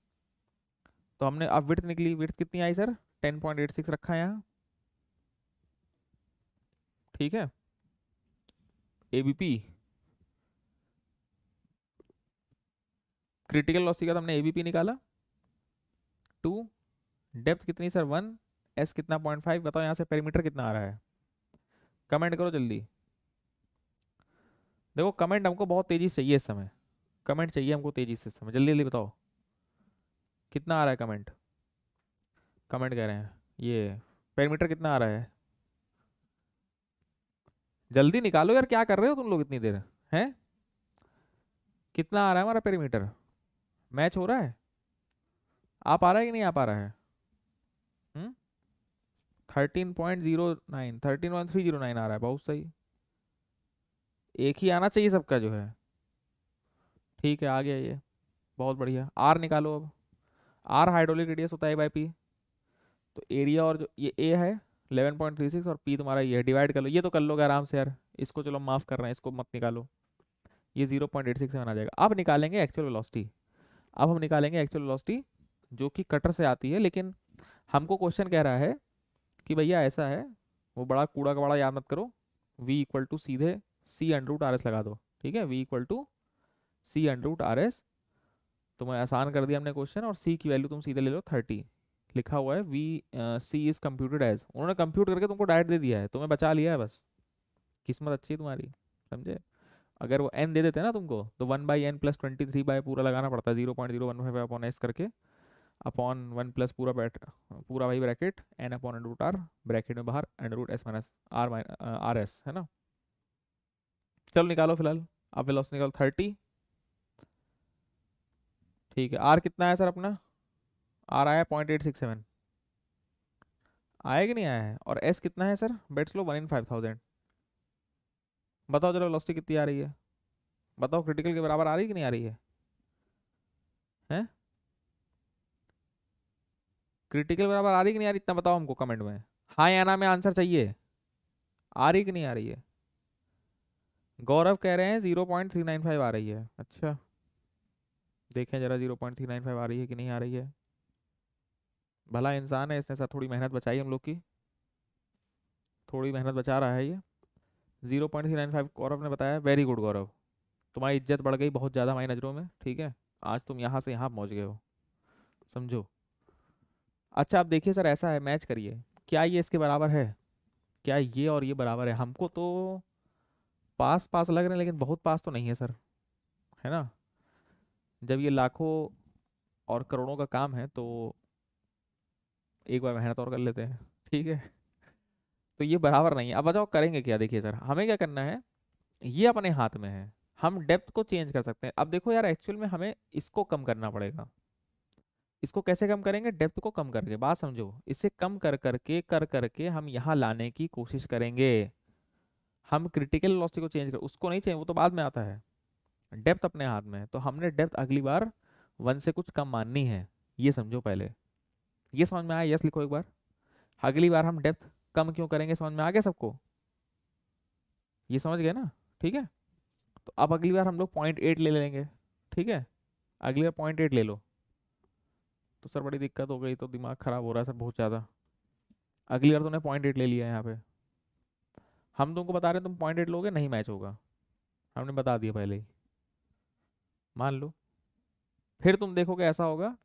तो हमने अब विर्थ निकली विर्थ कितनी आई sir ten point eight six रखा है यहाँ ठीक है A B P critical velocity का तो हमने ए बी पी निकाला टू डेप्थ कितनी सर वन एस कितना पॉइंट फाइव बताओ यहाँ से पेरीमीटर कितना आ रहा है कमेंट करो जल्दी देखो कमेंट हमको बहुत तेज़ी से चाहिए इस समय कमेंट चाहिए हमको तेज़ी से इस समय जल्दी जल्दी बताओ कितना आ रहा है कमेंट कमेंट कह रहे हैं ये पैरामीटर कितना आ रहा है जल्दी निकालो यार क्या कर रहे हो तुम लोग इतनी देर हैं कितना आ रहा है हमारा पेरीमीटर मैच हो रहा है आप आ रहा है कि नहीं आ आ रहा है thirteen point zero nine thirteen one three zero nine आ रहा है बहुत सही एक ही आना चाहिए सबका जो है ठीक है आ गया ये बहुत बढ़िया आर निकालो अब आर हाइड्रोलिक रेडियस होता है बाई पी तो एरिया और जो ये ए है 11.36 और पी तुम्हारा ये है डिवाइड कर लो ये तो कर लोगे आराम से यार इसको चलो माफ़ कर रहे हैं इसको मत निकालो ये पॉइंट में आ जाएगा अब निकालेंगे एक्चुअल वेलोसिटी अब हम निकालेंगे एक्चुअल वेलोसिटी जो कि कटर से आती है लेकिन हमको क्वेश्चन कह रहा है कि भैया ऐसा है वो बड़ा कूड़ा का बड़ा याद मत करो वी इक्वल टू सीधे C under root R S लगा दो ठीक है V equal to C under root R S तो मैं आसान कर दिया हमने क्वेश्चन और सी की वैल्यू तुम सीधे ले लो थर्टी लिखा हुआ है V C is computed as उन्होंने कंप्यूट करके तुमको डायरेक्ट दे दिया है तुम्हें बचा लिया है बस किस्मत अच्छी है तुम्हारी समझे अगर वो एन दे देते ना तुमको तो one by N plus twenty three by पूरा लगाना पड़ता है zero point zero one five upon S करके अपॉन वन प्लस पूरा बैट पूरा भाई bracket N upon root R bracket में बाहर and root S minus R R S है ना चलो निकालो फिलहाल आप वेलोसिटी निकालो थर्टी ठीक है आर कितना है सर अपना आर आया पॉइंट एट सिक्स सेवन आया कि नहीं आया है और एस कितना है सर बेट्स लो वन इन फाइव थाउजेंड बताओ जरा वेलोसिटी कितनी आ रही है बताओ क्रिटिकल के बराबर आ रही कि नहीं आ रही है हैं क्रिटिकल बराबर आ रही कि नहीं आ रही इतना बताओ हमको कमेंट में हाँ या ना में आंसर चाहिए आ रही कि नहीं आ रही है गौरव कह रहे हैं zero point three nine five आ रही है अच्छा देखें जरा zero point three nine five आ रही है कि नहीं आ रही है भला इंसान है इसने सर थोड़ी मेहनत बचाई हम लोग की थोड़ी मेहनत बचा रहा है ये zero point three nine five Gaurav ने बताया वेरी गुड गौरव तुम्हारी इज्जत बढ़ गई बहुत ज़्यादा हमारी नज़रों में ठीक है आज तुम यहाँ से यहाँ पहुँच गए हो समझो अच्छा आप देखिए सर ऐसा है मैच करिए क्या ये इसके बराबर है क्या ये और ये बराबर है हमको तो पास पास लग रहे हैं लेकिन बहुत पास तो नहीं है सर है ना जब ये लाखों और करोड़ों का काम है तो एक बार मेहनत और कर लेते हैं ठीक है तो ये बराबर नहीं है अब बताओ करेंगे क्या देखिए सर हमें क्या करना है ये अपने हाथ में है हम डेप्थ को चेंज कर सकते हैं अब देखो यार एक्चुअल में हमें इसको कम करना पड़ेगा इसको कैसे कम करेंगे डेप्थ को कम करके बात समझो इसे कम कर करके कर करके हम यहाँ लाने की कोशिश करेंगे हम क्रिटिकल वेलोसिटी को चेंज कर उसको नहीं चाहिए वो तो बाद में आता है डेप्थ अपने हाथ में है तो हमने डेप्थ अगली बार वन से कुछ कम माननी है ये समझो पहले ये समझ में आया यस लिखो एक बार अगली बार हम डेप्थ कम क्यों करेंगे समझ में आ गया सबको ये समझ गए ना ठीक है तो अब अगली बार हम लोग पॉइंट एट ले लेंगे ठीक है अगली बार पॉइंट एट ले लो तो सर बड़ी दिक्कत हो गई तो दिमाग खराब हो रहा है सर बहुत ज़्यादा अगली बार तो उन्हें पॉइंट एट ले लिया यहाँ पे हम तुमको बता रहे हैं तुम पॉइंट एट लोगे नहीं मैच होगा हमने बता दिया पहले ही मान लो फिर तुम देखोगे ऐसा होगा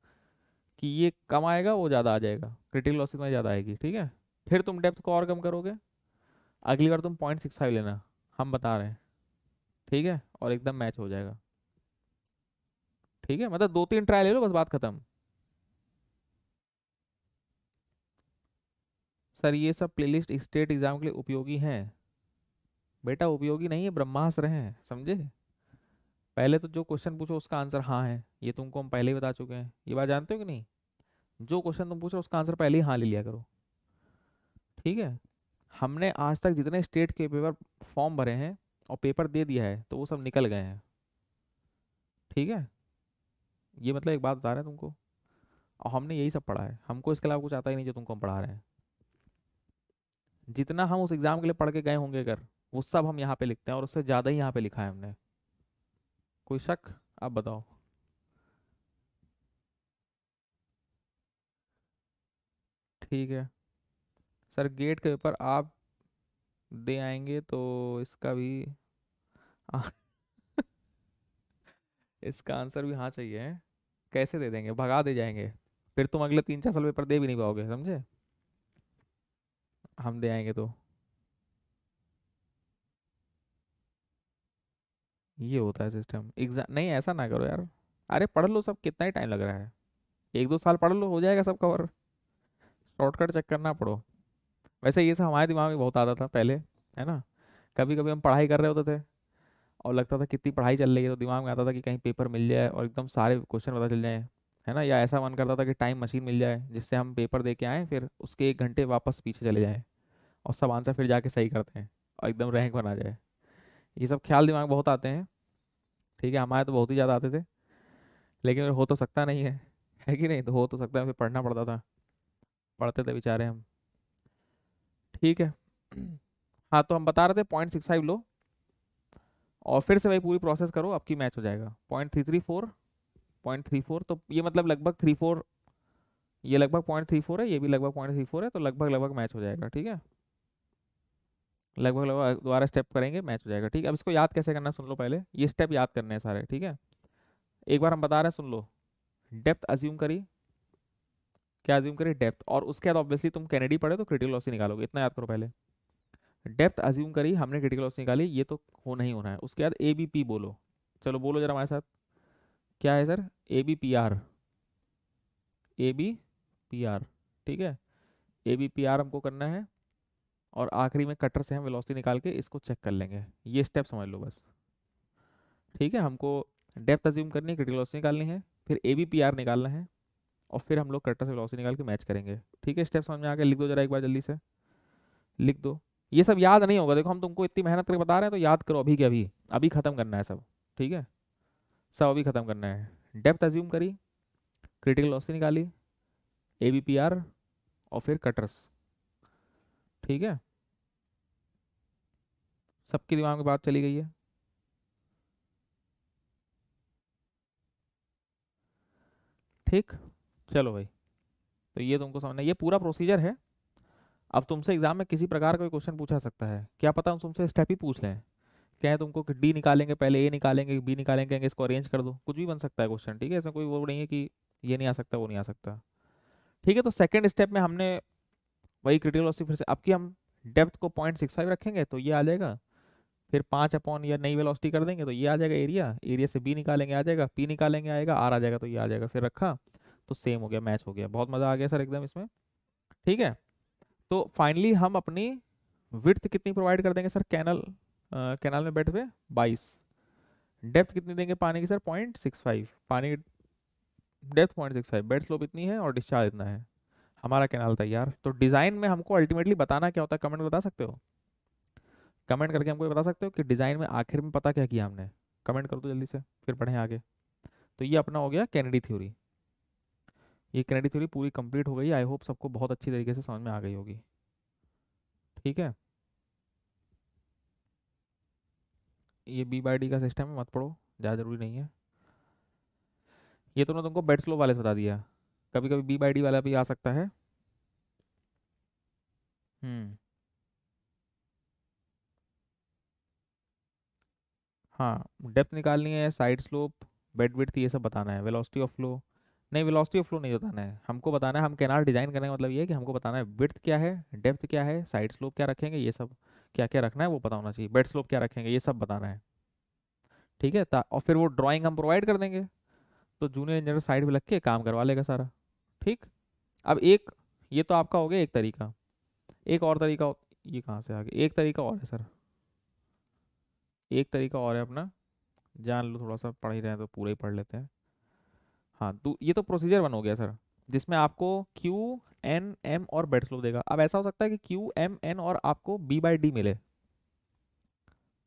कि ये कम आएगा वो ज़्यादा आ जाएगा क्रिटिकल लॉसेस में ज़्यादा आएगी ठीक है फिर तुम डेप्थ को और कम करोगे अगली बार तुम पॉइंट सिक्स फाइव लेना हम बता रहे हैं ठीक है और एकदम मैच हो जाएगा ठीक है मतलब दो तीन ट्राई ले लो बस बात खत्म सर ये सब प्लेलिस्ट स्टेट एग्जाम के लिए उपयोगी हैं बेटा उपयोगी नहीं है ब्रह्मास्त्र हैं समझे पहले तो जो क्वेश्चन पूछो उसका आंसर हाँ है ये तुमको हम पहले ही बता चुके हैं ये बात जानते हो कि नहीं जो क्वेश्चन तुम पूछो उसका आंसर पहले ही हाँ ले लिया करो ठीक है हमने आज तक जितने स्टेट के पेपर फॉर्म भरे हैं और पेपर दे दिया है तो वो सब निकल गए हैं ठीक है ये मतलब एक बात बता रहे हैं तुमको और हमने यही सब पढ़ा है हमको इसके अलावा कुछ आता ही नहीं जो तुमको हम पढ़ा रहे हैं जितना हम उस एग्ज़ाम के लिए पढ़ के गए होंगे अगर वो सब हम यहाँ पे लिखते हैं और उससे ज़्यादा ही यहाँ पे लिखा है हमने कोई शक आप बताओ ठीक है सर गेट के ऊपर आप दे आएंगे तो इसका भी इसका आंसर भी हाँ चाहिए कैसे दे देंगे भगा दे जाएंगे फिर तुम अगले तीन चार साल पेपर दे भी नहीं पाओगे समझे हम दे आएंगे तो ये होता है सिस्टम एग्जाम नहीं ऐसा ना करो यार अरे पढ़ लो सब कितना ही टाइम लग रहा है एक दो साल पढ़ लो हो जाएगा सब कवर शॉर्टकट चेक करना पड़ो वैसे ये सब हमारे दिमाग में बहुत आता था पहले है ना कभी कभी हम पढ़ाई कर रहे होते थे और लगता था कितनी पढ़ाई चल रही है तो दिमाग में आता था कि कहीं पेपर मिल जाए और एकदम सारे क्वेश्चन पता चल जाए है ना या ऐसा मन करता था कि टाइम मशीन मिल जाए जिससे हम पेपर दे के आएँ फिर उसके एक घंटे वापस पीछे चले जाएँ और सब आंसर फिर जाके सही करते हैं और एकदम रैंक बना जाए ये सब ख्याल दिमाग बहुत आते हैं ठीक है हमारे तो बहुत ही ज़्यादा आते थे लेकिन हो तो सकता नहीं है है कि नहीं तो हो तो सकता है फिर पढ़ना पड़ता था पढ़ते थे बेचारे हम ठीक है हाँ तो हम बता रहे थे पॉइंट सिक्स फाइव लो और फिर से भाई पूरी प्रोसेस करो आपकी मैच हो जाएगा point three three four point three four तो ये मतलब लगभग थ्री फोर ये लगभग पॉइंट थ्री फोर है ये भी लगभग पॉइंट थ्री फोर है तो लगभग लगभग मैच हो जाएगा ठीक है लगभग लगभग दोबारा स्टेप करेंगे मैच हो जाएगा ठीक है अब इसको याद कैसे करना सुन लो पहले ये स्टेप याद करने हैं सारे ठीक है एक बार हम बता रहे हैं सुन लो डेप्थ अज्यूम करी क्या अज्यूम करी डेप्थ और उसके बाद ऑब्वियसली तुम कैनेडी पढ़े तो क्रिटिकल लॉस ही निकालोगे इतना याद करो पहले डेप्थ अज्यूम करी हमने क्रिटिकल लॉस निकाली ये तो हो नहीं होना है उसके बाद ए बी पी बोलो चलो बोलो जरा हमारे साथ क्या है sir A B P R A B P R ठीक है ए बी पी आर हमको करना है और आखिरी में कटर से हम वेलोसिटी निकाल के इसको चेक कर लेंगे ये स्टेप समझ लो बस ठीक है हमको डेप्थ अज्यूम करनी है क्रिटिकल वेलोसिटी निकालनी है फिर ए बी पी आर निकालना है और फिर हम लोग कटर से वेलोसिटी निकाल के मैच करेंगे ठीक है स्टेप समझ में आके लिख दो जरा एक बार जल्दी से लिख दो ये सब याद नहीं होगा देखो हम तुमको इतनी मेहनत करके बता रहे हैं तो याद करो अभी के अभी अभी ख़त्म करना है सब ठीक है सब अभी ख़त्म करना है डेप्थ अज्यूम करी क्रिटिकल वेलोसिटी निकाली ए बी पी आर और फिर कटर्स ठीक है सबके दिमाग में बात चली गई है ठीक चलो भाई तो ये तुमको समझना ये पूरा प्रोसीजर है अब तुमसे एग्जाम में किसी प्रकार का क्वेश्चन पूछा सकता है क्या पता हम तुमसे स्टेप ही पूछ लें क्या है तुमको कि डी निकालेंगे पहले ए निकालेंगे बी निकालेंगे कहेंगे इसको अरेंज कर दो कुछ भी बन सकता है क्वेश्चन ठीक है ऐसा कोई वो नहीं है कि ये नहीं आ सकता वो नहीं आ सकता ठीक है तो सेकंड स्टेप में हमने वही क्रिटिकल वेलोसिटी फिर से अब की हम डेप्थ को पॉइंट सिक्स फाइव रखेंगे तो ये आ जाएगा फिर पाँच अपॉन या नई वेलोसिटी कर देंगे तो ये आ जाएगा एरिया एरिया से बी निकालेंगे आ जाएगा पी निकालेंगे आएगा आर आ जाएगा तो ये आ जाएगा फिर रखा तो सेम हो गया मैच हो गया बहुत मज़ा आ गया सर एकदम इसमें ठीक है तो फाइनली हम अपनी विर्थ कितनी प्रोवाइड कर देंगे सर कैनल कैनल में बैठ पे बाईस डेप्थ कितनी देंगे पानी की सर पॉइंट सिक्स फाइव पानी depth point six five bed slope इतनी है और डिस्चार्ज इतना है हमारा कैनाल तैयार तो डिज़ाइन में हमको अल्टीमेटली बताना क्या होता है कमेंट बता सकते हो कमेंट करके हमको बता सकते हो कि डिज़ाइन में आखिर में पता क्या किया हमने कमेंट कर दो जल्दी से फिर पढ़ें आगे तो ये अपना हो गया कैनेडी थ्योरी ये कैनेडी थ्योरी पूरी कंप्लीट हो गई आई होप सबको बहुत अच्छी तरीके से समझ में आ गई होगी ठीक है ये बी बाई डी का सिस्टम है मत पढ़ो ज़्यादा ज़रूरी नहीं है ये तो ना तुमको बेड स्लो वाले से बता दिया कभी कभी बी बाई डी वाला भी आ सकता है हम्म हाँ डेप्थ निकालनी है साइड स्लोप बेड विथ ये सब बताना है वेलोसिटी ऑफ फ्लो नहीं वेलोसिटी ऑफ फ्लो नहीं बताना है हमको बताना है हम कैनाल डिजाइन करने का मतलब ये है कि हमको बताना है विथ क्या है डेप्थ क्या है साइड स्लोप क्या रखेंगे ये सब क्या क्या रखना है वो पता होना चाहिए बेड स्लोप क्या रखेंगे ये सब बताना है ठीक है और फिर वो ड्राइंग हम प्रोवाइड कर देंगे तो जूनियर इंजीनियर साइड पर लग के काम करवा लेगा सारा ठीक अब एक ये तो आपका हो गया एक तरीका एक और तरीका ये कहाँ से आ गया एक तरीका और है सर एक तरीका और है अपना जान लो थोड़ा सा पढ़ ही रहे हैं तो पूरा ही पढ़ लेते हैं हाँ तो ये तो प्रोसीजर वन हो गया सर जिसमें आपको Q एन एम और बेड स्लो देगा अब ऐसा हो सकता है कि Q एम एन और आपको B बाई डी मिले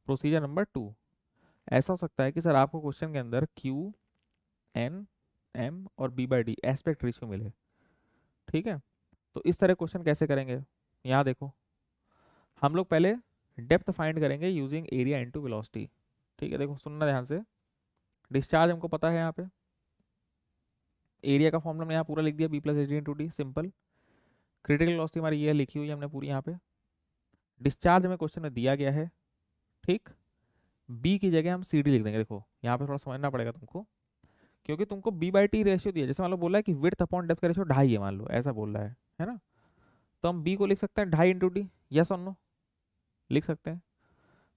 प्रोसीजर नंबर टू ऐसा हो सकता है कि सर आपको क्वेश्चन के अंदर Q एन एम और B by D aspect ratio मिले ठीक है तो इस तरह क्वेश्चन कैसे करेंगे यहाँ देखो हम लोग पहले डेप्थ फाइंड करेंगे यूजिंग एरिया इनटू वेलोसिटी ठीक है देखो सुनना ध्यान से डिस्चार्ज हमको पता है यहाँ पे एरिया का फॉर्मूला हमने यहाँ पूरा लिख दिया B plus H D into D simple critical velocity हमारी ये लिखी हुई है हमने पूरी यहाँ पे डिस्चार्ज हमें क्वेश्चन में दिया गया है ठीक बी की जगह हम सी डी लिख देंगे देखो यहाँ पर थोड़ा समझना पड़ेगा तुमको क्योंकि तुमको बी बाई टी रेशियो दिया जैसे मान लो बोला है कि विथ अपॉन डेप्थ का रेशियो ढाई है मान लो ऐसा बोल रहा है है ना तो हम बी को लिख सकते हैं ढाई इंटू डी यस और नो लिख सकते हैं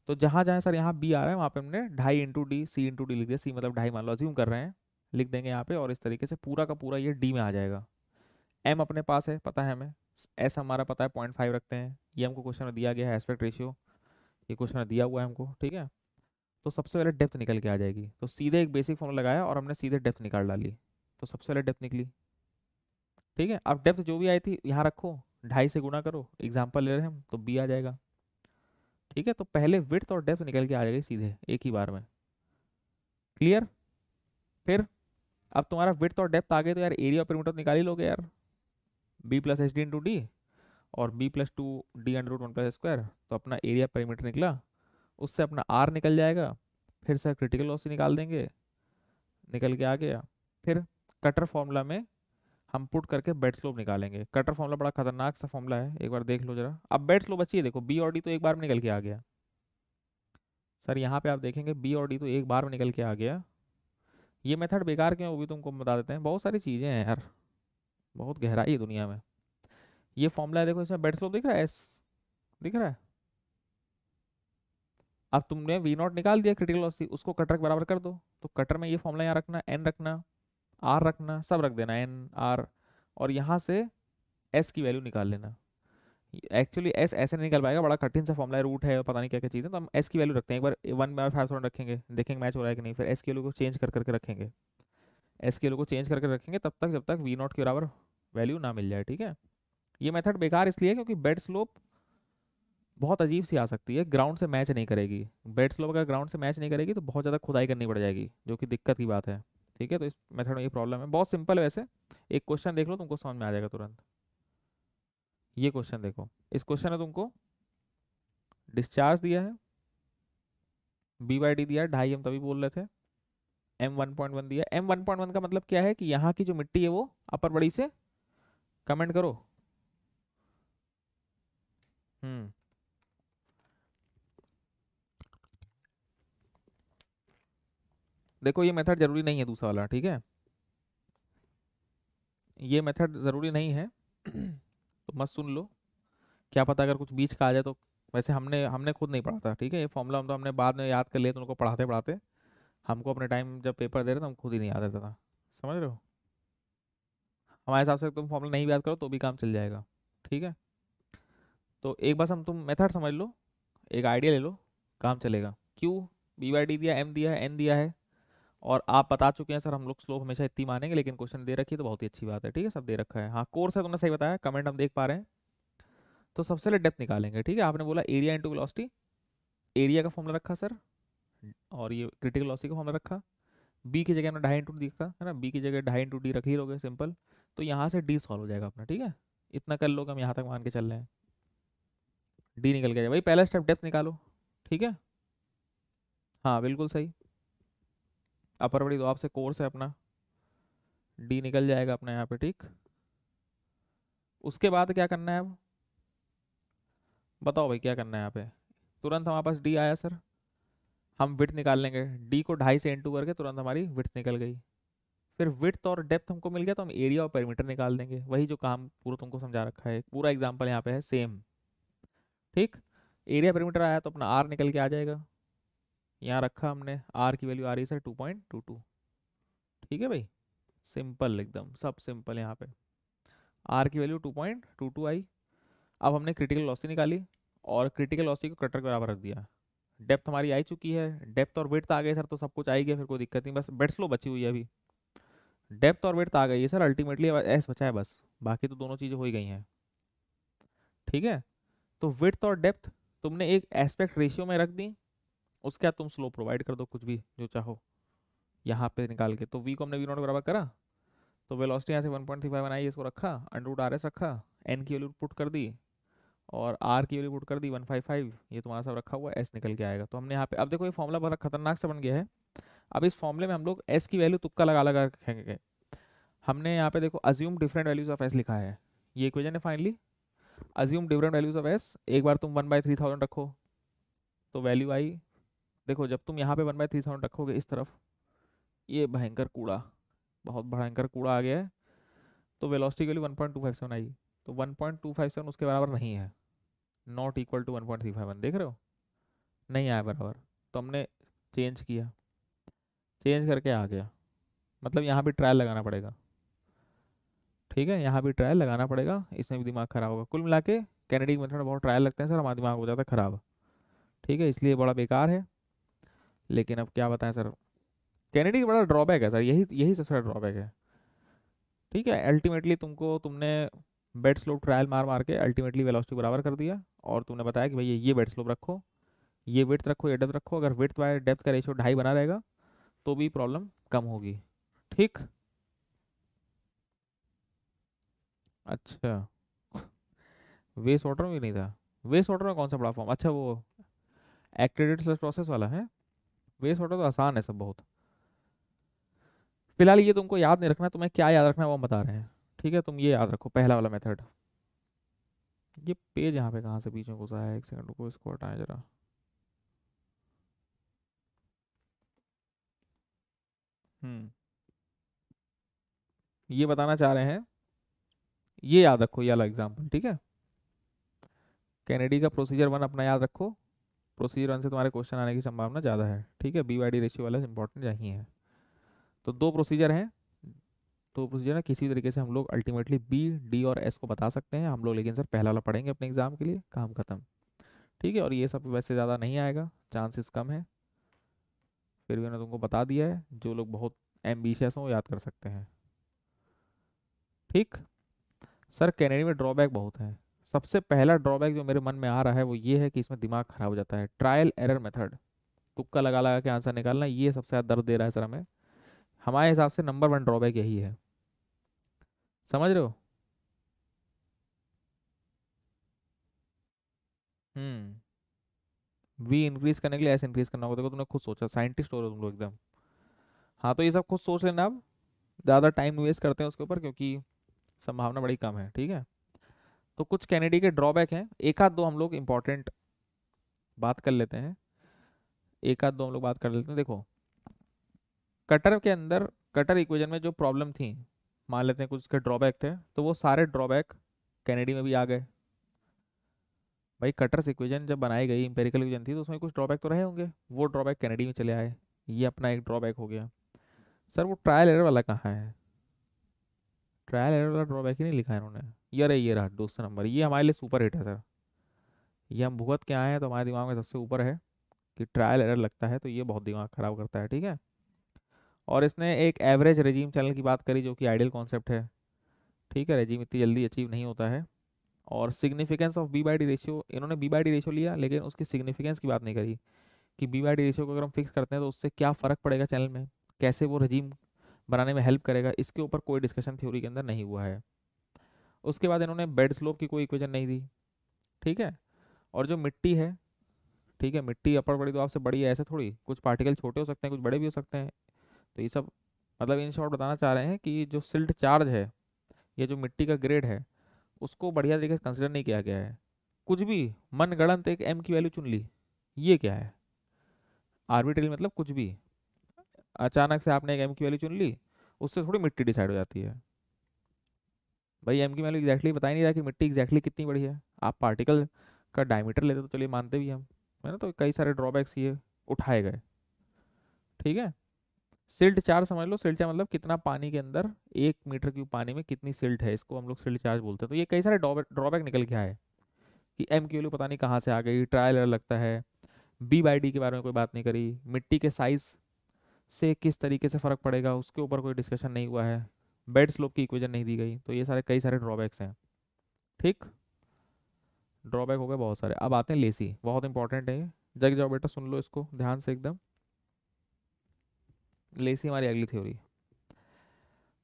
तो जहाँ जहाँ सर यहाँ बी आ रहा है वहाँ पे हमने ढाई into D C into D लिख दिया सी मतलब ढाई मान लो अज्यूम कर रहे हैं लिख देंगे यहाँ पे और इस तरीके से पूरा का पूरा ये डी में आ जाएगा एम अपने पास है पता है हमें एस हमारा पता है पॉइंट फाइव रखते हैं ये हमको क्वेश्चन दिया गया है एस्पेक्ट रेशियो ये क्वेश्चन दिया हुआ है हमको ठीक है तो सबसे पहले डेप्थ निकल के आ जाएगी तो सीधे एक बेसिक फॉर्म लगाया और हमने सीधे डेप्थ निकाल डाली तो सबसे पहले डेप्थ निकली ठीक है अब डेप्थ जो भी आई थी यहाँ रखो ढाई से गुना करो एग्जाम्पल ले रहे हैं हम तो बी आ जाएगा ठीक है तो पहले विथ और डेप्थ निकल के आ जाएगी सीधे एक ही बार में क्लियर फिर अब तुम्हारा विथ और डेप्थ आ गए तो यार एरिया पेरीमीटर निकाल ही लोगे यार B plus H D into D और B plus two D under root one plus square तो अपना एरिया परिमीटर निकला उससे अपना आर निकल जाएगा फिर सर क्रिटिकल लॉस निकाल देंगे निकल के आ गया फिर कटर फॉर्मूला में हम पुट करके बेड स्लोप निकालेंगे कटर फॉर्मूला बड़ा खतरनाक सा फॉर्मूला है एक बार देख लो जरा अब बेड स्लोप अच्छी है देखो बी और डी तो एक बार में निकल के आ गया सर यहाँ पे आप देखेंगे बी और डी तो एक बार में निकल के आ गया ये मेथड बेकार क्यों वो भी तुमको बता देते हैं बहुत सारी चीज़ें हैं यार बहुत गहराई है दुनिया में ये फॉर्मूला है देखो इसमें बेड स्लोप दिख रहा है एस दिख रहा है अब तुमने वी नॉट निकाल दिया क्रिटिकल लॉस उसको कटर के बराबर कर दो तो कटर में ये फॉर्मला यहाँ रखना एन रखना आर रखना सब रख देना एन आर और यहाँ से एस की वैल्यू निकाल लेना एक्चुअली एस ऐसे नहीं निकल पाएगा बड़ा कठिन सा फॉर्मला रूट है पता नहीं क्या क्या चीज़ें तो हम एस की वैल्यू रखते हैं एक बार वन बाय फाइव थाउजेंड रखेंगे देखेंगे मैच हो रहा है कि नहीं फिर एस की वैल्यू को चेंज कर करके रखेंगे एस की वैल्यू को चेंज करके रखेंगे तब तक जब तक वी नॉट के बराबर वैल्यू ना मिल जाए ठीक है ये मेथड बेकार इसलिए क्योंकि बेड स्लोप बहुत अजीब सी आ सकती है ग्राउंड से मैच नहीं करेगी बेट स्लोप अगर ग्राउंड से मैच नहीं करेगी तो बहुत ज़्यादा खुदाई करनी पड़ जाएगी जो कि दिक्कत की बात है ठीक है तो इस मेथड में ये प्रॉब्लम है बहुत सिंपल है वैसे एक क्वेश्चन देख लो तुमको समझ में आ जाएगा तुरंत ये क्वेश्चन देखो इस क्वेश्चन ने तुमको डिस्चार्ज दिया है बी वाई डी दिया है ढाई एम तभी बोल रहे थे एम वन पॉइंट वन दिया एम वन पॉइंट वन का मतलब क्या है कि यहाँ की जो मिट्टी है वो अपर बड़ी से कमेंट करो हम्म देखो ये मेथड ज़रूरी नहीं है दूसरा वाला ठीक है ये मेथड ज़रूरी नहीं है तो मत सुन लो क्या पता अगर कुछ बीच का आ जाए तो वैसे हमने हमने खुद नहीं पढ़ा था ठीक है ये फॉर्मूला हम तो हमने बाद में याद कर लिए तो उनको पढ़ाते पढ़ाते हमको अपने टाइम जब पेपर दे रहे थे तो हम खुद ही नहीं याद रहता था समझ रहे हो हमारे हिसाब से तुम फॉर्मूला नहीं याद करो तो भी काम चल जाएगा ठीक है तो एक बस हम तुम मेथड समझ लो एक आइडिया ले लो काम चलेगा क्यों बी वाई डी दिया एम दिया है एन दिया है और आप बता चुके हैं सर हम लोग स्लोप हमेशा इतनी मानेंगे लेकिन क्वेश्चन दे रखी तो बहुत ही अच्छी बात है ठीक है सब दे रखा है हाँ कोर्स है तुमने सही बताया कमेंट हम देख पा रहे हैं तो सबसे पहले डेप्थ निकालेंगे ठीक है आपने बोला एरिया इंटू वेलोसिटी एरिया का फॉर्मूला रखा सर और ये क्रिटिकल वेलोसिटी का फॉर्मूला रखा बी की जगह हमने ढाई इंटू डी रखा है ना बी की जगह ढाई इंटू डी रख ही रहोगे सिंपल तो यहाँ से डी सॉल्व हो जाएगा अपना ठीक है इतना कर लोग हम यहाँ तक मान के चल रहे हैं डी निकल गया भाई पहला स्टेप डेप्थ निकालो ठीक है हाँ बिल्कुल सही अपर बड़ी दो आपसे कोर्स है अपना डी निकल जाएगा अपना यहाँ पे ठीक उसके बाद क्या करना है अब बताओ भाई क्या करना है यहाँ पे तुरंत हमारे पास डी आया सर हम विथ निकाल लेंगे डी को ढाई से इंटू करके तुरंत हमारी विथ निकल गई फिर विथ और डेप्थ हमको मिल गया तो हम एरिया और पेरीमीटर निकाल देंगे वही जो काम पूरा तुमको समझा रखा है पूरा एग्जाम्पल यहाँ पे है सेम ठीक एरिया पेरीमीटर आया तो अपना आर निकल के आ जाएगा यहाँ रखा हमने आर की वैल्यू आ रही है sir two point two two ठीक है भाई सिंपल एकदम सब सिंपल यहाँ पे आर की value two point two two आई अब हमने क्रिटिकल लॉसी निकाली और क्रिटिकल लॉसी को कटर के बराबर रख दिया डेप्थ हमारी आ चुकी है डेप्थ और वेट आ गए सर तो सब कुछ आई गया फिर कोई दिक्कत नहीं बस बेड स्लो बची हुई है अभी डेप्थ और वेट आ गई है सर अल्टीमेटली एस बचा है बस बाकी तो दोनों चीज़ें हो ही गई हैं ठीक है तो विथ और डेप्थ तुमने एक एस्पेक्ट रेशियो में रख दी उसके बाद तुम स्लो प्रोवाइड कर दो कुछ भी जो चाहो यहाँ पे निकाल के तो वी को हमने वी नोट बराबर करा तो वेलोसिटी यहाँ से वन पॉइंट थ्री फाइव बनाई इसको रखा रूट आर एस रखा एन की वैल्यू पुट कर दी और आर की वैल्यू पुट कर दी वन फाइव फाइव ये तुम्हारा सब रखा हुआ एस निकल के आएगा तो हमने यहाँ पे अब देखो ये फॉर्मूला बड़ा खतरनाक सा बन गया है अब इस फॉर्मूले में हम लोग एस की वैल्यू तुक्का लगा लगा रखेंगे हमने यहाँ पे देखो assume different values of S लिखा है ये इक्वेजन है finally assume different values of S एक बार तुम वन बाई थ्री थाउजेंड रखो तो वैल्यू आई देखो जब तुम यहाँ पे वन बाई थ्री साउंड रखोगे इस तरफ ये भयंकर कूड़ा बहुत भयंकर कूड़ा आ गया है तो वेलोसिटी लिए one point two five seven आई तो one point two five seven उसके बराबर नहीं है not equal to one point three five one देख रहे हो नहीं आया बराबर तो हमने चेंज किया चेंज करके आ गया मतलब यहाँ भी ट्रायल लगाना पड़ेगा ठीक है यहाँ भी ट्रायल लगाना पड़ेगा इसमें भी दिमाग खराब होगा कुल मिला के कैनेडिक मेथड बहुत ट्रायल लगते हैं सर हमारा दिमाग हो जाता है ख़राब ठीक है इसलिए बड़ा बेकार है लेकिन अब क्या बताएं सर कैनेडी बड़ा ड्रॉबैक है सर यही यही सबसे बड़ा ड्रॉबैक है ठीक है अल्टीमेटली तुमको तुमने बेड स्लोप ट्रायल मार मार के अल्टीमेटली वेलोसिटी बराबर कर दिया और तुमने बताया कि भैया ये बेड स्लोप रखो ये वेट रखो ये डेप्थ रखो अगर वेट बाय डेप्थ का रेशियो ढाई बना रहेगा तो भी प्रॉब्लम कम होगी ठीक अच्छा वेस्ट वाटर में भी नहीं था वेस्ट वाटर में कौन सा बड़ा फॉर्म अच्छा वो एक्टेडेड प्रोसेस वाला है वेस्ट वाटर तो आसान है सब बहुत फिलहाल ये तुमको याद नहीं रखना तुम्हें क्या याद रखना है वो हम बता रहे हैं ठीक है तुम ये याद रखो पहला वाला मेथड ये पेज यहाँ पे कहाँ से बीच में घुसा है एक सेकंड को इसको हटाएं जरा हम्म ये बताना चाह रहे हैं ये याद रखो ये वाला एग्जाम्पल ठीक है कैनेडी का प्रोसीजर वन अपना याद रखो प्रोसीजर वन से तुम्हारे क्वेश्चन आने की संभावना ज़्यादा है ठीक है बी वाई डी रेशियो वाला इंपॉर्टेंट यही है तो दो प्रोसीजर हैं तो प्रोसीजर ना किसी भी तरीके से हम लोग अल्टीमेटली बी डी और एस को बता सकते हैं हम लोग लेकिन सर पहला वाला पढ़ेंगे अपने एग्जाम के लिए काम खत्म ठीक है और ये सब वैसे ज़्यादा नहीं आएगा चांसेस कम है फिर भी मैंने तुमको बता दिया है जो लोग बहुत एम्बिशियस हों याद कर सकते हैं ठीक सर कैनेडी में ड्रॉबैक बहुत है सबसे पहला ड्रॉबैक जो मेरे मन में आ रहा है वो ये है कि इसमें दिमाग खराब हो जाता है ट्रायल एरर मेथड तुक्का लगा लगा के आंसर निकालना ये सबसे ज़्यादा दर्द दे रहा है सर हमें हमारे हिसाब से नंबर वन ड्रॉबैक यही है समझ रहे हो हम्म वी इंक्रीज करने के लिए ऐसे इंक्रीज करना होगा देखो तुमने खुद सोचा साइंटिस्ट हो रहे हो तुम लोग एकदम हाँ तो ये सब खुद सोच लेना अब ज़्यादा टाइम वेस्ट करते हैं उसके ऊपर क्योंकि संभावना बड़ी कम है ठीक है तो कुछ कैनेडी के ड्रॉबैक हैं एक आध दो हम लोग इम्पॉर्टेंट बात कर लेते हैं एक आध दो हम लोग बात कर लेते हैं देखो कटर के अंदर कटर इक्वेजन में जो प्रॉब्लम थी मान लेते हैं कुछ उसके ड्रॉबैक थे तो वो सारे ड्रॉबैक कैनेडी में भी आ गए भाई कटर्स इक्वेजन जब बनाई गई इंपेरिकल इक्वेजन थी तो उसमें कुछ ड्रॉबैक तो रहे होंगे वो ड्रॉबैक कैनेडी में चले आए ये अपना एक ड्रॉबैक हो गया सर वो ट्रायल एरर वाला कहाँ है ट्रायल एरर वाला ड्रॉबैक ही नहीं लिखा है इन्होंने ये रही ये रहा दूसरा नंबर ये हमारे लिए सुपर हिट है सर ये हम भुगत के आए हैं तो हमारे दिमाग में सबसे ऊपर है कि ट्रायल एरर लगता है तो ये बहुत दिमाग ख़राब करता है ठीक है और इसने एक एवरेज रजीम चैनल की बात करी जो कि आइडियल कॉन्सेप्ट है ठीक है रजीम इतनी जल्दी अचीव नहीं होता है और significance of B by D ratio इन्होंने बी बाई डी रेशियो लिया लेकिन उसकी सिग्निफिकेंस की बात नहीं करी कि बी बाई डी रेशियो को अगर हम फिक्स करते हैं तो उससे क्या फ़र्क पड़ेगा चैनल में कैसे वो रजीम बनाने में हेल्प करेगा इसके ऊपर कोई डिस्कशन थ्योरी के अंदर नहीं हुआ है उसके बाद इन्होंने बेड स्लोप की कोई इक्वेशन नहीं दी ठीक है और जो मिट्टी है ठीक है मिट्टी अपर बड़ी तो आपसे बड़ी है ऐसे थोड़ी कुछ पार्टिकल छोटे हो सकते हैं कुछ बड़े भी हो सकते हैं तो ये सब मतलब इन शॉर्ट बताना चाह रहे हैं कि जो सिल्ट चार्ज है ये जो मिट्टी का ग्रेड है उसको बढ़िया तरीके से कंसिडर नहीं किया गया है कुछ भी मनगणंत एक एम की वैल्यू चुन ली ये क्या है आर्बिट्री मतलब कुछ भी अचानक से आपने एक एम की वैल्यू चुन ली उससे थोड़ी मिट्टी डिसाइड हो जाती है भाई एम की वैल्यू एक्जैक्टली बता ही नहीं रहा कि मिट्टी एग्जैक्टली कितनी बड़ी है आप पार्टिकल का डायमीटर लेते तो चलिए मानते भी हम है ना तो कई सारे ड्रॉबैक्स ये उठाए गए ठीक है सिल्ट चार्ज समझ लो सिल्ट चार्ज मतलब कितना पानी के अंदर एक मीटर क्यूब पानी में कितनी सिल्ट है इसको हम लोग सिल्ट चार्ज बोलते हैं तो ये कई सारे ड्रॉबैक निकल के आए कि एम की वैल्यू पता नहीं कहाँ से आ गई ट्रायल लगता है बी बाई डी के बारे में कोई बात नहीं करी मिट्टी के साइज़ से किस तरीके से फ़र्क पड़ेगा उसके ऊपर कोई डिस्कशन नहीं हुआ है बेड स्लोप की इक्वेशन नहीं दी गई तो ये सारे कई सारे ड्रॉबैक्स हैं ठीक ड्रॉबैक हो गए बहुत सारे अब आते हैं लेसी बहुत इंपॉर्टेंट है जग जाओ बेटा सुन लो इसको ध्यान से एकदम लेसी हमारी अगली थ्योरी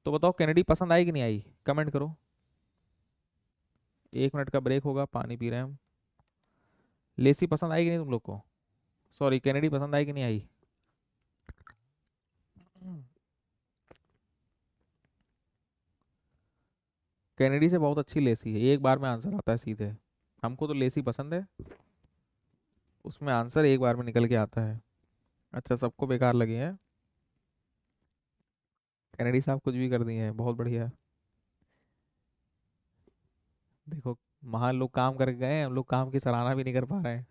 तो बताओ कैनेडी पसंद आई कि नहीं आई कमेंट करो एक मिनट का ब्रेक होगा पानी पी रहे हैं हम लेसी पसंद आई कि नहीं तुम लोग को सॉरी कैनेडी पसंद आई कि नहीं आई कैनेडी से बहुत अच्छी लेसी है एक बार में आंसर आता है सीधे हमको तो लेसी पसंद है उसमें आंसर एक बार में निकल के आता है अच्छा सबको बेकार लगे हैं कैनेडी साहब कुछ भी कर दिए हैं बहुत बढ़िया देखो महान लोग काम करके गए हम लोग काम की सराहना भी नहीं कर पा रहे हैं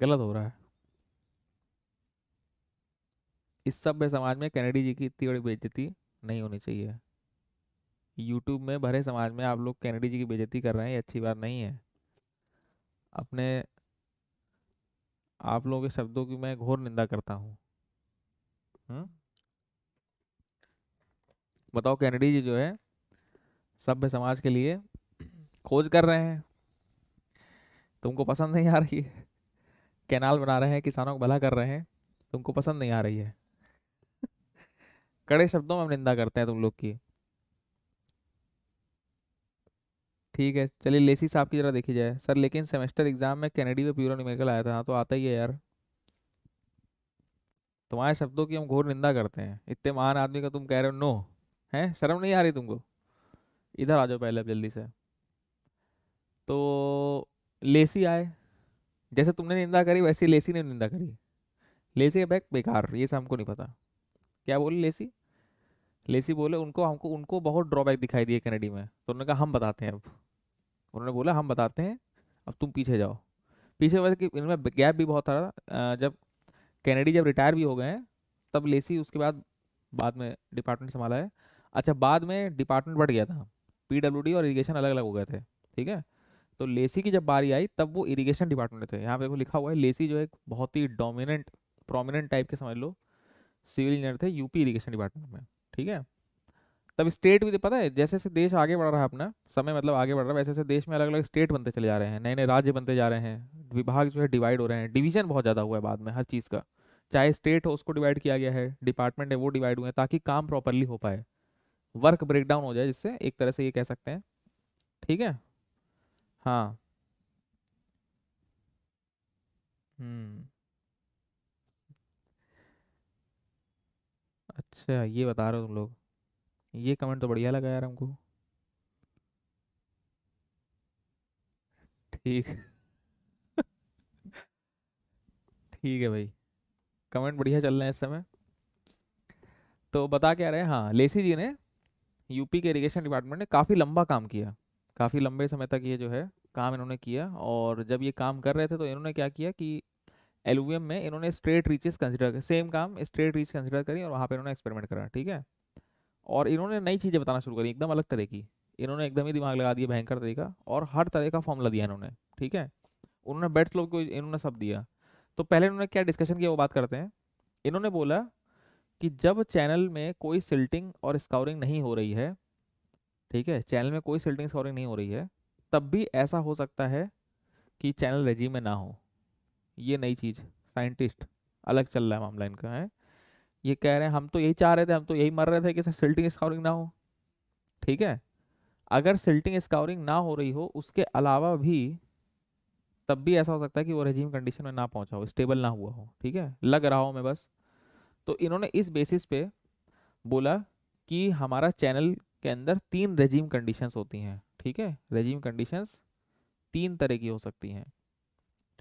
गलत हो रहा है इस सभ्य समाज में कैनेडी जी की इतनी बड़ी बेइज्जती नहीं होनी चाहिए यूट्यूब में भरे समाज में आप लोग कैनेडी जी की बेजती कर रहे हैं ये अच्छी बात नहीं है अपने आप लोगों के शब्दों की मैं घोर निंदा करता हूँ हम्म? बताओ कैनेडी जी जो है सभ्य समाज के लिए खोज कर रहे हैं तुमको पसंद नहीं आ रही है कैनाल बना रहे हैं किसानों को भला कर रहे हैं तुमको पसंद नहीं आ रही है कड़े शब्दों में हम निंदा करते हैं तुम लोग की ठीक है चलिए लेसी साहब की जरा देखी जाए सर लेकिन सेमेस्टर एग्जाम में कैनेडी में प्यूरो न्यूमेरिकल आया था हाँ तो आता ही है यार तुम्हारे शब्दों की हम घोर निंदा करते हैं इतने महान आदमी का तुम कह रहे हो नो है शर्म नहीं आ रही तुमको इधर आ जाओ पहले अब जल्दी से तो लेसी आए जैसे तुमने निंदा करी वैसे लेसी ने निंदा करी लेसी का बैग बेकार ये सब हमको नहीं पता क्या बोले लेसी लेसी बोले उनको हमको उनको बहुत ड्रॉबैक दिखाई दिए कैनेडी में तो उन्होंने कहा हम बताते हैं अब उन्होंने बोला हम बताते हैं अब तुम पीछे जाओ पीछे वजह मतलब कि इनमें गैप भी बहुत था जब कैनेडी जब रिटायर भी हो गए तब लेसी उसके बाद बाद में डिपार्टमेंट संभाला है अच्छा बाद में डिपार्टमेंट बढ़ गया था पी और इरीगेशन अलग अलग हो गए थे ठीक है तो लेसी की जब बारी आई तब वो इरीगेशन डिपार्टमेंट थे यहाँ पे वो लिखा हुआ है लेसी जो है बहुत ही डोमिनेंट प्रोमिनेंट टाइप के समझ लो सिविल इंजीनियर थे यूपी इरीगेशन डिपार्टमेंट में ठीक है तब स्टेट भी पता है जैसे जैसे देश आगे बढ़ रहा है अपना समय मतलब आगे बढ़ रहा है वैसे वैसे देश में अलग अलग स्टेट बनते चले जा रहे हैं नए नए राज्य बनते जा रहे हैं विभाग जो है डिवाइड हो रहे हैं डिवीजन बहुत ज़्यादा हुआ है बाद में हर चीज़ का चाहे स्टेट हो उसको डिवाइड किया गया है डिपार्टमेंट है वो डिवाइड हुए हैं ताकि काम प्रॉपरली हो पाए वर्क ब्रेकडाउन हो जाए जिससे एक तरह से ये कह सकते हैं ठीक है हाँ हम्म अच्छा ये बता रहे हो तुम लोग ये कमेंट तो बढ़िया लगा यार हमको ठीक ठीक है भाई कमेंट बढ़िया चल रहे हैं इस समय तो बता क्या रहे हैं हाँ लेसी जी ने यूपी के इरिगेशन डिपार्टमेंट ने काफ़ी लंबा काम किया काफ़ी लंबे समय तक ये जो है काम इन्होंने किया और जब ये काम कर रहे थे तो इन्होंने क्या किया कि एलुवियम में इन्होंने स्ट्रेट रीचेस कंसिडर कर सेम काम स्ट्रेट रीच कंसिडर करी और वहाँ पर इन्होंने एक्सपेरिमेंट करा ठीक है और इन्होंने नई चीज़ें बताना शुरू करी एकदम अलग तरह की इन्होंने एकदम ही दिमाग लगा दिया भयंकर तरीका और हर तरह का फॉर्मूला दिया इन्होंने ठीक है उन्होंने बेट्स लोग को इन्होंने सब दिया तो पहले इन्होंने क्या डिस्कशन किया वो बात करते हैं इन्होंने बोला कि जब चैनल में कोई सिल्टिंग और स्काउरिंग नहीं हो रही है ठीक है चैनल में कोई सिल्टिंग स्काउरिंग नहीं हो रही है तब भी ऐसा हो सकता है कि चैनल रेजी में ना हो ये नई चीज़ साइंटिस्ट अलग चल रहा है मामला इनका है ये कह रहे हैं हम तो यही चाह रहे थे हम तो यही मर रहे थे कि सिल्टिंग स्काउरिंग ना हो ठीक है अगर सिल्टिंग स्काउरिंग ना हो रही हो उसके अलावा भी तब भी ऐसा हो सकता है कि वो रजीम कंडीशन में ना पहुंचा हो स्टेबल ना हुआ हो ठीक है लग रहा हो मैं बस तो इन्होंने इस बेसिस पे बोला कि हमारा चैनल के अंदर तीन रेजीम कंडीशंस होती हैं ठीक है रेजीम कंडीशंस तीन तरह की हो सकती हैं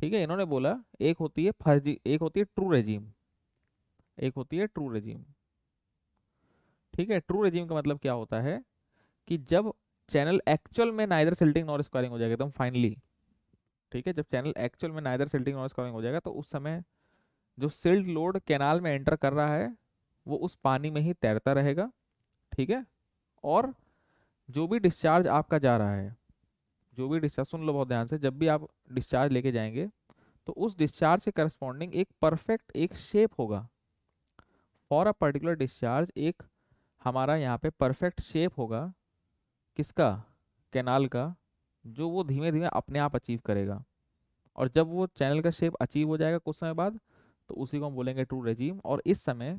ठीक है इन्होंने बोला एक होती है फर्जी एक होती है ट्रू रेजीम एक होती है ट्रू रेजीम ठीक है ट्रू रेजीम का मतलब क्या होता है कि जब चैनल एक्चुअल में नाइदर सिल्टिंग नॉर स्क्वायरिंग हो जाएगा एकदम फाइनली ठीक है जब चैनल एक्चुअल में नाइदर सिल्टिंग नॉर स्क्वायरिंग हो जाएगा तो उस समय जो सिल्ट लोड कैनाल में एंटर कर रहा है वो उस पानी में ही तैरता रहेगा ठीक है और जो भी डिस्चार्ज आपका जा रहा है जो भी डिस्चार्ज सुन लो बहुत ध्यान से जब भी आप डिस्चार्ज लेके जाएंगे तो उस डिस्चार्ज के करस्पॉन्डिंग एक परफेक्ट एक शेप होगा फॉर अ पर्टिकुलर डिस्चार्ज एक हमारा यहाँ पे परफेक्ट शेप होगा किसका कैनाल का जो वो धीमे धीमे अपने आप अचीव करेगा और जब वो चैनल का शेप अचीव हो जाएगा कुछ समय बाद तो उसी को हम बोलेंगे ट्रू रेजीम और इस समय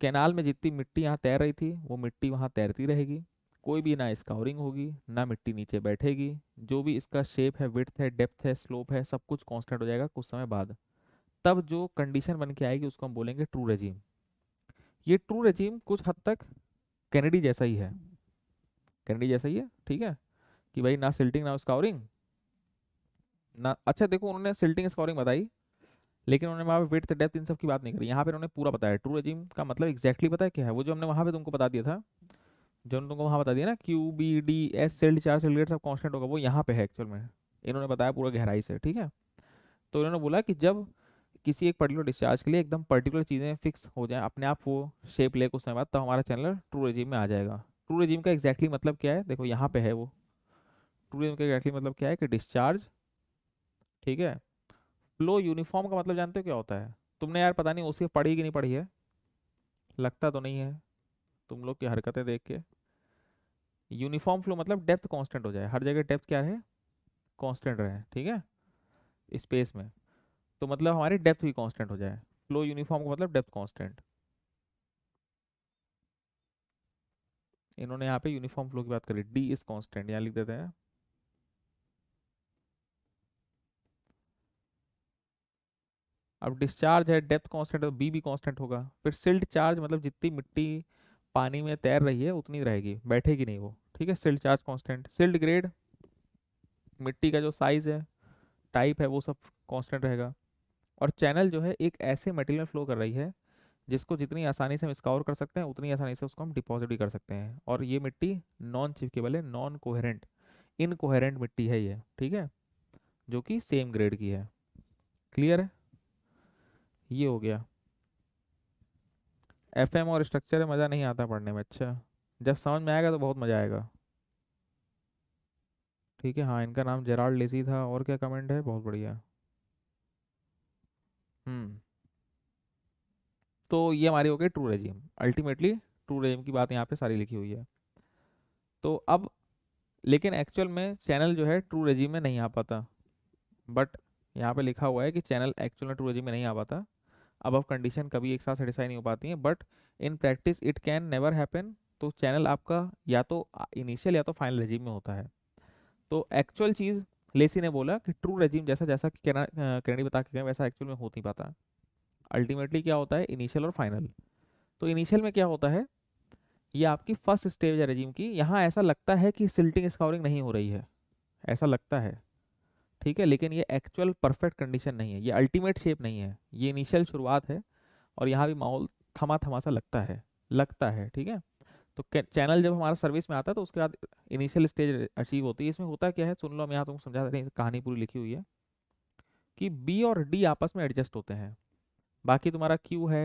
कैनाल में जितनी मिट्टी यहाँ तैर रही थी वो मिट्टी वहाँ तैरती रहेगी कोई भी ना स्काउरिंग होगी ना मिट्टी नीचे बैठेगी जो भी इसका शेप है विथ है डेप्थ है स्लोप है सब कुछ कॉन्स्टेंट हो जाएगा कुछ समय बाद तब जो कंडीशन बन के आएगी उसको हम बोलेंगे ट्रू रेजीम ये ट्रू रेजीम कुछ हद तक कैनेडी जैसा ही है कैनेडी जैसा ही है ठीक है कि भाई ना सिल्टिंग ना स्काउरिंग ना अच्छा देखो उन्होंने सिल्टिंग स्कोरिंग बताई लेकिन उन्होंने वहाँ पे वेट डेप्थ इन सब की बात नहीं करी यहाँ पे उन्होंने पूरा बताया ट्रू रजीम का मतलब एक्जैक्टली exactly पता है क्या है वो जो हमने वहाँ पे तुमको बता दिया था जो तुमको वहाँ बता दिया ना Q B D S silt charge silt e, सब कॉन्स्टेंट होगा वो यहाँ पे है एक्चुअल में इन्होंने बताया पूरा गहराई से ठीक है तो इन्होंने बोला कि जब किसी एक पर्टिकुलर डिस्चार्ज के लिए एकदम पर्टिकुलर चीज़ें फिक्स हो जाए अपने आप वो शेप ले कुछ समय बाद तो हमारा चैनल ट्रू रेजीम में आ जाएगा ट्रू रेजीम का एग्जैक्टली exactly मतलब क्या है देखो यहाँ पे है वो ट्रू रेजीम का एक्जैक्टली exactly मतलब क्या है कि डिस्चार्ज ठीक है फ्लो यूनिफॉर्म का मतलब जानते हो क्या होता है तुमने यार पता नहीं उसी पढ़ी कि नहीं पढ़ी है लगता तो नहीं है तुम लोग की हरकतें देख के यूनिफॉर्म फ्लो मतलब डेप्थ कांस्टेंट हो जाए हर जगह डेप्थ क्या रहे कांस्टेंट रहे ठीक है स्पेस में तो मतलब हमारी डेप्थ भी कांस्टेंट हो जाए फ्लो यूनिफॉर्म का मतलब डेप्थ कांस्टेंट इन्होंने यहाँ पे यूनिफॉर्म फ्लो की बात करी डी इज कांस्टेंट यहाँ लिख देते हैं अब डिस्चार्ज है डेप्थ कांस्टेंट तो बी भी कांस्टेंट होगा फिर सिल्ट चार्ज मतलब जितनी मिट्टी पानी में तैर रही है उतनी रहेगी बैठेगी नहीं वो ठीक है silt charge constant silt grade मिट्टी का जो साइज है टाइप है वो सब कांस्टेंट रहेगा और चैनल जो है एक ऐसे मटेरियल फ्लो कर रही है जिसको जितनी आसानी से हम स्कावर कर सकते हैं उतनी आसानी से उसको हम डिपॉजिट भी कर सकते हैं और ये मिट्टी नॉन चिपकेबल है नॉन कोहेरेंट इनकोहेरेंट मिट्टी है ये ठीक है जो कि सेम ग्रेड की है क्लियर है ये हो गया एफ और स्ट्रक्चर है मज़ा नहीं आता पढ़ने में अच्छा जब समझ में आएगा तो बहुत मज़ा आएगा ठीक है हाँ इनका नाम जेराल्ड लेसी था और क्या कमेंट है बहुत बढ़िया हम्म तो ये हमारी हो गई true regime ultimately true regime की बात यहाँ पे सारी लिखी हुई है तो अब लेकिन एक्चुअल में चैनल जो है ट्रू रेजिम में नहीं आ पाता बट यहाँ पे लिखा हुआ है कि चैनल एक्चुअल में ट्रू रेजिम में नहीं आ पाता अब कंडीशन कभी एक साथ सेटिस्फाई नहीं हो पाती हैं but in practice it can never happen तो चैनल आपका या तो इनिशियल या तो फाइनल रजीम में होता है तो एक्चुअल चीज़ लेसी ने बोला कि ट्रू रजीम जैसा जैसा कि किरणी बता के गए वैसा एक्चुअल में हो नहीं पाता अल्टीमेटली क्या होता है इनिशियल और फाइनल तो इनिशियल में क्या होता है ये आपकी फर्स्ट स्टेज है रजीम की यहाँ ऐसा लगता है कि सिल्टिंग स्काउरिंग नहीं हो रही है ऐसा लगता है ठीक है लेकिन ये एक्चुअल परफेक्ट कंडीशन नहीं है ये अल्टीमेट शेप नहीं है ये इनिशियल शुरुआत है और यहाँ भी माहौल थमा थमा सा लगता है लगता है ठीक है तो चैनल जब हमारा सर्विस में आता है तो उसके बाद इनिशियल स्टेज अचीव होती है इसमें होता क्या है सुन लो हम यहाँ तुमको समझा रहे हैं कहानी पूरी लिखी हुई है कि बी और डी आपस में एडजस्ट होते हैं बाकी तुम्हारा क्यू है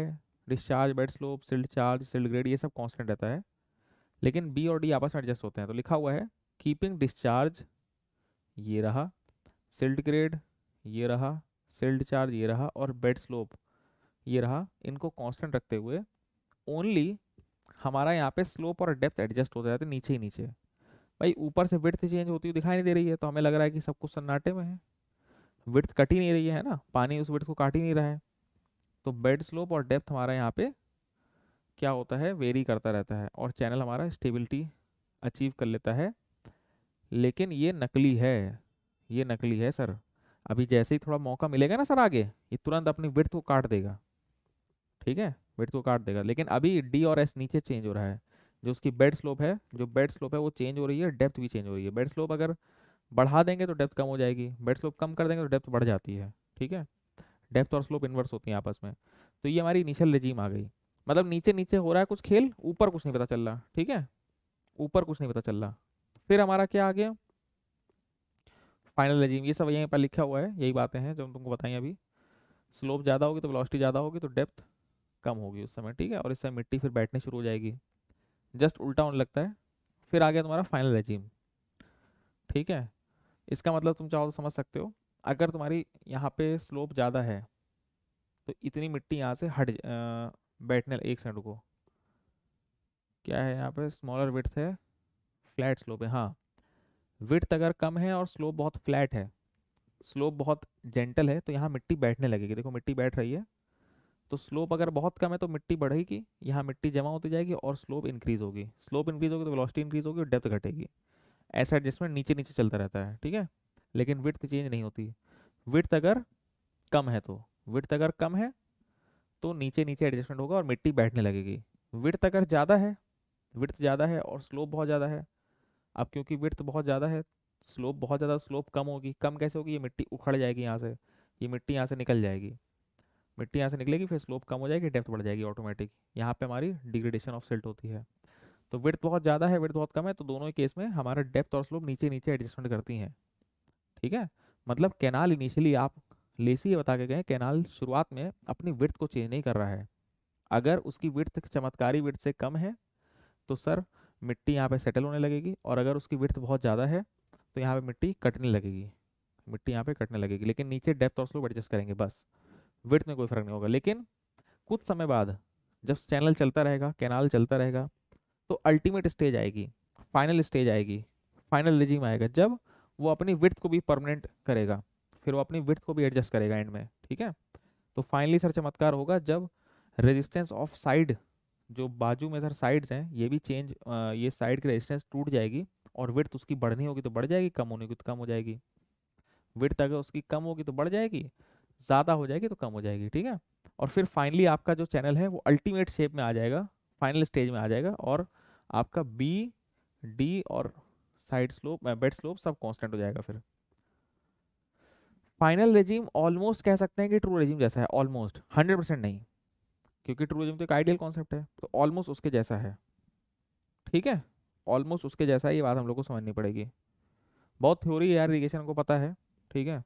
discharge bed slope silt charge silt grade ये सब कॉन्स्टेंट रहता है लेकिन बी और डी आपस में एडजस्ट होते हैं तो लिखा हुआ है कीपिंग डिस्चार्ज ये रहा सिल्ट ग्रेड ये रहा सिल्ट चार्ज ये रहा और बेड स्लोप ये रहा इनको कांस्टेंट रखते हुए ओनली हमारा यहाँ पे स्लोप और डेप्थ एडजस्ट होता जाता है नीचे ही नीचे भाई ऊपर से विर्थ चेंज होती हुई दिखाई नहीं दे रही है तो हमें लग रहा है कि सब कुछ सन्नाटे में है विर्थ कट ही नहीं रही है ना पानी उस विड्थ को काट ही नहीं रहा है तो बेड स्लोप और डेप्थ हमारा यहाँ पे क्या होता है वेरी करता रहता है और चैनल हमारा स्टेबिलिटी अचीव कर लेता है लेकिन ये नकली है ये नकली है सर अभी जैसे ही थोड़ा मौका मिलेगा ना सर आगे ये तुरंत अपनी विर्थ को काट देगा ठीक है विर्थ को काट देगा लेकिन अभी डी और एस नीचे चेंज हो रहा है जो उसकी बेड स्लोप है जो बेड स्लोप है वो चेंज हो रही है डेप्थ भी चेंज हो रही है बेड स्लोप अगर बढ़ा देंगे तो डेप्थ कम हो जाएगी बेड स्लोप कम कर देंगे तो डेप्थ बढ़ जाती है ठीक है डेप्थ और स्लोप इन्वर्स होती है आपस में तो ये हमारी इनिशियल रिजीम आ गई मतलब नीचे नीचे हो रहा है कुछ खेल ऊपर कुछ नहीं पता चल रहा ठीक है ऊपर कुछ नहीं पता चल रहा फिर हमारा क्या आ गया फाइनल रजीम ये सब यहीं पर लिखा हुआ है यही बातें हैं जो हम तुमको बताइए अभी स्लोप ज़्यादा होगी तो वेलोसिटी ज़्यादा होगी तो डेप्थ कम होगी उस समय ठीक है और इस समय मिट्टी फिर बैठनी शुरू हो जाएगी जस्ट उल्टा होने लगता है फिर आ गया तुम्हारा फाइनल रजीम ठीक है इसका मतलब तुम चाहो तो समझ सकते हो अगर तुम्हारी यहाँ पर स्लोप ज़्यादा है तो इतनी मिट्टी यहाँ से हट बैठने एक सेकंड को क्या है यहाँ पर स्मॉलर विथ है फ्लैट स्लोप है हाँ विथ अगर कम है और स्लोप बहुत फ्लैट है स्लोप बहुत जेंटल है तो यहाँ मिट्टी बैठने लगेगी देखो मिट्टी बैठ रही है तो स्लोप अगर बहुत कम है तो मिट्टी बढ़ेगी यहाँ मिट्टी जमा होती जाएगी और स्लोप इंक्रीज होगी स्लोप इंक्रीज होगी तो वेलोसिटी इंक्रीज होगी और डेप्थ घटेगी ऐसा एडजस्टमेंट नीचे नीचे चलता रहता है ठीक है लेकिन विथ चेंज नहीं होती विथ अगर कम है तो विथ अगर कम है तो नीचे नीचे एडजस्टमेंट होगा और मिट्टी बैठने लगेगी विथ अगर ज़्यादा है विथ ज़्यादा है और स्लोप बहुत ज़्यादा है अब क्योंकि विर्थ बहुत ज़्यादा है स्लोप बहुत ज़्यादा स्लोप कम होगी कम कैसे होगी ये मिट्टी उखड़ जाएगी यहाँ से ये मिट्टी यहाँ से निकल जाएगी मिट्टी यहाँ से निकलेगी फिर स्लोप कम हो जाएगी डेप्थ बढ़ जाएगी ऑटोमेटिक यहाँ पे हमारी डिग्रेडेशन ऑफ सिल्ट होती है तो विर्थ बहुत ज़्यादा है विर्थ बहुत कम है तो दोनों ही केस में हमारा डेप्थ और स्लोप नीचे नीचे एडजस्टमेंट करती हैं ठीक है मतलब कैनाल इनिशियली आप लेसी ये बता के गए कैनाल शुरुआत में अपनी विर्थ को चेंज नहीं कर रहा है अगर उसकी विर्थ चमत्कारी विर्थ से कम है तो सर मिट्टी यहाँ पे सेटल होने लगेगी और अगर उसकी विर्थ बहुत ज़्यादा है तो यहाँ पे मिट्टी कटने लगेगी मिट्टी यहाँ पे कटने लगेगी लेकिन नीचे डेप्थ और स्लोप एडजस्ट करेंगे बस विर्थ में कोई फर्क नहीं होगा लेकिन कुछ समय बाद जब चैनल चलता रहेगा कैनाल चलता रहेगा तो अल्टीमेट स्टेज आएगी फाइनल स्टेज आएगी फाइनल रिजीम आएगा जब वो अपनी विर्थ को भी परमानेंट करेगा फिर वो अपनी विर्थ को भी एडजस्ट करेगा एंड में ठीक है तो फाइनली सर चमत्कार होगा जब रेजिस्टेंस ऑफ साइड जो बाजू में सर साइड्स हैं ये भी चेंज ये साइड की रेजिस्टेंस टूट जाएगी और विर्थ उसकी बढ़नी होगी तो बढ़ जाएगी कम होने की तो कम हो जाएगी विर्थ अगर उसकी कम होगी तो बढ़ जाएगी ज़्यादा हो जाएगी तो कम हो जाएगी ठीक है और फिर फाइनली आपका जो चैनल है वो अल्टीमेट शेप में आ जाएगा फाइनल स्टेज में आ जाएगा और आपका बी डी और साइड स्लोप बेड स्लोप सब कॉन्स्टेंट हो जाएगा फिर फाइनल रेजिम ऑलमोस्ट कह सकते हैं कि ट्रू रेजिम जैसा है ऑलमोस्ट हंड्रेड परसेंट नहीं क्योंकि टूरिज्म तो एक आइडियल कॉन्सेप्ट है तो ऑलमोस्ट उसके जैसा है ठीक है ऑलमोस्ट उसके जैसा ये बात हम लोग को समझनी पड़ेगी बहुत थ्योरी है यार इरीगेशन को पता है ठीक है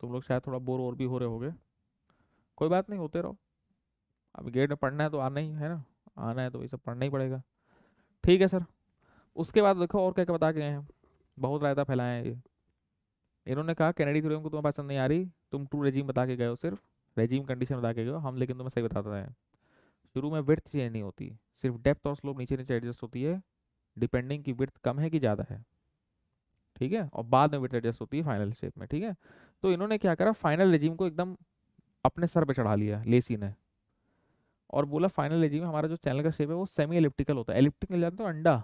तुम लोग शायद थोड़ा बोर और भी हो रहे होगे कोई बात नहीं होते रहो अब गेट में पढ़ना है तो आना ही है ना आना है तो ये सब पढ़ना ही पड़ेगा ठीक है सर उसके बाद देखो और क्या क्या बता के गए हैं बहुत रायता फैलाए हैं ये इन्होंने कहा कैनेडी थ्योरम को तुम्हें पसंद नहीं आ रही तुम टू रेजिम बता के गए हो सिर्फ रेजीम कंडीशन बता के गए हम लेकिन तुम्हें सही बताते तो हैं शुरू में विर्थ चेंज नहीं होती सिर्फ डेप्थ और स्लोप नीचे नीचे एडजस्ट होती है डिपेंडिंग की विर्थ कम है कि ज़्यादा है ठीक है और बाद में विर्थ एडजस्ट होती है फाइनल शेप में ठीक है तो इन्होंने क्या करा फाइनल रेजीम को एकदम अपने सर पर चढ़ा लिया लेसी ने और बोला फाइनल रेजीम में हमारा जो चैनल का शेप है वो सेमी एलिप्टिकल होता है एलिप्टिकल जाते हो अंडा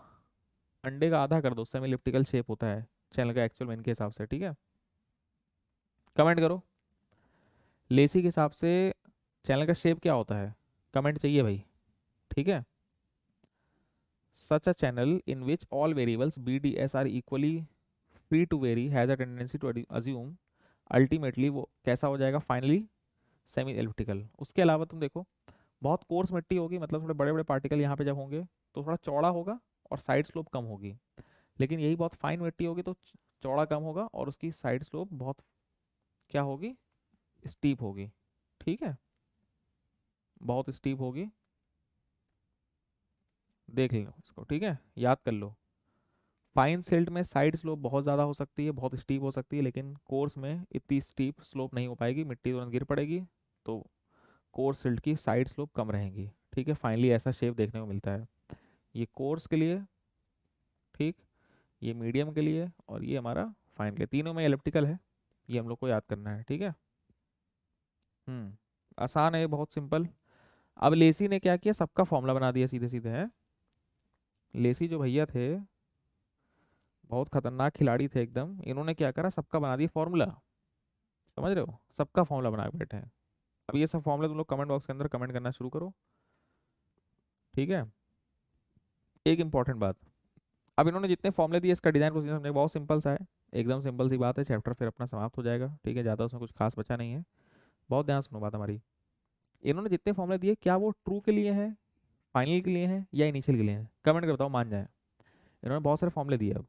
अंडे का आधा कर दो सेमी एलिप्टिकल शेप होता है चैनल का एक्चुअल में इनके हिसाब से ठीक है कमेंट करो लेसी के हिसाब से चैनल का शेप क्या होता है कमेंट चाहिए भाई ठीक है such a channel in which all variables B D S are equally free to vary has a tendency to assume ultimately वो कैसा हो जाएगा फाइनली सेमी एलिप्टिकल उसके अलावा तुम देखो बहुत कोर्स मिट्टी होगी मतलब थोड़े बड़े बड़े पार्टिकल यहाँ पे जब होंगे तो थोड़ा चौड़ा होगा और साइड स्लोप कम होगी लेकिन यही बहुत फाइन मिट्टी होगी तो चौड़ा कम होगा और उसकी साइड स्लोप बहुत क्या होगी स्टीप होगी ठीक है बहुत स्टीप होगी देख लो इसको ठीक है याद कर लो फाइन सिल्ट में साइड स्लोप बहुत ज़्यादा हो सकती है बहुत स्टीप हो सकती है लेकिन कोर्स में इतनी स्टीप स्लोप नहीं हो पाएगी मिट्टी तुरंत तो गिर पड़ेगी तो कोर्स सिल्ट की साइड स्लोप कम रहेंगी ठीक है फाइनली ऐसा शेप देखने को मिलता है ये कोर्स के लिए ठीक ये मीडियम के लिए और ये हमारा फाइन के तीनों में इलेप्टिकल है ये हम लोग को याद करना है ठीक है हम्म, आसान है बहुत सिंपल अब लेसी ने क्या किया सबका फॉर्मूला बना दिया सीधे सीधे है लेसी जो भैया थे बहुत खतरनाक खिलाड़ी थे एकदम इन्होंने क्या करा सबका बना दिया फॉर्मूला समझ रहे हो सबका फॉर्मूला बना बैठे हैं अब ये सब फॉर्मूला तुम लोग कमेंट बॉक्स के अंदर कमेंट करना शुरू करो ठीक है एक इम्पॉर्टेंट बात अब इन्होंने जितने फॉर्मूले दिए इसका डिजाइन प्रोसीजर समझे बहुत सिंपल सा है एकदम सिंपल सी बात है चैप्टर फिर अपना समाप्त हो जाएगा ठीक है ज़्यादा उसमें कुछ खास बचा नहीं है बहुत ध्यान सुनो बात हमारी इन्होंने जितने फॉर्मूले दिए क्या वो ट्रू के लिए हैं फाइनल के लिए हैं या इनिशियल के लिए हैं कमेंट करता हूँ मान जाए इन्होंने बहुत सारे फॉर्मूले दिए अब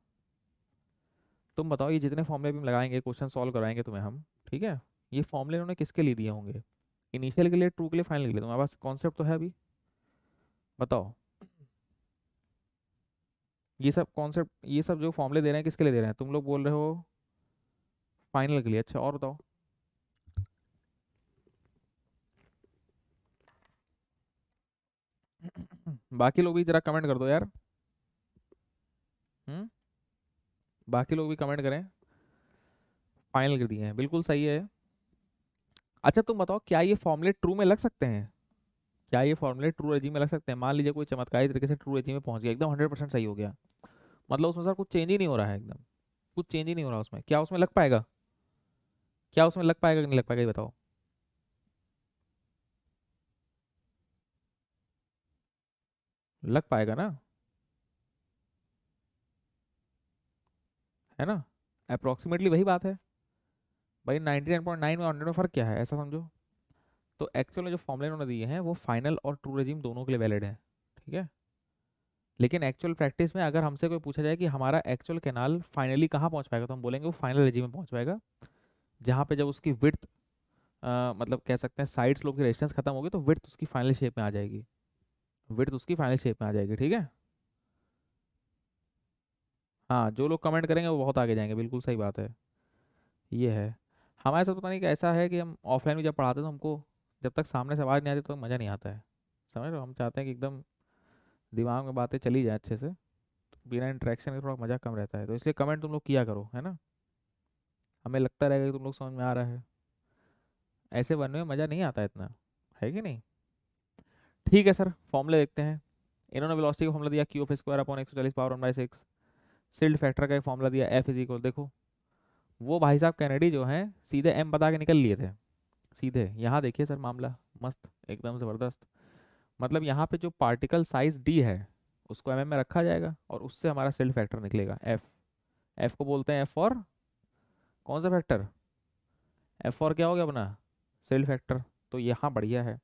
तुम बताओ ये जितने फॉर्मूले भी हम लगाएंगे क्वेश्चन सॉल्व कराएंगे तुम्हें हम ठीक है ये फॉर्मूले इन्होंने किसके लिए दिए होंगे इनिशियल के लिए ट्रू के लिए फाइनल के लिए तुम्हारे पास कॉन्सेप्ट तो है अभी बताओ ये सब कॉन्सेप्ट ये सब जो फॉर्मले दे रहे हैं किसके लिए दे रहे हैं तुम लोग बोल रहे हो फाइनल के लिए अच्छा और बताओ बाकी लोग भी जरा कमेंट कर दो यार हम्म बाकी लोग भी कमेंट करें फाइनल कर दिए हैं बिल्कुल सही है अच्छा तुम बताओ क्या ये फॉर्मूले ट्रू में लग सकते हैं क्या ये फॉर्मूले ट्रू रेजी में लग सकते हैं मान लीजिए कोई चमत्कारी तरीके से ट्रू रेजी में पहुंच गया एकदम हंड्रेड परसेंट सही हो गया मतलब उसमें सर कुछ चेंज ही नहीं हो रहा है एकदम कुछ चेंज ही नहीं हो रहा उसमें क्या उसमें लग पाएगा क्या उसमें लग पाएगा कि नहीं लग पाएगा ये बताओ लग पाएगा ना है ना अप्रोक्सीमेटली वही बात है भाई 99.9 में हंड्रेड में फ़र्क क्या है ऐसा समझो तो एक्चुअल में जो फॉर्मूले उन्होंने दिए हैं वो फाइनल और ट्रू रेजिम दोनों के लिए वैलिड है ठीक है लेकिन एक्चुअल प्रैक्टिस में अगर हमसे कोई पूछा जाए कि हमारा एक्चुअल कैनाल फाइनली कहाँ पहुँच पाएगा तो हम बोलेंगे वो फाइनल रेजिम में पहुँच पाएगा जहाँ पर जब उसकी विर्थ मतलब कह सकते हैं साइड स्लोप की रेजिस्टेंस खत्म होगी तो विर्थ उसकी फाइनल शेप में आ जाएगी विर्थ उसकी फाइनल शेप में आ जाएगी ठीक है हाँ जो लोग कमेंट करेंगे वो बहुत आगे जाएंगे बिल्कुल सही बात है ये है हमारे साथ पता नहीं कि ऐसा है कि हम ऑफलाइन में जब पढ़ाते हैं तो हमको जब तक सामने से आवाज़ नहीं आती तो मज़ा नहीं आता है समझ रहे हम चाहते हैं कि एकदम दिमाग में बातें चली जाए अच्छे से तो बिना इंट्रैक्शन के थोड़ा मज़ा कम रहता है तो इसलिए कमेंट तुम लोग किया करो है ना हमें लगता रहेगा कि तुम लोग समझ में आ रहा है ऐसे वन में मज़ा नहीं आता इतना है कि नहीं ठीक है सर फॉर्मूले देखते हैं इन्होंने वेलोसिटी का फॉर्मूला दिया क्यू ऑफ स्क्वायर अपॉन एक सौ चालीस power one by six silt factor का एक फॉर्मूला दिया एफ इज इक्वल देखो वो भाई साहब कैनेडी जो हैं सीधे एम बता के निकल लिए थे सीधे यहाँ देखिए सर मामला मस्त एकदम ज़बरदस्त मतलब यहाँ पे जो पार्टिकल साइज डी है उसको एम एम में रखा जाएगा और उससे हमारा सिल्ड फैक्टर निकलेगा एफ एफ को बोलते हैं एफ फॉर कौन सा फैक्टर एफ फॉर क्या हो गया अपना सिल्ड फैक्टर तो यहाँ बढ़िया है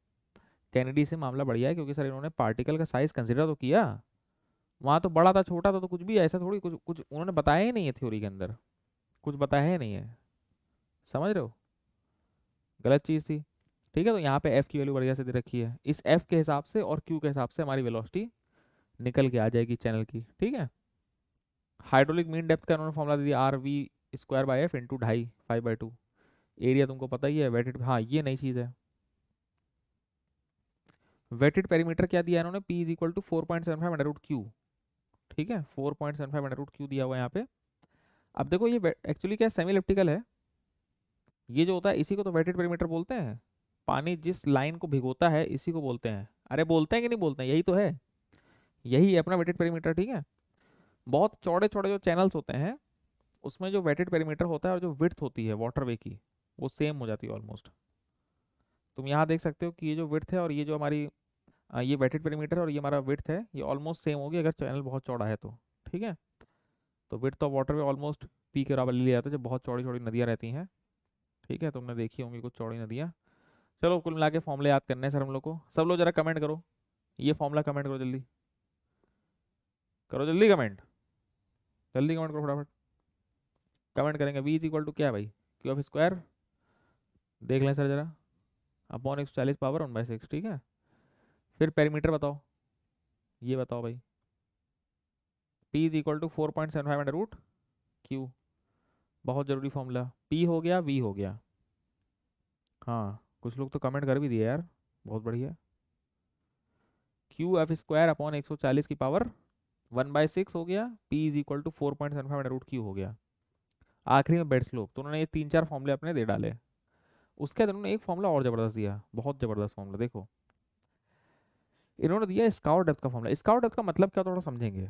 कैनेडी से मामला बढ़िया है क्योंकि सर इन्होंने पार्टिकल का साइज कंसिडर तो किया वहाँ तो बड़ा था छोटा था तो कुछ भी ऐसा थोड़ी कुछ कुछ उन्होंने बताया ही नहीं है थ्योरी के अंदर कुछ बताया ही नहीं है समझ रहे हो गलत चीज़ थी ठीक है तो यहाँ पे एफ़ की वैल्यू बढ़िया से दे रखी है इस एफ़ के हिसाब से और क्यू के हिसाब से हमारी वेलोसिटी निकल के आ जाएगी चैनल की ठीक है हाइड्रोलिक मीन डेप्थ का उन्होंने फॉर्मला दे दिया R V square by F into ढाई फाइव बाई टू एरिया तुमको पता ही है वेटेड हाँ ये नई चीज़ है वेटेड पेरीमीटर क्या दिया इन्होंने P is equal to four point seven five under Q ठीक है four point seven five under Q दिया हुआ है यहाँ पे अब देखो ये एक्चुअली क्या सेमी इलेप्टिकल है ये जो होता है इसी को तो वेटेड पेरीमीटर बोलते हैं पानी जिस लाइन को भिगोता है इसी को बोलते हैं अरे बोलते हैं कि नहीं बोलते हैं यही तो है यही है अपना वेटेड पेरीमीटर ठीक है बहुत चौड़े चौड़े जो चैनल्स होते हैं उसमें जो वेटेड पेरीमीटर होता है और जो विथ होती है वाटरवे की वो सेम हो जाती है ऑलमोस्ट तुम यहाँ देख सकते हो कि ये जो विथ है और ये जो हमारी ये वेटेड पेरीमीटर और ये हमारा विथ है ये ऑलमोस्ट सेम होगी अगर चैनल बहुत चौड़ा है तो ठीक है तो width of waterway almost P के बराबर लिया जाता है जब बहुत चौड़ी चौड़ी नदियाँ रहती हैं ठीक है तुमने देखी होंगी कुछ चौड़ी नदियाँ चलो कुल मिला के फॉर्मूले याद करने हैं सर हम लोग को सब लोग जरा कमेंट करो ये फॉर्मूला कमेंट करो जल्दी करो जल्दी कमेंट जल्दी कमेंट करो फटाफट कमेंट करेंगे वी इज इक्वल टू क्या भाई क्यू ऑफ स्क्वायर देख लें सर जरा अपॉन एक सौ चालीस पावर वन बाई सिक्स ठीक है फिर पेरीमीटर बताओ ये बताओ भाई P is equal to four point seven five under root Q बहुत ज़रूरी फॉर्मूला पी हो गया वी हो गया हाँ कुछ लोग तो कमेंट कर भी दिए यार बहुत बढ़िया क्यू एफ स्क्वायर अपॉन एक सौ चालीस की पावर वन बाय सिक्स हो गया P is equal to four point seven five under root Q हो गया आखिरी में बेड स्लोप तो उन्होंने ये तीन चार फॉर्मूले अपने दे डाले उसके अंदर उन्होंने एक फॉर्मूला और ज़बरदस्त दिया बहुत ज़बरदस्त फॉर्मूला देखो इन्होंने दिया स्काउट डेप्थ का फॉर्मूला स्काउट डेप्थ का मतलब क्या थोड़ा समझेंगे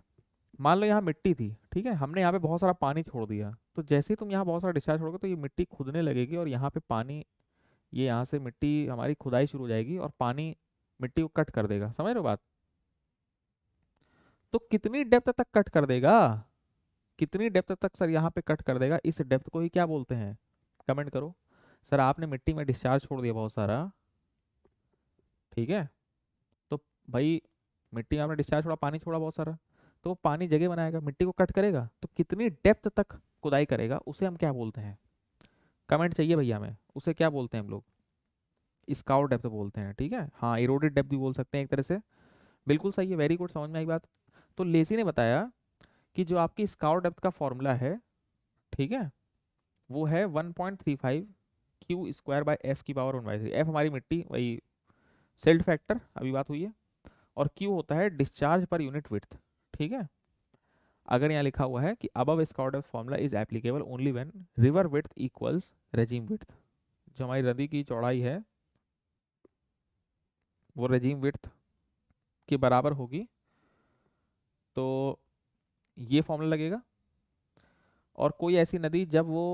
मान लो यहाँ मिट्टी थी ठीक है हमने यहाँ पे बहुत सारा पानी छोड़ दिया तो जैसे ही तुम यहाँ बहुत सारा डिस्चार्ज छोड़ोगे तो ये मिट्टी खुदने लगेगी और यहाँ पे पानी ये यहाँ से मिट्टी हमारी खुदाई शुरू हो जाएगी और पानी मिट्टी को कट कर देगा समझ रहे हो बात तो कितनी डेप्थ तक कट कर देगा कितनी डेप्थ तक सर यहाँ पे कट कर देगा इस डेप्थ को ही क्या बोलते हैं कमेंट करो सर आपने मिट्टी में डिस्चार्ज छोड़ दिया बहुत सारा ठीक है भाई मिट्टी में आपने डिस्चार्ज छोड़ा पानी छोड़ा बहुत सारा तो वो पानी जगह बनाएगा मिट्टी को कट करेगा तो कितनी डेप्थ तक खुदाई करेगा उसे हम क्या बोलते हैं कमेंट चाहिए भैया हमें उसे क्या बोलते हैं हम लोग स्काउट डेप्थ बोलते हैं ठीक है हाँ इरोडेड डेप्थ भी बोल सकते हैं एक तरह से बिल्कुल सही है वेरी गुड समझ में आई बात तो लेसी ने बताया कि जो आपकी स्काउट डेप्थ का फॉर्मूला है ठीक है वो है one point three five Q square by F की power one by three F हमारी मिट्टी वही सेल्ट फैक्टर अभी बात हुई है और क्यू होता है डिस्चार्ज पर यूनिट विथ ठीक है अगर यहाँ लिखा हुआ है कि above scour formula is applicable only when river width equals regime width जो हमारी नदी की चौड़ाई है वो रेजीम विथ के बराबर होगी तो ये फॉर्मूला लगेगा और कोई ऐसी नदी जब वो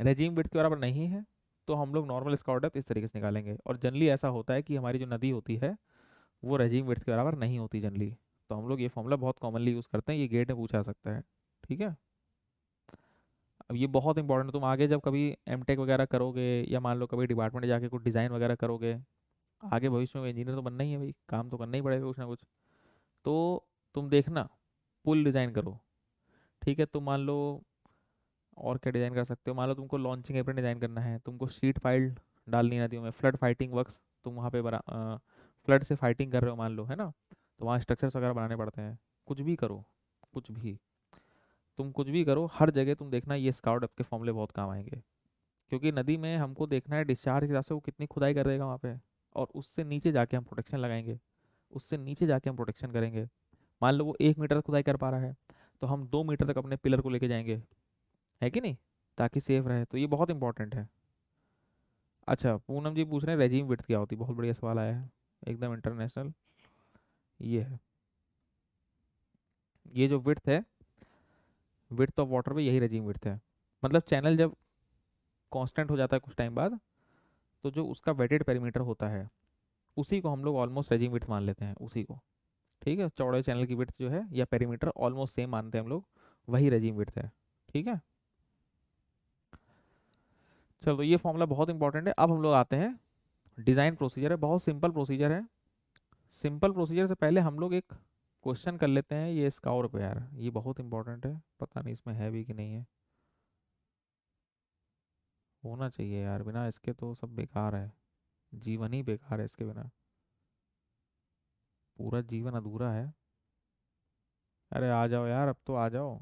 रेजीम विथ के बराबर नहीं है तो हम लोग नॉर्मल स्कॉट इस तरीके से निकालेंगे और जनरली ऐसा होता है कि हमारी जो नदी होती है वो रेजिंग वेट्स के बराबर नहीं होती जनरली तो हम लोग ये फॉर्मूला बहुत कॉमनली यूज़ करते हैं ये गेट में पूछा सकता है ठीक है अब ये बहुत इंपॉर्टेंट तुम आगे जब कभी एम वगैरह करोगे या मान लो कभी डिपार्टमेंट जाके कुछ डिज़ाइन वगैरह करोगे आगे भविष्य में इंजीनियर तो बनना ही है भाई काम तो करना ही पड़ेगा कुछ ना कुछ तो तुम देखना पुल डिज़ाइन करो ठीक है तुम तो मान लो और क्या डिज़ाइन कर सकते हो मान लो तुमको लॉन्चिंग एपर डिज़ाइन करना है तुमको सीट फाइल डालनी रहती हूँ मैं फ्लड फाइटिंग वर्क्स तुम वहाँ पे बरा फ्लड से फाइटिंग कर रहे हो मान लो है ना तो वहाँ स्ट्रक्चर्स वगैरह बनाने पड़ते हैं कुछ भी करो कुछ भी तुम कुछ भी करो हर जगह तुम देखना ये स्काउट के फॉर्मूले बहुत काम आएंगे क्योंकि नदी में हमको देखना है डिस्चार्ज के हिसाब से वो कितनी खुदाई कर देगा वहाँ पे और उससे नीचे जाके हम प्रोटेक्शन लगाएंगे उससे नीचे जाके हम प्रोटेक्शन करेंगे मान लो वो एक मीटर खुदाई कर पा रहा है तो हम दो मीटर तक अपने पिलर को लेके जाएंगे है कि नहीं ताकि सेफ रहे तो ये बहुत इंपॉर्टेंट है अच्छा पूनम जी पूछ रहे हैं रेजिम विट क्या होती बहुत बढ़िया सवाल आया है एकदम इंटरनेशनल ये है ये जो विथ है विथ ऑफ वाटर भी यही रेजिंग विथ है मतलब चैनल जब कांस्टेंट हो जाता है कुछ टाइम बाद तो जो उसका वेटेड पैरामीटर होता है उसी को हम लोग ऑलमोस्ट रेजिंग विथ मान लेते हैं उसी को ठीक है चौड़े चैनल की विथ जो है या पेरीमीटर ऑलमोस्ट सेम मानते हैं हम लोग वही रेजिंग विथ है ठीक है चलो ये फॉर्मूला बहुत इंपॉर्टेंट है अब हम लोग आते हैं डिज़ाइन प्रोसीजर है बहुत सिंपल प्रोसीजर है सिंपल प्रोसीजर से पहले हम लोग एक क्वेश्चन कर लेते हैं ये और रिपेयर ये बहुत इंपॉर्टेंट है पता नहीं इसमें है भी कि नहीं है होना चाहिए यार बिना इसके तो सब बेकार है जीवन ही बेकार है इसके बिना पूरा जीवन अधूरा है अरे आ जाओ यार अब तो आ जाओ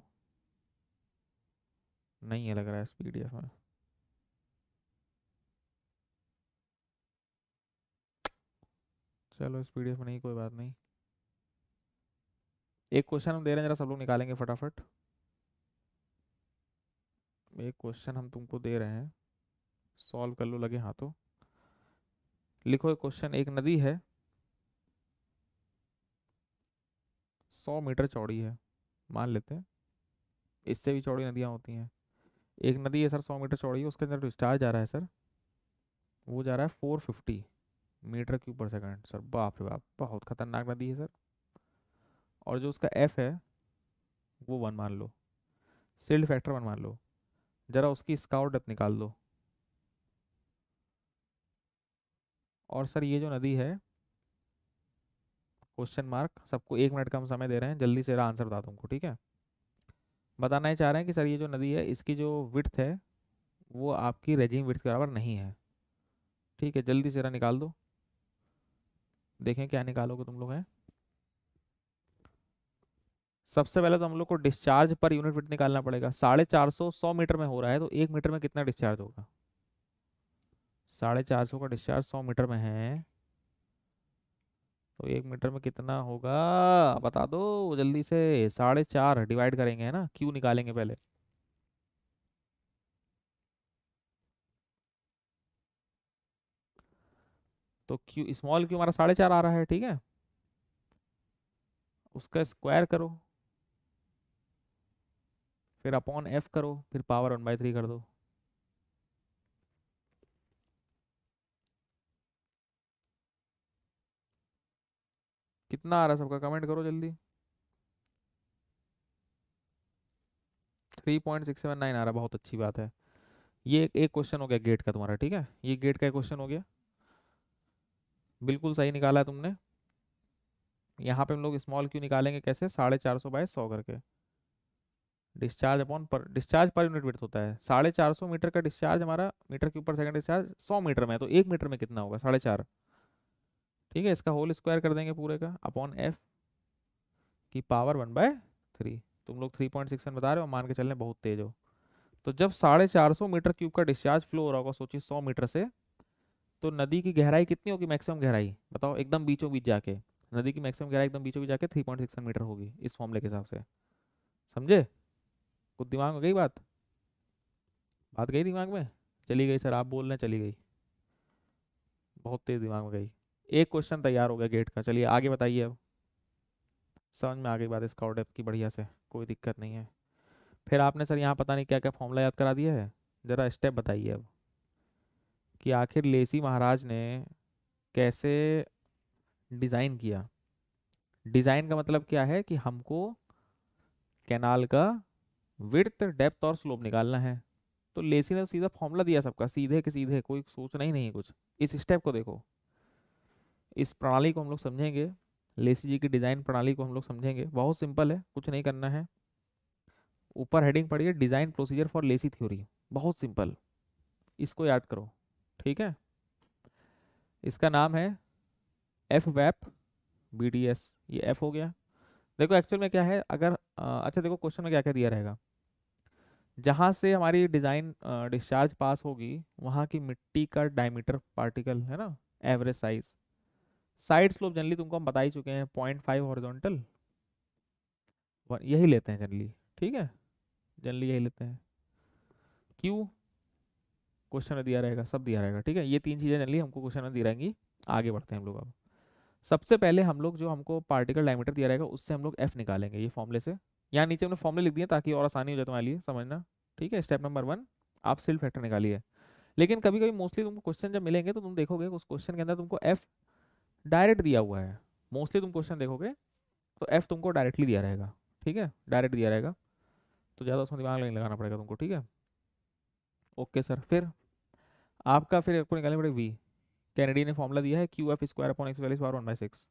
नहीं है लग रहा है स्पीड में चलो इस पीडीएफ में नहीं कोई बात नहीं एक क्वेश्चन हम दे रहे हैं जरा सब लोग निकालेंगे फटाफट एक क्वेश्चन हम तुमको दे रहे हैं सॉल्व कर लो लगे हाँ तो लिखो क्वेश्चन एक नदी है सौ मीटर चौड़ी है मान लेते हैं इससे भी चौड़ी नदियाँ होती हैं एक नदी है सर सौ मीटर चौड़ी है उसके अंदर जो स्टार जा रहा है सर वो जा रहा है फोर फिफ्टी मीटर क्यूब पर सेकंड सर बाप रे बाप बहुत खतरनाक नदी है सर और जो उसका एफ है वो वन मान लो सील्ड फैक्टर वन मान लो ज़रा उसकी स्काउट डेप्थ निकाल दो और सर ये जो नदी है क्वेश्चन मार्क सबको एक मिनट का हम समय दे रहे हैं जल्दी से आंसर बता तुमको ठीक है बताना ही चाह रहे हैं कि सर ये जो नदी है इसकी जो विथ है वो आपकी रेजिंग विथ के बराबर नहीं है ठीक है जल्दी से निकाल दो देखें क्या निकालोगे तुम लोग हैं सबसे पहले तो हम लोग को डिस्चार्ज पर यूनिट वेट निकालना पड़ेगा साढ़े चार सौ सौ मीटर में हो रहा है तो एक मीटर में कितना डिस्चार्ज होगा साढ़े चार सौ का डिस्चार्ज सौ मीटर में है तो एक मीटर में कितना होगा बता दो जल्दी से साढ़े चार डिवाइड करेंगे है ना क्यू निकालेंगे पहले तो क्यू स्मॉल क्यू हमारा साढ़े चार आ रहा है ठीक है उसका स्क्वायर करो फिर अपॉन एफ करो फिर पावर वन बाई थ्री कर दो कितना आ रहा है सबका कमेंट करो जल्दी three point six seven nine आ रहा है बहुत अच्छी बात है ये एक क्वेश्चन हो गया गेट का तुम्हारा ठीक है ये गेट का एक क्वेश्चन हो गया बिल्कुल सही निकाला है तुमने यहाँ पे हम लोग स्मॉल क्यू निकालेंगे कैसे साढ़े चार सौ बाय सौ करके डिस्चार्ज अपॉन पर डिस्चार्ज पर यूनिट विथ होता है साढ़े चार सौ मीटर का डिस्चार्ज हमारा मीटर क्यूब पर सेकंड डिस्चार्ज सौ मीटर में है तो एक मीटर में कितना होगा साढ़े चार ठीक है इसका होल स्क्वायर कर देंगे पूरे का अपॉन एफ की पावर वन बाय थ्री तुम लोग थ्री पॉइंट सिक्स बता रहे हो मान के चलने बहुत तेज हो तो जब साढ़े चार सौ मीटर क्यूब का डिस्चार्ज फ्लो हो रहा होगा सोचिए सौ मीटर से तो नदी की गहराई कितनी होगी मैक्सिमम गहराई बताओ एकदम बीचों बीच जाके नदी की मैक्सिमम गहराई एकदम बीचों बीच जाके थ्री पॉइंट सिक्स मीटर होगी इस फॉर्मूले के हिसाब से समझे कुछ दिमाग में गई बात बात गई दिमाग में चली गई सर आप बोल रहे चली गई बहुत तेज दिमाग में गई एक क्वेश्चन तैयार हो गया गेट का चलिए आगे बताइए अब समझ में आ गई बात स्काउट ऐप की बढ़िया से कोई दिक्कत नहीं है फिर आपने सर यहाँ पता नहीं क्या क्या फॉर्मूला याद करा दिया है ज़रा स्टेप बताइए अब कि आखिर लेसी महाराज ने कैसे डिज़ाइन किया डिज़ाइन का मतलब क्या है कि हमको कैनाल का विर्थ डेप्थ और स्लोप निकालना है तो लेसी ने तो सीधा फॉर्मूला दिया सबका सीधे के सीधे कोई सोचना ही नहीं कुछ इस स्टेप को देखो इस प्रणाली को हम लोग समझेंगे लेसी जी की डिज़ाइन प्रणाली को हम लोग समझेंगे बहुत सिंपल है कुछ नहीं करना है ऊपर हेडिंग पढ़िए design procedure for Lacey theory बहुत सिंपल इसको याद करो ठीक है इसका नाम है F VAP B D S ये एफ हो गया देखो एक्चुअल में क्या है अगर आ, अच्छा देखो क्वेश्चन में क्या क्या दिया रहेगा जहाँ से हमारी डिज़ाइन डिस्चार्ज पास होगी वहाँ की मिट्टी का डायमीटर पार्टिकल है ना average size side slope generally तुमको हम बता ही चुके हैं पॉइंट फाइव हॉरिजॉन्टल यही लेते हैं जनरली ठीक है जनरली यही लेते हैं क्यों क्वेश्चन में दिया रहेगा सब दिया रहेगा ठीक है ये तीन चीज़ें जनरली हमको क्वेश्चन में दी रहेंगी आगे बढ़ते हैं हम लोग अब सबसे पहले हम लोग जो हमको पार्टिकल डायमीटर दिया रहेगा उससे हम लोग एफ निकालेंगे ये फॉर्मले से यहाँ नीचे हमने फॉर्मले लिख दिए ताकि और आसानी हो जाए तुम्हारे लिए समझना ठीक है स्टेप नंबर वन आप सिल फैक्टर निकालिए लेकिन कभी कभी मोस्टली तुमको क्वेश्चन जब मिलेंगे तो तुम देखोगे उस क्वेश्चन के अंदर तुमको एफ डायरेक्ट दिया हुआ है मोस्टली तुम क्वेश्चन देखोगे तो एफ तुमको डायरेक्टली दिया रहेगा ठीक है डायरेक्ट दिया रहेगा तो ज़्यादा उसमें दिमाग नहीं लगाना पड़ेगा तुमको ठीक है ओके सर फिर आपका फिर आपको निकालना पड़ेगा वी कैनेडी ने फॉर्मूला दिया है क्यू एफ स्क्वायर अपॉन एक सौ चालीस one by six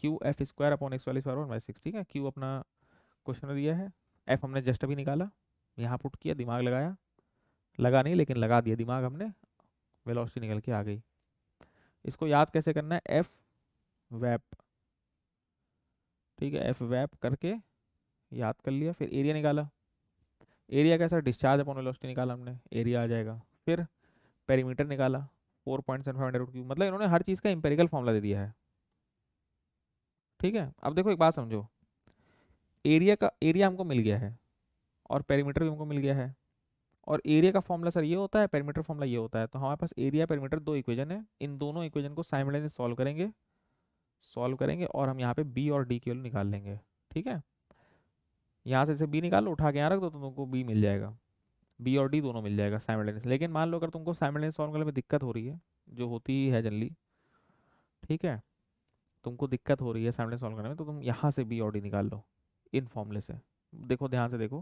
Q F square upon एक सौ चालीस वन बाई सिक्स ठीक है क्यू अपना क्वेश्चन दिया है एफ हमने जस्ट अभी निकाला यहाँ पुट किया दिमाग लगाया लगा नहीं लेकिन लगा दिया दिमाग हमने वेलोसिटी निकल के आ गई इसको याद कैसे करना है एफ वैप ठीक है एफ वैप करके याद कर लिया फिर एरिया निकाला एरिया कैसा डिस्चार्ज अपॉन वेलोसिटी निकाला हमने एरिया आ जाएगा फिर पेरीमीटर निकाला four point seven five hundred cube मतलब इन्होंने हर चीज़ का इंपेरिकल फॉर्मूला दे दिया है ठीक है अब देखो एक बात समझो एरिया का एरिया हमको मिल गया है और पेरीमीटर भी हमको मिल गया है और एरिया का फॉर्मूला सर ये होता है पेरीमीटर फॉर्मूला ये होता है तो हमारे पास एरिया पेरीमीटर दो इक्वेजन है इन दोनों इक्वेजन को साइमल्टेनियस सॉल्व करेंगे सॉल्व करेंगे और हम यहाँ पे बी और डी की वैल्यू निकाल लेंगे ठीक है यहाँ से इसे बी लो उठा के यहाँ रख दो तो तुमको बी मिल जाएगा बी और डी दोनों मिल जाएगा साइमल्टेनियस लेकिन मान लो अगर तुमको साइमल्टेनियस सॉल्व करने में दिक्कत हो रही है जो होती है जनरली ठीक है तुमको दिक्कत हो रही है साइमल्टेनियस सॉल्व करने में तो तुम यहाँ से बी और डी निकाल लो इन फॉर्मूले से देखो ध्यान से देखो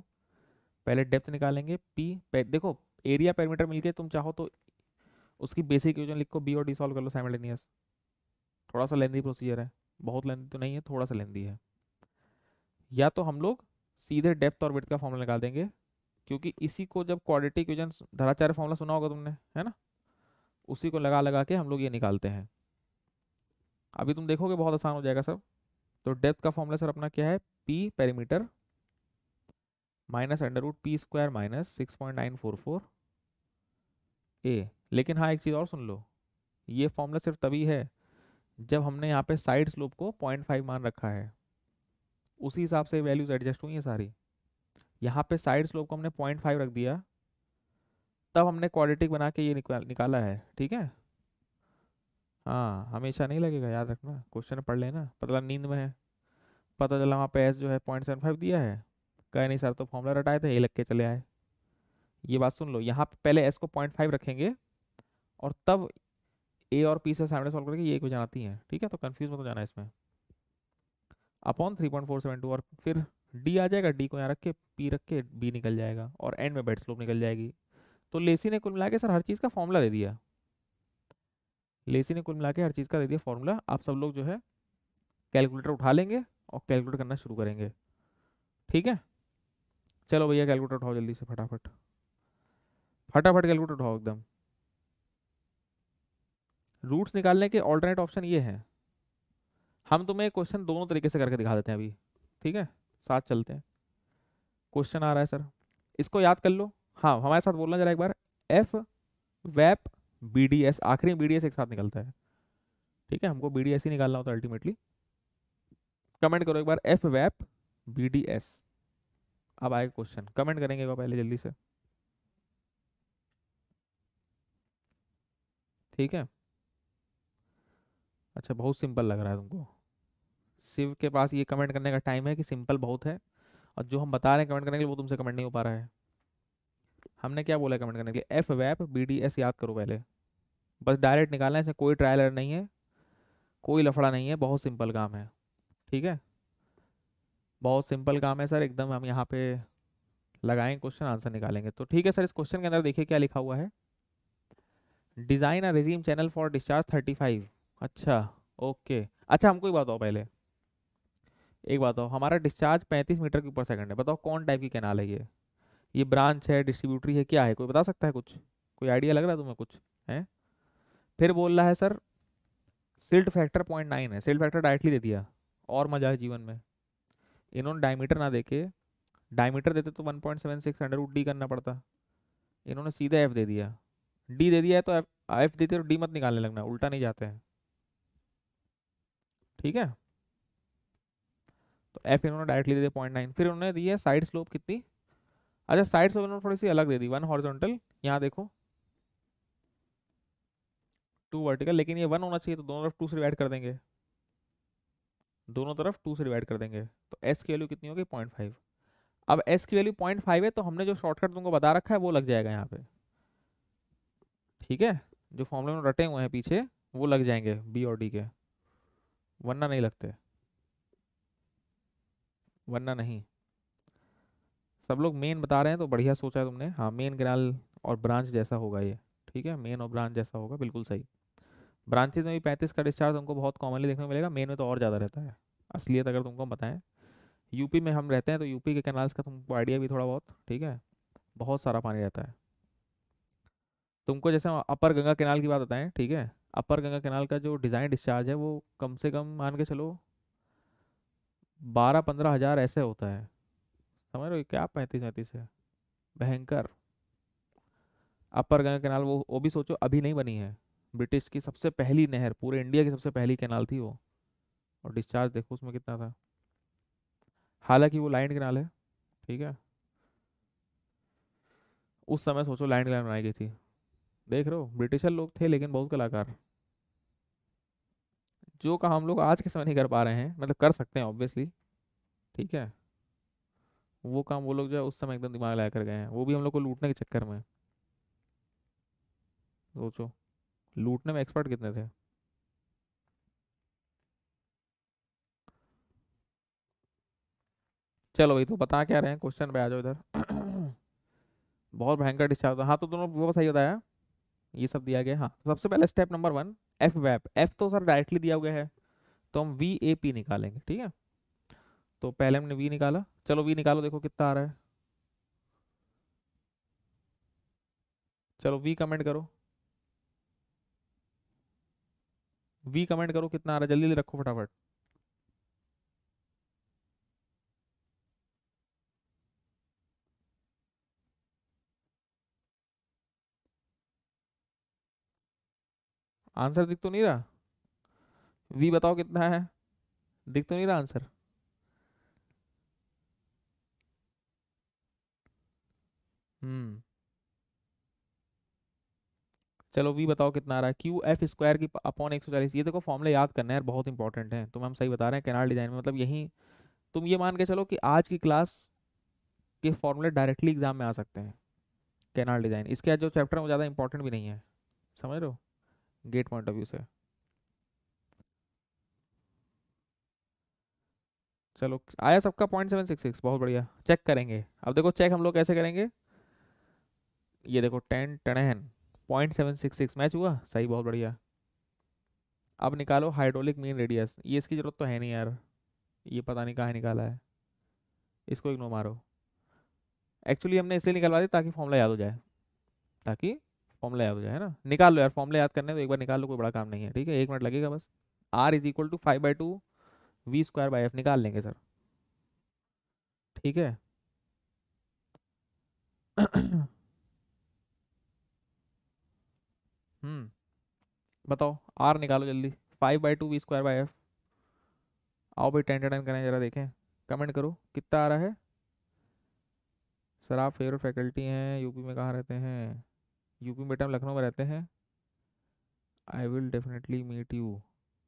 पहले डेप्थ निकालेंगे पी देखो एरिया पैरामीटर मिलके तुम चाहो तो उसकी बेसिक इक्वेशन लिखो बी और डी सॉल्व कर लो साइमल्टेनियस थोड़ा सा लेंदी प्रोसीजर है बहुत लेंदी तो नहीं है थोड़ा सा लेंदी है या तो हम लोग सीधे डेप्थ और विथ का फॉर्मूला निकाल देंगे क्योंकि इसी को जब क्वाड्रेटिक इक्वेशन धराचार्य फॉर्मूला सुना होगा तुमने है ना उसी को लगा लगा के हम लोग ये निकालते हैं अभी तुम देखोगे बहुत आसान हो जाएगा सर तो डेप्थ का फॉर्मूला सर अपना क्या है P perimeter minus under root P square minus six point nine four four A लेकिन हाँ एक चीज़ और सुन लो ये फॉर्मूला सिर्फ तभी है जब हमने यहाँ पे साइड स्लोप को पॉइंट फाइव मान रखा है उसी हिसाब से वैल्यूज एडजस्ट हुई हैं सारी यहाँ पे साइड स्लोप को हमने पॉइंट फाइव रख दिया तब हमने क्वाड्रेटिक बना के ये निकाल निकाला है ठीक है हाँ हमेशा नहीं लगेगा याद रखना क्वेश्चन पढ़ लेना पता नींद में है पता चला वहाँ पे एस जो है पॉइंट सेवन फाइव दिया है कहे नहीं सर तो फॉर्मूला रटाए थे ये लग के चले आए ये बात सुन लो यहाँ पे पहले एस को पॉइंट फाइव रखेंगे और तब ए और पी से सामने सॉल्व करके ये एक आती हैं ठीक है तो कन्फ्यूज मत हो जाना इसमें upon three point four seven two और फिर डी आ जाएगा डी को यहाँ रख के पी रख के बी निकल जाएगा और एंड में बेड स्लोप निकल जाएगी तो लेसी ने कुल मिला के सर हर चीज़ का फॉर्मूला दे दिया लेसी ने कुल मिला के हर चीज़ का दे दिया फॉर्मूला आप सब लोग जो है कैलकुलेटर उठा लेंगे और कैलकुलेट करना शुरू करेंगे ठीक है चलो भैया कैलकुलेटर उठाओ जल्दी से फटाफट फटाफट कैलकुलेटर उठाओ एकदम रूट्स निकालने के ऑल्टरनेट ऑप्शन ये हैं हम तुम्हें क्वेश्चन दोनों तरीके से करके दिखा देते हैं अभी ठीक है साथ चलते हैं क्वेश्चन आ रहा है सर इसको याद कर लो हाँ हमारे साथ बोलना जरा एक बार F VAP B D S आखिरी बी डी एस एक साथ निकलता है ठीक है हमको बी डी एस ही निकालना होता है अल्टीमेटली कमेंट करो एक बार F VAP B D S अब आएगा क्वेश्चन कमेंट करेंगे पहले जल्दी से ठीक है अच्छा बहुत सिंपल लग रहा है तुमको शिव के पास ये कमेंट करने का टाइम है कि सिंपल बहुत है और जो हम बता रहे हैं कमेंट करने के लिए वो तुमसे कमेंट नहीं हो पा रहा है हमने क्या बोला कमेंट करने के लिए F VAP B D S याद करो पहले बस डायरेक्ट निकालना है इसमें कोई ट्रायल नहीं है कोई लफड़ा नहीं है बहुत सिंपल काम है ठीक है बहुत सिंपल काम है सर एकदम हम यहाँ पे लगाएं क्वेश्चन आंसर निकालेंगे तो ठीक है सर इस क्वेश्चन के अंदर देखिए क्या लिखा हुआ है design a regime channel for discharge thirty five अच्छा ओके अच्छा हमको ही बताओ पहले एक बात हो हमारा डिस्चार्ज 35 मीटर की पर सेकंड है बताओ कौन टाइप की कैनाल है ये ये ब्रांच है डिस्ट्रीब्यूटरी है क्या है कोई बता सकता है कुछ कोई आइडिया लग रहा है तुम्हें कुछ है फिर बोल रहा है sir silt factor point nine है सिल्ट फैक्टर डायरेक्टली दे दिया और मजा है जीवन में इन्होंने डायमीटर ना देके डायमीटर देते तो one point seven six hundred D करना पड़ता इन्होंने सीधा एफ दे दिया डी दे दिया है तो एफ एफ देते तो डी मत निकालने लगना उल्टा नहीं जाते हैं ठीक है एफ इन्होंने डायरेक्टली दे दिया पॉइंट नाइन फिर उन्होंने दी है साइड स्लोप कितनी अच्छा साइड स्लोप इन्होंने थोड़ी सी अलग दे दी वन हॉर्जोंटल यहाँ देखो टू वर्टिकल लेकिन ये वन होना चाहिए तो दोनों तरफ टू से डिवाइड कर देंगे दोनों तरफ टू से डिवाइड कर देंगे तो एस की वैल्यू कितनी होगी पॉइंट फाइव अब एस की वैल्यू पॉइंट फाइव है तो हमने जो शॉर्टकट तुमको बता रखा है वो लग जाएगा यहाँ पे ठीक है जो फॉर्मूले में रटे हुए हैं पीछे वो लग जाएंगे बी और डी के वरना नहीं लगते वरना नहीं सब लोग मेन बता रहे हैं तो बढ़िया सोचा है तुमने हाँ मेन ग्राल और ब्रांच जैसा होगा ये ठीक है मेन और ब्रांच जैसा होगा बिल्कुल सही ब्रांचेज में भी पैंतीस का डिस्चार्ज तुमको बहुत कॉमनली देखने को मिलेगा मेन में तो और ज़्यादा रहता है असलियत अगर तुमको बताएं यूपी में हम रहते हैं तो यूपी के कैनाल्स का तुमको आइडिया भी थोड़ा बहुत ठीक है बहुत सारा पानी रहता है तुमको जैसे अपर गंगा कैनाल की बात बताएं ठीक है अपर गंगा कैनाल का जो डिज़ाइन डिस्चार्ज है वो कम से कम मान के चलो बारह पंद्रह हजार ऐसे होता है समझ रहे क्या पैंतीस पैंतीस है भयंकर अपर गंगा कैनाल वो वो भी सोचो अभी नहीं बनी है ब्रिटिश की सबसे पहली नहर पूरे इंडिया की सबसे पहली कैनाल थी वो और डिस्चार्ज देखो उसमें कितना था हालांकि वो लाइन कैनाल है ठीक है उस समय सोचो लाइन कैनाल बनाई गई थी देख रहे हो ब्रिटिशर लोग थे लेकिन बहुत कलाकार जो काम हम लोग आज के समय नहीं कर पा रहे हैं मतलब कर सकते हैं ऑब्वियसली ठीक है वो काम वो लोग जो है उस समय एकदम दिमाग लगा कर गए हैं वो भी हम लोग को लूटने के चक्कर में सोचो लूटने में एक्सपर्ट कितने थे चलो भाई तो बता क्या रहे हैं क्वेश्चन पे आ जाओ इधर बहुत भयंकर डिस्चार्ज हाँ तो दोनों बहुत सही बताया ये सब दिया गया हाँ तो सबसे पहले step number one F VAP F तो सर डायरेक्टली दिया हुआ है तो हम वी ए पी निकालेंगे ठीक है तो पहले हमने वी निकाला चलो वी निकालो देखो कितना आ रहा है चलो वी कमेंट करो वी कमेंट करो कितना आ रहा है जल्दी जल्दी रखो फटाफट आंसर दिख तो नहीं रहा वी बताओ कितना है दिख तो नहीं रहा आंसर हम्म चलो वी बताओ कितना आ रहा है क्यू एफ स्क्वायर की अपॉन एक सौ चालीस ये देखो फॉर्मूला याद करना है बहुत इंपॉर्टेंट है तुम हम सही बता रहे हैं कैनाल डिजाइन में मतलब यही तुम ये मान के चलो कि आज की क्लास के फॉर्मूले डायरेक्टली एग्जाम में आ सकते हैं कैनाल डिजाइन इसके जो चैप्टर है वो ज़्यादा इंपॉर्टेंट भी नहीं है समझ रहे हो गेट पॉइंट ऑफ व्यू से चलो आया सबका पॉइंट सेवन सिक्स सिक्स बहुत बढ़िया चेक करेंगे अब देखो चेक हम लोग कैसे करेंगे ये देखो टेन टनहन point seven six six match हुआ सही बहुत बढ़िया अब निकालो हाइड्रोलिक मीन रेडियस ये इसकी ज़रूरत तो है नहीं यार ये पता नहीं कहाँ निकाला है इसको इग्नो मारो एक्चुअली हमने इसलिए निकलवा दी ताकि फॉर्मूला याद हो जाए ताकि फॉर्मूला याद हो जाए है ना निकाल लो यार फॉर्मूला याद करने तो एक बार निकाल लो कोई बड़ा काम नहीं है ठीक है एक मिनट लगेगा बस R is equal to five by two V square by F निकाल लेंगे सर ठीक है हम्म बताओ आर निकालो जल्दी five by two V square by F आओ भाई टेन टेन करें जरा देखें कमेंट करो कितना आ रहा है सर आप फेवरेट फैकल्टी हैं यूपी में कहाँ रहते हैं यूपी में बेटा लखनऊ में रहते हैं I will definitely meet you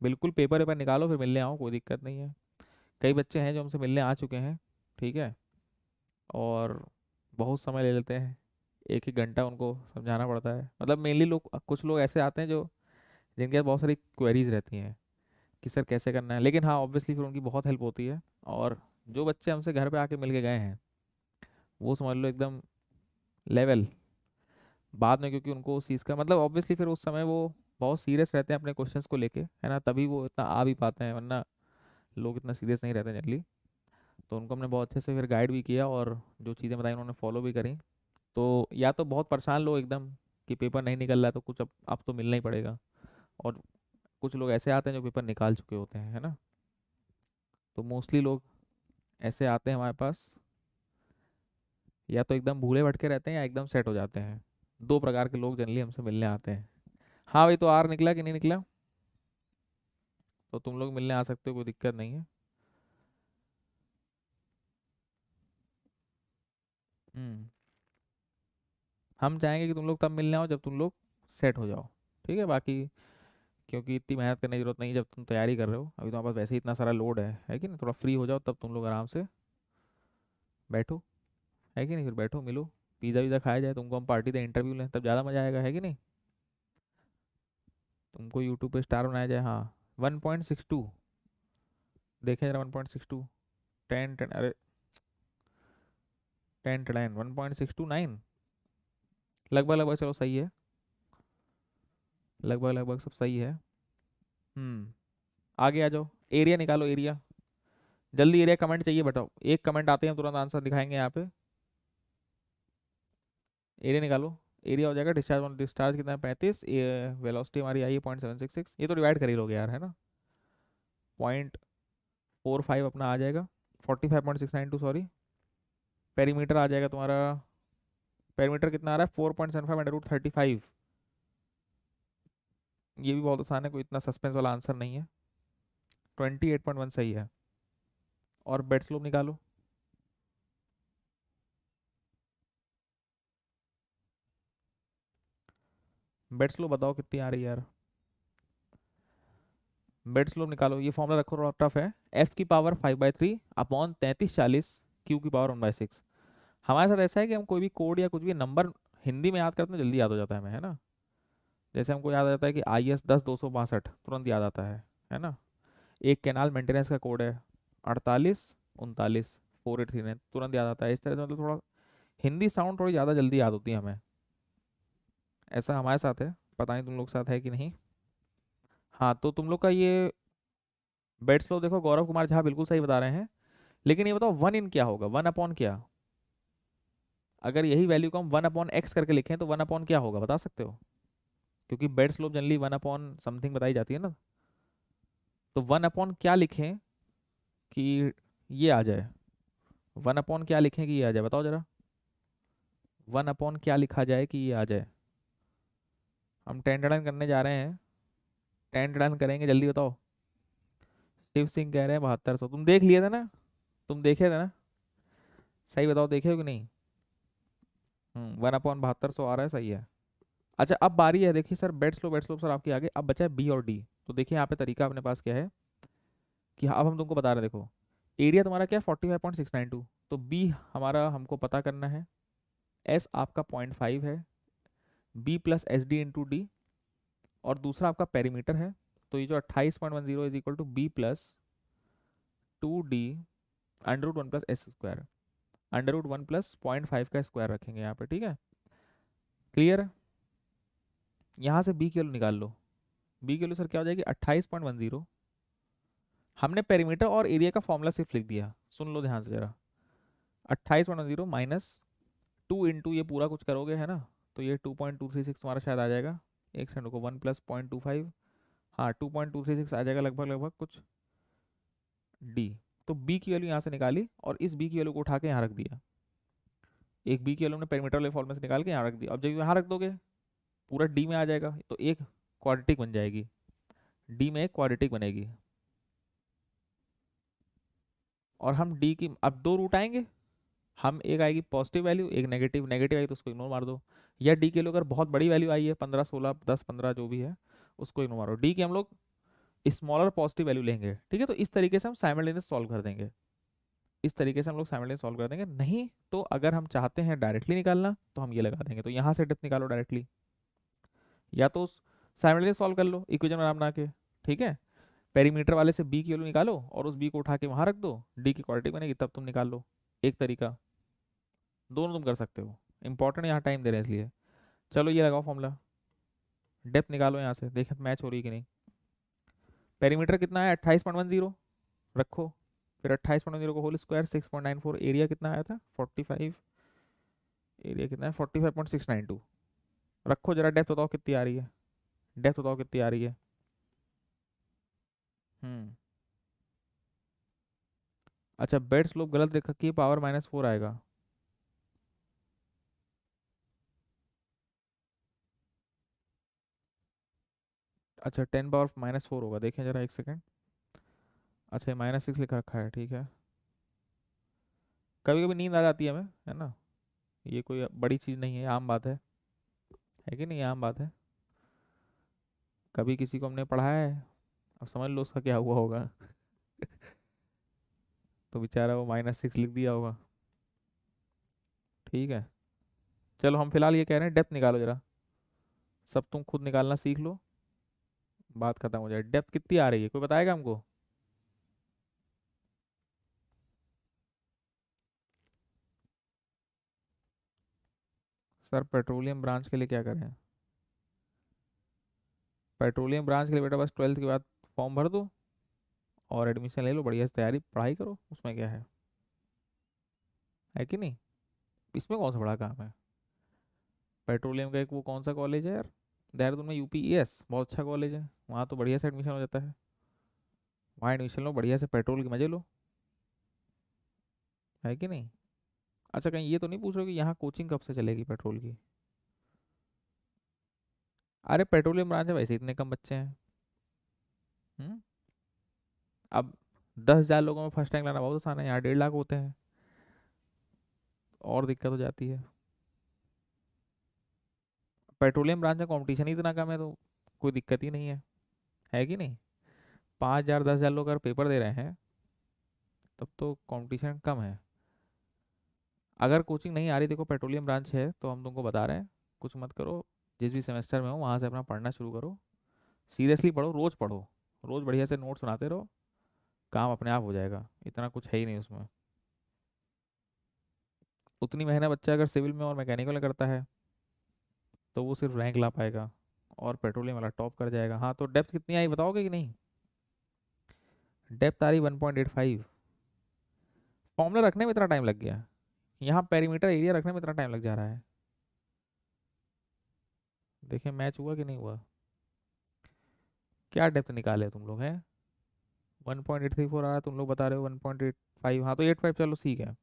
बिल्कुल पेपर वेपर निकालो फिर मिलने आओ कोई दिक्कत नहीं है कई बच्चे हैं जो हमसे मिलने आ चुके हैं ठीक है और बहुत समय ले लेते हैं एक ही घंटा उनको समझाना पड़ता है मतलब मेनली लोग कुछ लोग ऐसे आते हैं जो जिनके पास बहुत सारी क्वेरीज रहती हैं कि सर कैसे करना है लेकिन हाँ ऑब्वियसली फिर उनकी बहुत हेल्प होती है और जो बच्चे हमसे घर पे आके मिल के गए हैं वो समझ लो एकदम लेवल बाद में क्योंकि उनको उस चीज़ का मतलब ऑब्वियसली फिर उस समय वो बहुत सीरियस रहते हैं अपने क्वेश्चंस को लेके है ना तभी वो इतना आ भी पाते हैं वरना लोग इतना सीरियस नहीं रहते हैं जनरली तो उनको हमने बहुत अच्छे से फिर गाइड भी किया और जो चीज़ें बताई उन्होंने फॉलो भी करी तो या तो बहुत परेशान लोग एकदम कि पेपर नहीं निकल रहा तो कुछ अब अब तो मिलना ही पड़ेगा और कुछ लोग ऐसे आते हैं जो पेपर निकाल चुके होते हैं है ना तो मोस्टली लोग ऐसे आते हैं हमारे पास या तो एकदम भूले भटके रहते हैं या एकदम सेट हो जाते हैं दो प्रकार के लोग जनरली हमसे मिलने आते हैं हाँ भाई तो आर निकला कि नहीं निकला तो तुम लोग मिलने आ सकते हो कोई दिक्कत नहीं है हम्म हम चाहेंगे कि तुम लोग तब मिलने आओ जब तुम लोग सेट हो जाओ ठीक है बाकी क्योंकि इतनी मेहनत करने की जरूरत नहीं जब तुम तैयारी कर रहे हो अभी तुम्हारे तो पास वैसे ही इतना सारा लोड है है कि नहीं थोड़ा फ्री हो जाओ तब तुम लोग आराम से बैठो है कि नहीं फिर बैठो मिलो पिज़्ज़ा वीज़ा खाया जाए तुमको हम पार्टी दें इंटरव्यू लें तब ज़्यादा मज़ा आएगा है कि नहीं तुमको यूट्यूब पे स्टार बनाया जाए हाँ वन पॉइंट सिक्स टू देखें जरा one point six two ten ten अरे ten ten one point six two nine लगभग लगभग चलो सही है लगभग लगभग सब सही है हम्म। आगे आ जाओ एरिया निकालो एरिया जल्दी एरिया कमेंट चाहिए बताओ एक कमेंट आते हैं तुरंत आंसर दिखाएंगे यहाँ पे एरिया निकालो एरिया हो जाएगा डिस्चार्ज ऑन डिस्चार्ज कितना है पैंतीस वेलोसिटी हमारी आई है पॉइंट सेवन सिक्स सिक्स ये तो डिवाइड कर ही लोगे यार है ना पॉइंट फोर फाइव अपना आ जाएगा forty five point six nine two sorry perimeter आ जाएगा तुम्हारा पेरीमीटर कितना आ रहा है four point seven five under root thirty five ये भी बहुत आसान है कोई इतना सस्पेंस वाला आंसर नहीं है ट्वेंटी एट पॉइंट वन सही है और बेड स्लोप निकालो बेट स्लो बताओ कितनी आ रही है यार बेट स्लो निकालो ये फॉर्मला रखो थोड़ा टफ है एफ की power five by three upon तैंतीस चालीस क्यू की पावर वन बाई सिक्स हमारे साथ ऐसा है कि हम कोई भी कोड या कुछ भी नंबर हिंदी में याद करते हैं जल्दी याद हो जाता है हमें है ना जैसे हमको याद आ जाता है कि आई एस दस दो सौ बासठ तुरंत याद आता है है ना एक कैनाल मेंटेनेंस का कोड है अड़तालीस उनतालीस फोर एट थ्री नाइन तुरंत याद आता है इस तरह से मतलब थोड़ा हिंदी साउंड थोड़ी ज़्यादा जल्दी याद होती है हमें ऐसा हमारे साथ है पता नहीं तुम लोग साथ है कि नहीं हाँ तो तुम लोग का ये बेट्स लो देखो गौरव कुमार झा बिल्कुल सही बता रहे हैं लेकिन ये बताओ वन इन क्या होगा वन अपॉन क्या अगर यही वैल्यू को हम वन अपॉन एक्स करके लिखें तो वन अपॉन क्या होगा बता सकते हो क्योंकि bed slope generally one upon something बताई जाती है ना तो वन अपॉन क्या लिखें कि ये आ जाए वन अपॉन क्या लिखें कि ये आ जाए बताओ जरा वन अपॉन क्या लिखा जाए कि ये आ जाए हम टेंट रन करने जा रहे हैं टेंट रन करेंगे जल्दी बताओ शिव सिंह कह रहे हैं बहत्तर सौ तुम देख लिए थे ना तुम देखे थे ना सही बताओ देखे हो कि नहीं हम्म, वन अपॉन बहत्तर सौ आ रहा है सही है अच्छा अब बारी है देखिए sir bed slope bed slope sir आपके आगे अब बचा है बी और डी तो देखिए यहाँ पे तरीका अपने पास क्या है कि अब हम तुमको बता रहे देखो एरिया तुम्हारा क्या है forty five point six nine two तो बी हमारा हमको पता करना है एस आपका पॉइंट फाइव है B plus S D into D और दूसरा आपका पेरीमीटर है तो ये जो अट्ठाईस point one zero is equal to B plus two D under one plus S square under root one plus point five का स्क्वायर रखेंगे यहाँ पर ठीक है क्लियर है यहाँ से बी के वैल्यू निकाल लो बी के वैल्यू सर क्या हो जाएगी अट्ठाईस पॉइंट वन जीरो हमने पेरीमीटर और एरिया का फॉर्मूला सिर्फ लिख दिया सुन लो ध्यान से जरा अट्ठाईस point one zero minus two into ये पूरा कुछ करोगे है ना तो ये two point two three six तुम्हारा शायद आ जाएगा एक सेकंड को one plus point two five हाँ two point two three six आ जाएगा लगभग लगभग कुछ डी तो बी की वैल्यू यहाँ से निकाली और इस बी की वैल्यू को उठा के यहाँ रख दिया एक बी की वैल्यू ने पेरीमीटर वाले फॉर्म से निकाल के यहाँ रख दिया अब जब यहाँ रख दोगे पूरा डी में आ जाएगा तो एक क्वाड्रेटिक बन जाएगी डी में एक क्वाड्रेटिक बनेगी और हम डी की अब दो रूट आएंगे हम एक आएगी पॉजिटिव वैल्यू एक नेगेटिव नेगेटिव आएगी तो उसको इग्नोर मार दो या डी के लिए अगर बहुत बड़ी वैल्यू आई है पंद्रह सोलह दस पंद्रह जो भी है उसको इग्नो मारो डी की हम लोग स्मॉलर पॉजिटिव वैल्यू लेंगे ठीक है तो इस तरीके से हम साइमल्टेनियस सॉल्व कर देंगे इस तरीके से हम लोग साइमल्टेनियस सॉल्व कर देंगे नहीं तो अगर हम चाहते हैं डायरेक्टली निकालना तो हम ये लगा देंगे तो यहाँ से डेप्थ निकालो डायरेक्टली या तो साइमल्टेनियस सॉल्व कर लो इक्वेजन आराम ना के ठीक है पेरीमीटर वाले से बी की वैल्यू निकालो और उस बी को उठा के वहाँ रख दो डी की क्वालिटी बनेगी तब तुम निकाल लो एक तरीका दोनों तुम कर सकते हो इंपॉर्टेंट यहाँ टाइम दे रहे हैं इसलिए चलो ये लगाओ फॉर्मूला डेप्थ निकालो यहाँ से देखें मैच हो रही कि नहीं पेरीमीटर कितना है अट्ठाईस पॉइंट वन जीरो रखो फिर अट्ठाईस पॉइंट वन जीरो को whole square six point nine four area कितना आया था फोर्टी फाइव एरिया कितना है forty five point six nine two रखो जरा डेप्थ बताओ कितनी आ रही है डेप्थ बताओ कितनी आ रही है हम्म। अच्छा बेड स्लोप गलत रखा कि पावर माइनस फोर आएगा अच्छा टेन पावर माइनस फोर होगा देखें जरा एक सेकेंड अच्छा ये माइनस सिक्स लिखा रखा है ठीक है कभी कभी नींद आ जाती है हमें है ना ये कोई बड़ी चीज़ नहीं है आम बात है है कि नहीं आम बात है कभी किसी को हमने पढ़ाया है अब समझ लो उसका क्या हुआ होगा तो बेचारा वो माइनस सिक्स लिख दिया होगा ठीक है चलो हम फिलहाल ये कह रहे हैं डेप्थ निकालो ज़रा सब तुम खुद निकालना सीख लो बात खत्म हो जाए डेप्थ कितनी आ रही है कोई बताएगा हमको सर पेट्रोलियम ब्रांच के लिए क्या करें पेट्रोलियम ब्रांच के लिए बेटा बस ट्वेल्थ के बाद फॉर्म भर दो और एडमिशन ले लो बढ़िया से तैयारी पढ़ाई करो उसमें क्या है है कि नहीं इसमें कौन सा बड़ा काम है पेट्रोलियम का एक वो कौन सा कॉलेज है यार देहरादून में यूपीएस e बहुत अच्छा कॉलेज है वहाँ तो बढ़िया से एडमिशन हो जाता है वहाँ एडमिशन लो बढ़िया से पेट्रोल के मज़े लो है कि नहीं अच्छा कहीं ये तो नहीं पूछ रहे कि यहाँ कोचिंग कब से चलेगी पेट्रोल की अरे पेट्रोलियम ब्रांच है वैसे इतने कम बच्चे हैं हम्म? अब दस हज़ार लोगों में फर्स्ट रैंक लाना बहुत आसान है यहाँ डेढ़ लाख होते हैं और दिक्कत हो जाती है पेट्रोलियम ब्रांच में कंपटीशन ही इतना कम है तो कोई दिक्कत ही नहीं है है कि नहीं पाँच हज़ार दस हज़ार लोग अगर पेपर दे रहे हैं तब तो कंपटीशन कम है अगर कोचिंग नहीं आ रही देखो पेट्रोलियम ब्रांच है तो हम तुमको बता रहे हैं कुछ मत करो जिस भी सेमेस्टर में हो वहाँ से अपना पढ़ना शुरू करो सीरियसली पढ़ो रोज़ पढ़ो रोज़ बढ़िया से नोट्स बनाते रहो काम अपने आप हो जाएगा इतना कुछ है ही नहीं उसमें उतनी मेहनत बच्चा अगर सिविल में और मैकेनिकल में करता है तो वो सिर्फ रैंक ला पाएगा और पेट्रोलियम वाला टॉप कर जाएगा हाँ तो डेप्थ कितनी आई बताओगे कि नहीं डेप्थ आ रही one point eight five formula रखने में इतना टाइम लग गया यहाँ पेरीमीटर एरिया रखने में इतना टाइम लग जा रहा है देखिए मैच हुआ कि नहीं हुआ क्या डेप्थ निकाले तुम लोग हैं one point eight three four आ रहा है तुम लोग बता रहे हो वन पॉइंट एट फाइव हाँ तो एट फाइव चलो ठीक है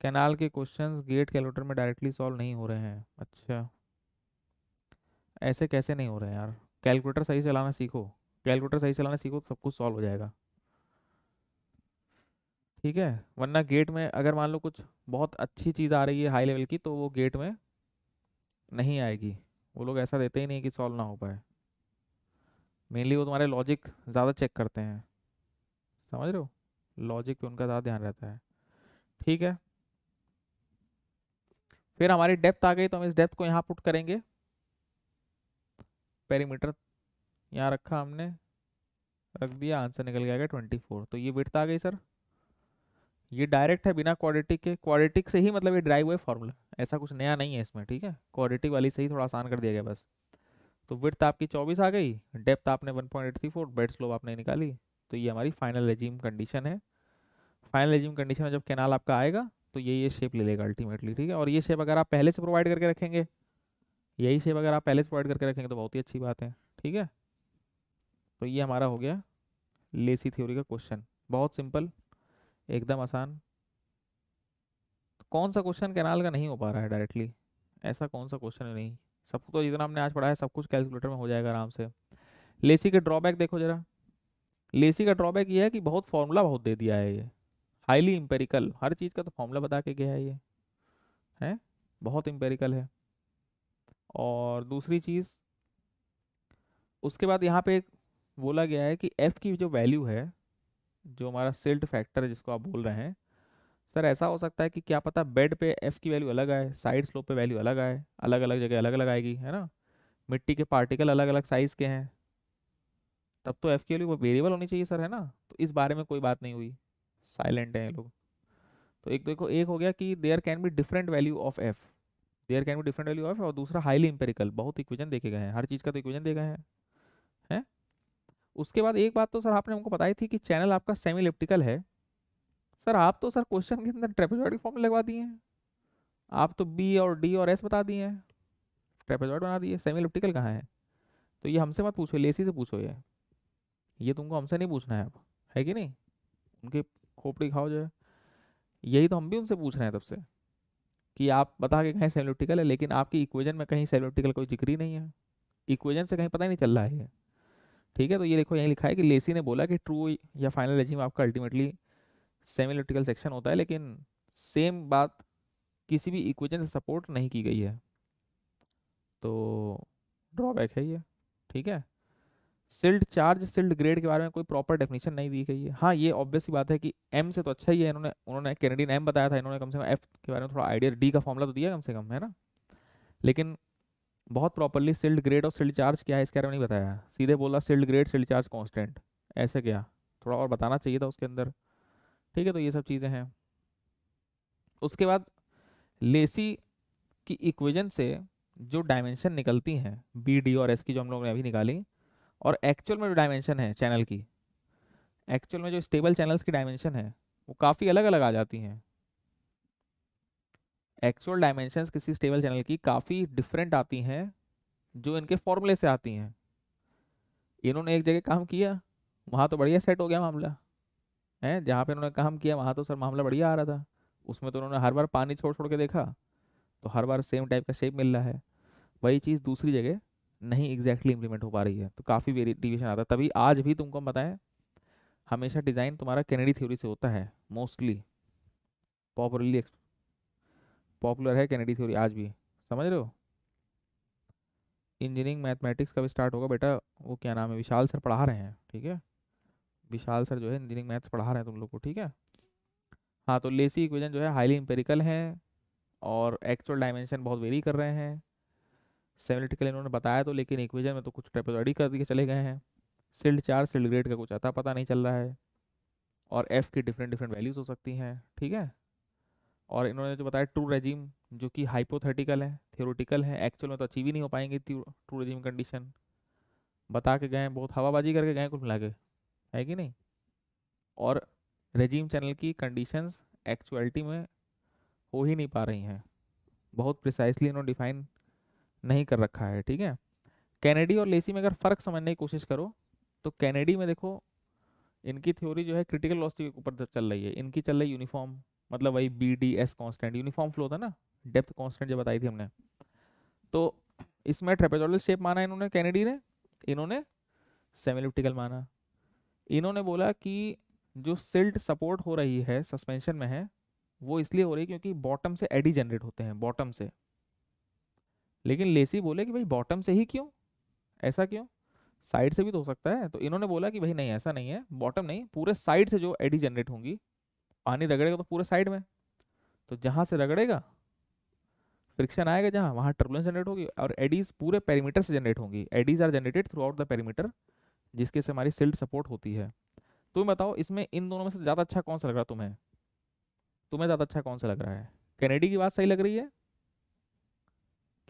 कैनाल के क्वेश्चंस गेट कैलकुलेटर में डायरेक्टली सॉल्व नहीं हो रहे हैं अच्छा ऐसे कैसे नहीं हो रहे हैं यार कैलकुलेटर सही चलाना सीखो कैलकुलेटर सही चलाना सीखो तो सब कुछ सॉल्व हो जाएगा ठीक है वरना गेट में अगर मान लो कुछ बहुत अच्छी चीज़ आ रही है हाई लेवल की तो वो गेट में नहीं आएगी वो लोग ऐसा देते ही नहीं कि सॉल्व ना हो पाए मेनली वो तुम्हारे लॉजिक ज़्यादा चेक करते हैं समझ रहे हो लॉजिक पे उनका ज़्यादा ध्यान रहता है ठीक है फिर हमारी डेप्थ आ गई तो हम इस डेप्थ को यहाँ पुट करेंगे पेरीमीटर यहाँ रखा हमने रख दिया आंसर निकल गया ट्वेंटी फोर तो ये विर्थ आ गई सर ये डायरेक्ट है बिना क्वाड्रेटिक के क्वाड्रेटिक से ही मतलब ये ड्राइव हुए फॉर्मूला ऐसा कुछ नया नहीं है इसमें ठीक है क्वाड्रेटिक वाली से ही थोड़ा आसान कर दिया गया बस तो विर्थ आपकी चौबीस आ गई डेप्थ आपने one point eight three four bed slope आपने निकाली तो ये हमारी फाइनल रेजीम कंडीशन है फाइनल रेजीम कंडीशन में जब कैनाल आपका आएगा तो ये ये शेप ले लेगा अल्टीमेटली ठीक है और ये शेप अगर आप पहले से प्रोवाइड करके रखेंगे यही शेप अगर आप पहले से प्रोवाइड करके रखेंगे तो बहुत ही अच्छी बात है ठीक है तो ये हमारा हो गया लेसी थ्योरी का क्वेश्चन बहुत सिंपल एकदम आसान तो कौन सा क्वेश्चन कैनाल का नहीं हो पा रहा है डायरेक्टली ऐसा कौन सा क्वेश्चन है नहीं सब तो जितना हमने आज पढ़ा है सब कुछ कैलकुलेटर में हो जाएगा आराम से लेसी के ड्रॉबैक देखो जरा लेसी का ड्रॉबैक ये है कि बहुत फॉर्मूला बहुत दे दिया है ये हाईली इम्पेरिकल हर चीज़ का तो फॉर्मूला बता के गया है ये है बहुत इम्पेरिकल है और दूसरी चीज़ उसके बाद यहाँ पे बोला गया है कि एफ़ की जो वैल्यू है जो हमारा सिल्ट फैक्टर जिसको आप बोल रहे हैं सर ऐसा हो सकता है कि क्या पता बेड पे एफ़ की वैल्यू अलग आए साइड स्लोप पे वैल्यू अलग आए अलग अलग जगह अलग अलग आएगी है ना मिट्टी के पार्टिकल अलग अलग साइज़ के हैं तब तो एफ़ की वैल्यू वेरिएबल होनी चाहिए सर है ना तो इस बारे में कोई बात नहीं हुई साइलेंट हैं ये लोग तो एक देखो एक हो गया कि there can be different value of F there can be different value of और दूसरा हाईली इंपेरिकल बहुत इक्वेजन देखे गए हैं हर चीज़ का तो इक्वेजन देखा है हैं उसके बाद एक बात तो सर आपने हमको बताई थी कि चैनल आपका सेमी इलेप्टिकल है सर आप तो सर क्वेश्चन के अंदर ट्रेपेजॉइड फॉर्म लगवा दिए हैं आप तो बी और डी और एस बता दिए हैं ट्रेपेजॉइड बना दिए सेमी इलेप्टिकल कहाँ है तो ये हमसे मत पूछो लेसी से पूछो ये ये तुमको हमसे नहीं पूछना है अब है कि नहीं उनके खोपड़ी खाओ जो है यही तो हम भी उनसे पूछ रहे हैं तब से कि आप बता के कहीं सेलोटिकल है लेकिन आपकी इक्वेजन में कहीं सेलोटिकल कोई जिक्र ही नहीं है इक्वेजन से कहीं पता ही नहीं चल रहा है ठीक है तो ये देखो यहीं लिखा है कि लेसी ने बोला कि ट्रू या फाइनल एजिम आपका अल्टीमेटली सेमिलोटिकल सेक्शन होता है लेकिन सेम बात किसी भी इक्वेजन से सपोर्ट नहीं की गई है तो ड्रॉबैक है ये ठीक है सिल्ड चार्ज सिल्ड ग्रेड के बारे में कोई प्रॉपर डेफिनेशन नहीं दी गई है हाँ ये ऑब्वियस बात है कि एम से तो अच्छा ही है इन्होंने उन्होंने कैनेडियन एम बताया था इन्होंने कम से कम एफ के बारे में थोड़ा आइडिया डी का फॉर्मूला तो दिया कम से कम है ना लेकिन बहुत प्रॉपरली सिल्ड ग्रेड और सिल्ड चार्ज क्या है इसके बारे में नहीं बताया सीधे बोला silt grade silt charge constant ऐसे क्या थोड़ा और बताना चाहिए था उसके अंदर ठीक है तो ये सब चीज़ें हैं उसके बाद लेसी की इक्वेजन से जो डायमेंशन निकलती हैं बी डी और एस की जो हम लोगों ने अभी निकाली और एक्चुअल में जो डायमेंशन है चैनल की एक्चुअल में जो स्टेबल चैनल्स की डायमेंशन है वो काफ़ी अलग अलग आ जाती हैं एक्चुअल डायमेंशन किसी स्टेबल चैनल की काफ़ी डिफरेंट आती हैं जो इनके फॉर्मूले से आती हैं इन्होंने एक जगह काम किया वहाँ तो बढ़िया सेट हो गया मामला है जहाँ पे इन्होंने काम किया वहाँ तो सर मामला बढ़िया आ रहा था उसमें तो उन्होंने हर बार पानी छोड़ छोड़ के देखा तो हर बार सेम टाइप का शेप मिल रहा है वही चीज़ दूसरी जगह नहीं एग्जैक्टली इम्प्लीमेंट हो पा रही है तो काफ़ी वेरी डिविजन आता है तभी आज भी तुमको हम बताएं हमेशा डिज़ाइन तुम्हारा कैनेडी थ्योरी से होता है मोस्टली पॉपुलरली पॉपुलर है कैनेडी थ्योरी आज भी समझ रहे हो इंजीनियरिंग मैथमेटिक्स का भी स्टार्ट होगा बेटा वो क्या नाम है विशाल सर पढ़ा रहे हैं ठीक है विशाल सर जो है इंजीनियरिंग मैथ्स पढ़ा रहे हैं तुम लोग को ठीक है हाँ तो लेसी इक्वेशन जो है हाईली इंपेरिकल हैं और एक्चुअल डायमेंशन बहुत वेरी कर रहे हैं सेमेलिटिकल इन्होंने बताया तो लेकिन इक्वेजन में तो कुछ ट्रेपेजॉइडी कर दिए चले गए हैं सिल्ड चार सिल्ड ग्रेड का कुछ अता पता नहीं चल रहा है और एफ़ की डिफरेंट डिफरेंट वैल्यूज़ हो सकती हैं ठीक है और इन्होंने जो बताया ट्रू रेजिम जो कि हाइपोथेटिकल है थियोरटिकल है एक्चुअल में तो अचीव ही नहीं हो पाएंगे ट्रू रेजिम कंडीशन बता के गए बहुत हवाबाजी करके गए कुछ मिला के है कि नहीं और रेजीम चैनल की कंडीशंस एक्चुअलिटी में हो ही नहीं पा रही हैं बहुत प्रिसाइसली इन्होंने डिफाइन नहीं कर रखा है ठीक है कैनेडी और लेसी में अगर फ़र्क समझने की कोशिश करो तो कैनेडी में देखो इनकी थ्योरी जो है क्रिटिकल लॉस के ऊपर चल रही है इनकी चल रही है यूनिफॉर्म मतलब वही B D S constant uniform flow था ना डेप्थ कॉन्स्टेंट जो बताई थी हमने तो इसमें ट्रेपेजोल शेप माना इन्होंने कैनेडी ने इन्होंने सेमिलिप्टिकल माना इन्होंने बोला कि जो सिल्ट सपोर्ट हो रही है सस्पेंशन में है वो इसलिए हो रही है क्योंकि बॉटम से एडी जनरेट होते हैं बॉटम से लेकिन लेसी बोले कि भाई बॉटम से ही क्यों ऐसा क्यों साइड से भी तो हो सकता है तो इन्होंने बोला कि भाई नहीं ऐसा नहीं है बॉटम नहीं पूरे साइड से जो एडी जनरेट होंगी पानी रगड़ेगा तो पूरे साइड में तो जहाँ से रगड़ेगा फ्रिक्शन आएगा जहाँ वहाँ टर्बुलेंस जनरेट होगी और एडीज पूरे पेरीमीटर से जनरेट होंगी eddies are generated throughout the perimeter जिसके से हमारी सिल्ड सपोर्ट होती है तुम बताओ इसमें इन दोनों में से ज़्यादा अच्छा, अच्छा कौन सा लग रहा है तुम्हें तुम्हें ज़्यादा अच्छा कौन सा लग रहा है कैनेडी की बात सही लग रही है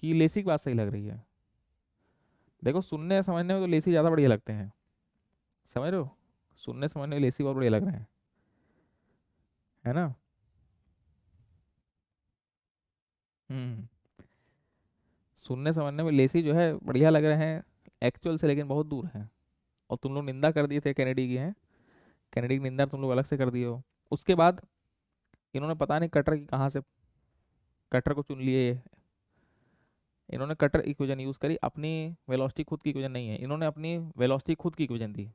कि लेसी की बात सही लग रही है देखो सुनने समझने में तो लेसी ज़्यादा बढ़िया लगते हैं समझ रहे हो सुनने समझने में लेसी बहुत बढ़िया लग रहे हैं है ना हम्म सुनने समझने में लेसी जो है बढ़िया लग रहे हैं एक्चुअल से लेकिन बहुत दूर हैं और तुम लोग निंदा कर दिए थे कैनेडी की हैं कैनेडी की निंदा तुम लोग अलग से कर दिए हो उसके बाद इन्होंने पता नहीं कटर की कहाँ से कटर को चुन लिए इन्होंने कटर इक्वेजन यूज़ करी अपनी वेलोसिटी खुद की इक्वेजन नहीं है इन्होंने अपनी वेलोसिटी खुद की इक्वेजन दी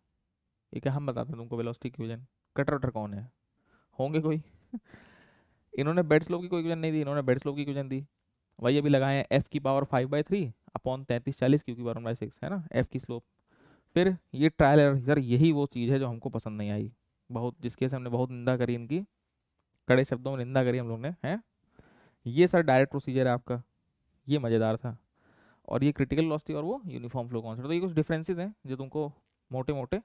ये हम बताते हैं तुमको वेलोसिटी इक्वेजन कटर वटर कौन है होंगे कोई इन्होंने बेड स्लोप की कोई इक्वेजन नहीं दी इन्होंने बेड स्लोप की इक्वेजन दी वही अभी लगाए हैं एफ की power five by three upon तैंतीस चालीस क्यू की पावर बाई सिक्स है ना एफ की स्लोप फिर ये ट्रायल एरर सर यही वो चीज़ है जो हमको पसंद नहीं आई बहुत जिसके से हमने बहुत निंदा करी इनकी कड़े शब्दों में निंदा करी हम लोग ने हैं ये सर डायरेक्ट प्रोसीजर है आपका ये मज़ेदार था और ये क्रिटिकल लॉस थी और वो यूनिफॉर्म फ्लो कॉन्सेंट तो ये कुछ डिफरेंसेस हैं जो तुमको मोटे मोटे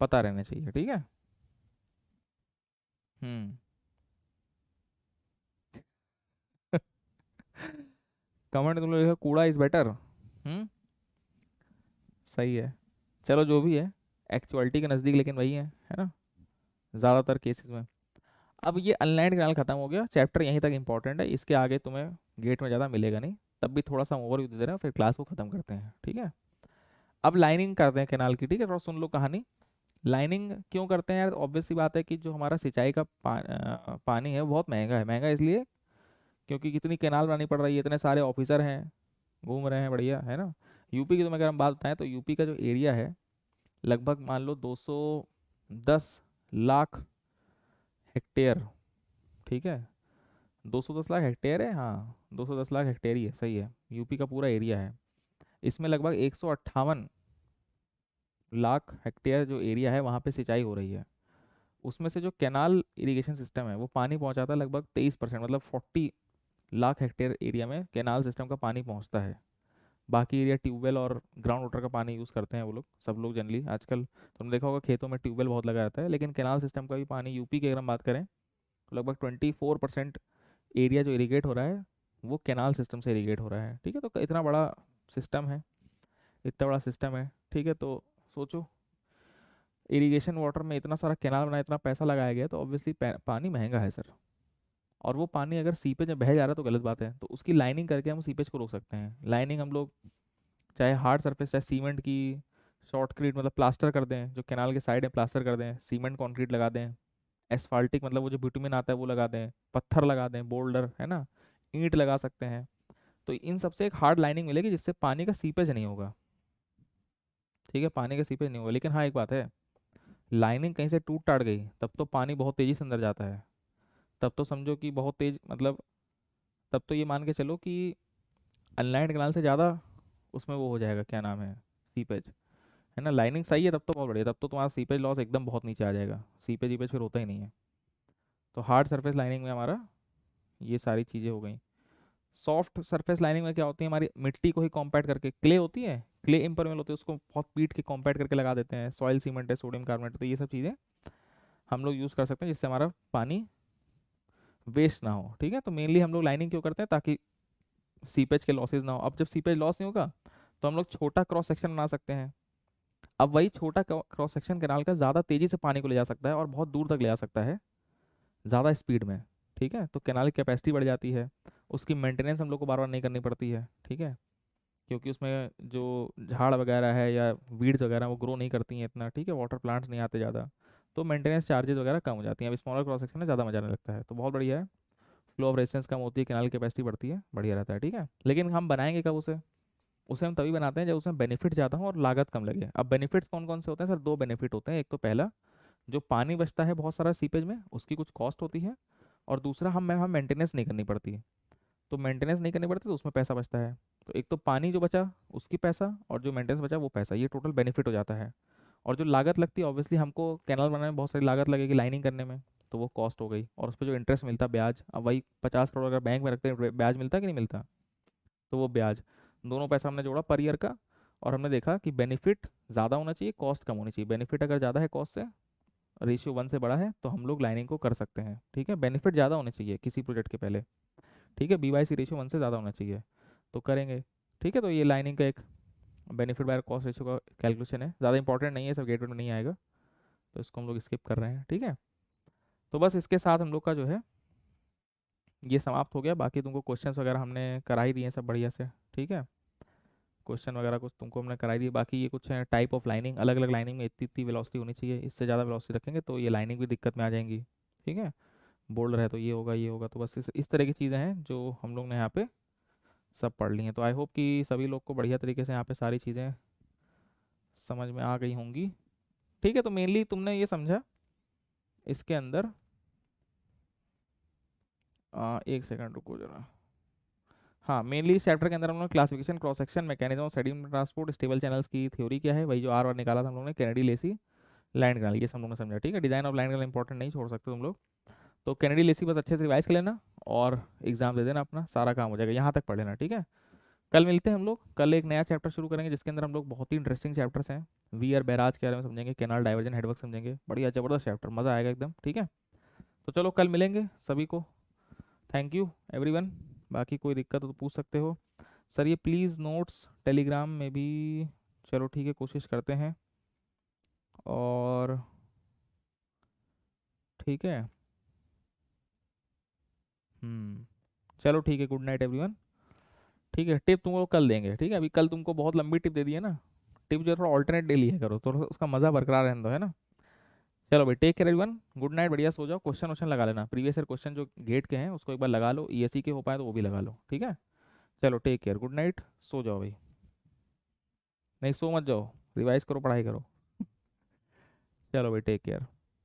पता रहने चाहिए ठीक है हम्म कमेंट तुम लोग कूड़ा इज़ बेटर हम्म सही है चलो जो भी है एक्चुअलिटी के नज़दीक लेकिन वही है है ना ज़्यादातर केसेस में अब ये अनलाइन कैनल ख़त्म हो गया चैप्टर यहीं तक इंपॉर्टेंट है इसके आगे तुम्हें गेट में ज़्यादा मिलेगा नहीं तब भी थोड़ा सा हम ओवरव्यू दे दे रहे हैं फिर क्लास को ख़त्म करते हैं ठीक है अब लाइनिंग करते हैं कैनाल की ठीक है थोड़ा सुन लो कहानी लाइनिंग क्यों करते हैं यार ऑब्वियस सी बात है कि जो हमारा सिंचाई का पा, आ, पानी है बहुत महंगा है महंगा इसलिए क्योंकि कितनी कैनाल बनानी पड़ रही है इतने सारे ऑफिसर हैं घूम रहे हैं बढ़िया है ना यूपी की तो मैं अगर हम बात बताएं तो यूपी का जो एरिया है लगभग मान लो 210 लाख हेक्टेयर ठीक है 210 लाख हेक्टेयर है हाँ 210 लाख हेक्टेयर ही है सही है यूपी का पूरा एरिया है इसमें लगभग एक लाख हेक्टेयर जो एरिया है वहाँ पे सिंचाई हो रही है उसमें से जो कैनाल इरिगेशन सिस्टम है वो पानी पहुँचाता है लगभग तेईस परसेंट मतलब फोर्टी लाख हेक्टेयर एरिया में कैनाल सिस्टम का पानी पहुँचता है बाकी एरिया ट्यूबवेल और ग्राउंड वाटर का पानी यूज़ करते हैं वो लोग सब लोग जनरली आजकल तुमने देखा होगा खेतों में ट्यूबवेल बहुत लगा रहता है लेकिन कैनाल सिस्टम का भी पानी यूपी की अगर हम बात करें तो लगभग ट्वेंटी फोर परसेंट एरिया जो इरीगेट हो रहा है वो कैनाल सिस्टम से इरीगेट हो रहा है ठीक है तो इतना बड़ा सिस्टम है इतना बड़ा सिस्टम है ठीक है तो सोचो इरिगेशन वाटर में इतना सारा कैनाल बना इतना पैसा लगाया गया तो ऑब्वियसली पानी महंगा है सर और वो पानी अगर सीपेज में बह जा रहा है तो गलत बात है तो उसकी लाइनिंग करके हम सीपेज को रोक सकते हैं लाइनिंग हम लोग चाहे हार्ड सरफेस चाहे सीमेंट की शॉर्ट क्रीट मतलब प्लास्टर कर दें जो कैनाल के साइड है प्लास्टर कर दें सीमेंट कंक्रीट लगा दें एस्फाल्टिक मतलब वो जो बिटुमिन आता है वो लगा दें पत्थर लगा दें बोल्डर है ना ईंट लगा सकते हैं तो इन सबसे एक हार्ड लाइनिंग मिलेगी जिससे पानी का सीपेज नहीं होगा ठीक है पानी का सीपेज नहीं होगा लेकिन हाँ एक बात है लाइनिंग कहीं से टूट टाट गई तब तो पानी बहुत तेज़ी से अंदर जाता है तब तो समझो कि बहुत तेज मतलब तब तो ये मान के चलो कि अनलाइंड कनाल से ज़्यादा उसमें वो हो जाएगा क्या नाम है सीपेज है ना लाइनिंग सही है तब तो बहुत बढ़िया तब तो तुम्हारा सीपेज लॉस एकदम बहुत नीचे आ जाएगा सीपेज वीपेज फिर होता ही नहीं है तो हार्ड सरफेस लाइनिंग में हमारा ये सारी चीज़ें हो गई सॉफ्ट सरफेस लाइनिंग में क्या होती है हमारी मिट्टी को ही कॉम्पैक्ट करके क्ले होती है क्ले इम्परमेबल होती है उसको बहुत पीट के कॉम्पैक्ट करके लगा देते हैं सॉइल सीमेंट है सोडियम कार्बोनेट तो ये सब चीज़ें हम लोग यूज़ कर सकते हैं जिससे हमारा पानी वेस्ट ना हो ठीक है तो मेनली हम लोग लाइनिंग क्यों करते हैं ताकि सीपेज के लॉसेज ना हो अब जब सीपेज लॉस नहीं होगा तो हम लोग छोटा क्रॉस सेक्शन बना सकते हैं अब वही छोटा क्रॉस सेक्शन कैनाल का ज़्यादा तेज़ी से पानी को ले जा सकता है और बहुत दूर तक ले जा सकता है ज़्यादा स्पीड में ठीक है तो कैनाल की कैपेसिटी बढ़ जाती है उसकी मेंटेनेंस हम लोग को बार बार नहीं करनी पड़ती है ठीक है क्योंकि उसमें जो झाड़ वगैरह है या वीड्स वगैरह वो ग्रो नहीं करती हैं इतना ठीक है वाटर प्लांट्स नहीं आते ज़्यादा तो मेंटेनेंस चार्जेस वगैरह कम हो जाती हैं अब स्मॉलर क्रॉस सेक्शन में ज़्यादा मजा आने लगता है तो बहुत बढ़िया है फ्लो ऑफ रेजिस्टेंस कम होती है कैनाल कैपेसिटी बढ़ती है बढ़िया रहता है ठीक है लेकिन हम बनाएंगे कब उसे उसे हम तभी बनाते हैं जब उसमें बेनिफिट ज़्यादा हो और लागत कम लगे अब बेनिफिट्स कौन कौन से होते हैं सर दो बेनिफिट होते हैं एक तो पहला जो पानी बचता है बहुत सारा सीपेज में उसकी कुछ कॉस्ट होती है और दूसरा हम हम मेंटेनेंस नहीं करनी पड़ती है तो मेंटेनेंस नहीं करनी पड़ती तो उसमें पैसा बचता है तो एक तो पानी जो बचा उसकी पैसा और जो मेंटेनेंस बचा वो पैसा ये टोटल बेनिफिट हो जाता है और जो लागत लगती है ऑब्वियसली हमको कैनाल बनाने में बहुत सारी लागत लगेगी लाइनिंग करने में तो वो कॉस्ट हो गई और उस पर जो इंटरेस्ट मिलता ब्याज अब वही पचास करोड़ अगर बैंक में रखते हैं ब्याज मिलता कि नहीं मिलता तो वो ब्याज दोनों पैसा हमने जोड़ा पर ईयर का और हमने देखा कि बेनिफिट ज़्यादा होना चाहिए कॉस्ट कम होनी चाहिए बेनिफिट अगर ज़्यादा है कॉस्ट से रेशियो वन से बड़ा है तो हम लोग लाइनिंग को कर सकते हैं ठीक है बेनिफिट ज़्यादा होने चाहिए किसी प्रोजेक्ट के पहले ठीक है B by C ratio one से ज़्यादा होना चाहिए तो करेंगे ठीक है तो ये लाइनिंग का एक बेनिफिट बाय कॉस्ट रेशियो का कैलकुलेशन है ज़्यादा इंपॉर्टेंट नहीं है सब गेट में नहीं आएगा तो इसको हम लोग स्किप कर रहे हैं ठीक है तो बस इसके साथ हम लोग का जो है ये समाप्त हो गया बाकी तुमको क्वेश्चंस वगैरह हमने करा ही दिए सब बढ़िया से ठीक है क्वेश्चन वगैरह कुछ तुमको हमने कराई दी बाकी ये कुछ टाइप ऑफ लाइनिंग अलग अलग लाइनिंग में इतनी इतनी वेलोसिटी होनी चाहिए इससे ज़्यादा वेलोसिटी रखेंगे तो ये लाइनिंग भी दिक्कत में आ जाएंगी ठीक है बोल्ड रहे तो ये होगा ये होगा तो बस इस, इस तरह की चीज़ें हैं जो हम लोग ने यहाँ पर सब पढ़ ली हैं तो आई होप कि सभी लोग को बढ़िया तरीके से यहाँ पर सारी चीज़ें समझ में आ गई होंगी ठीक है तो मेनली तुमने ये समझा इसके अंदर एक सेकंड रुको जरा हाँ मेनली इस चैप्टर के अंदर हम लोग classification cross section mechanism sediment transport stable channels की थ्योरी क्या है वही जो आर वार निकाला था हम लोगों ने कैनेडी लेसी लैंड ग्राल ये सब लोगों ने समझा ठीक है डिजाइन ऑफ लैंड ग्राल इंपॉर्टेंट नहीं छोड़ सकते तुम लोग तो कैनेडी लेसी बस अच्छे से रिवाइज कर लेना और एग्जाम दे देना अपना सारा काम हो जाएगा यहाँ तक पढ़ लेना ठीक है कल मिलते हैं हम लोग कल एक नया चैप्टर शुरू करेंगे जिसके अंदर हम लोग बहुत ही इंटरेस्टिंग चैप्टर्स हैं वी आर बैराज के बारे में समझेंगे कैनाल डाइवर्जन हेडवर्क समझेंगे बढ़िया जबरदस्त चैप्टर मज़ा आएगा एकदम ठीक है तो चलो कल मिलेंगे सभी को थैंक यू एवरीवन बाकी कोई दिक्कत हो तो पूछ सकते हो सर ये प्लीज़ नोट्स टेलीग्राम में भी चलो ठीक है कोशिश करते हैं और ठीक है हम्म, चलो ठीक है गुड नाइट एवरीवन ठीक है टिप तुमको कल देंगे ठीक है अभी कल तुमको बहुत लंबी टिप दे दी है ना टिप जो थोड़ा ऑल्टरनेट डे लिया करो तो उसका मज़ा बरकरार रहने दो है ना चलो भाई take care everyone good night बढ़िया सो जाओ क्वेश्चन वोशन लगा लेना प्रीवियस ईयर क्वेश्चन जो गेट के हैं उसको एक बार लगा लो ई के हो पाए तो वो भी लगा लो ठीक है चलो टेक केयर गुड नाइट सो जाओ भाई नहीं सो मत जाओ रिवाइज करो पढ़ाई करो चलो भाई टेक केयर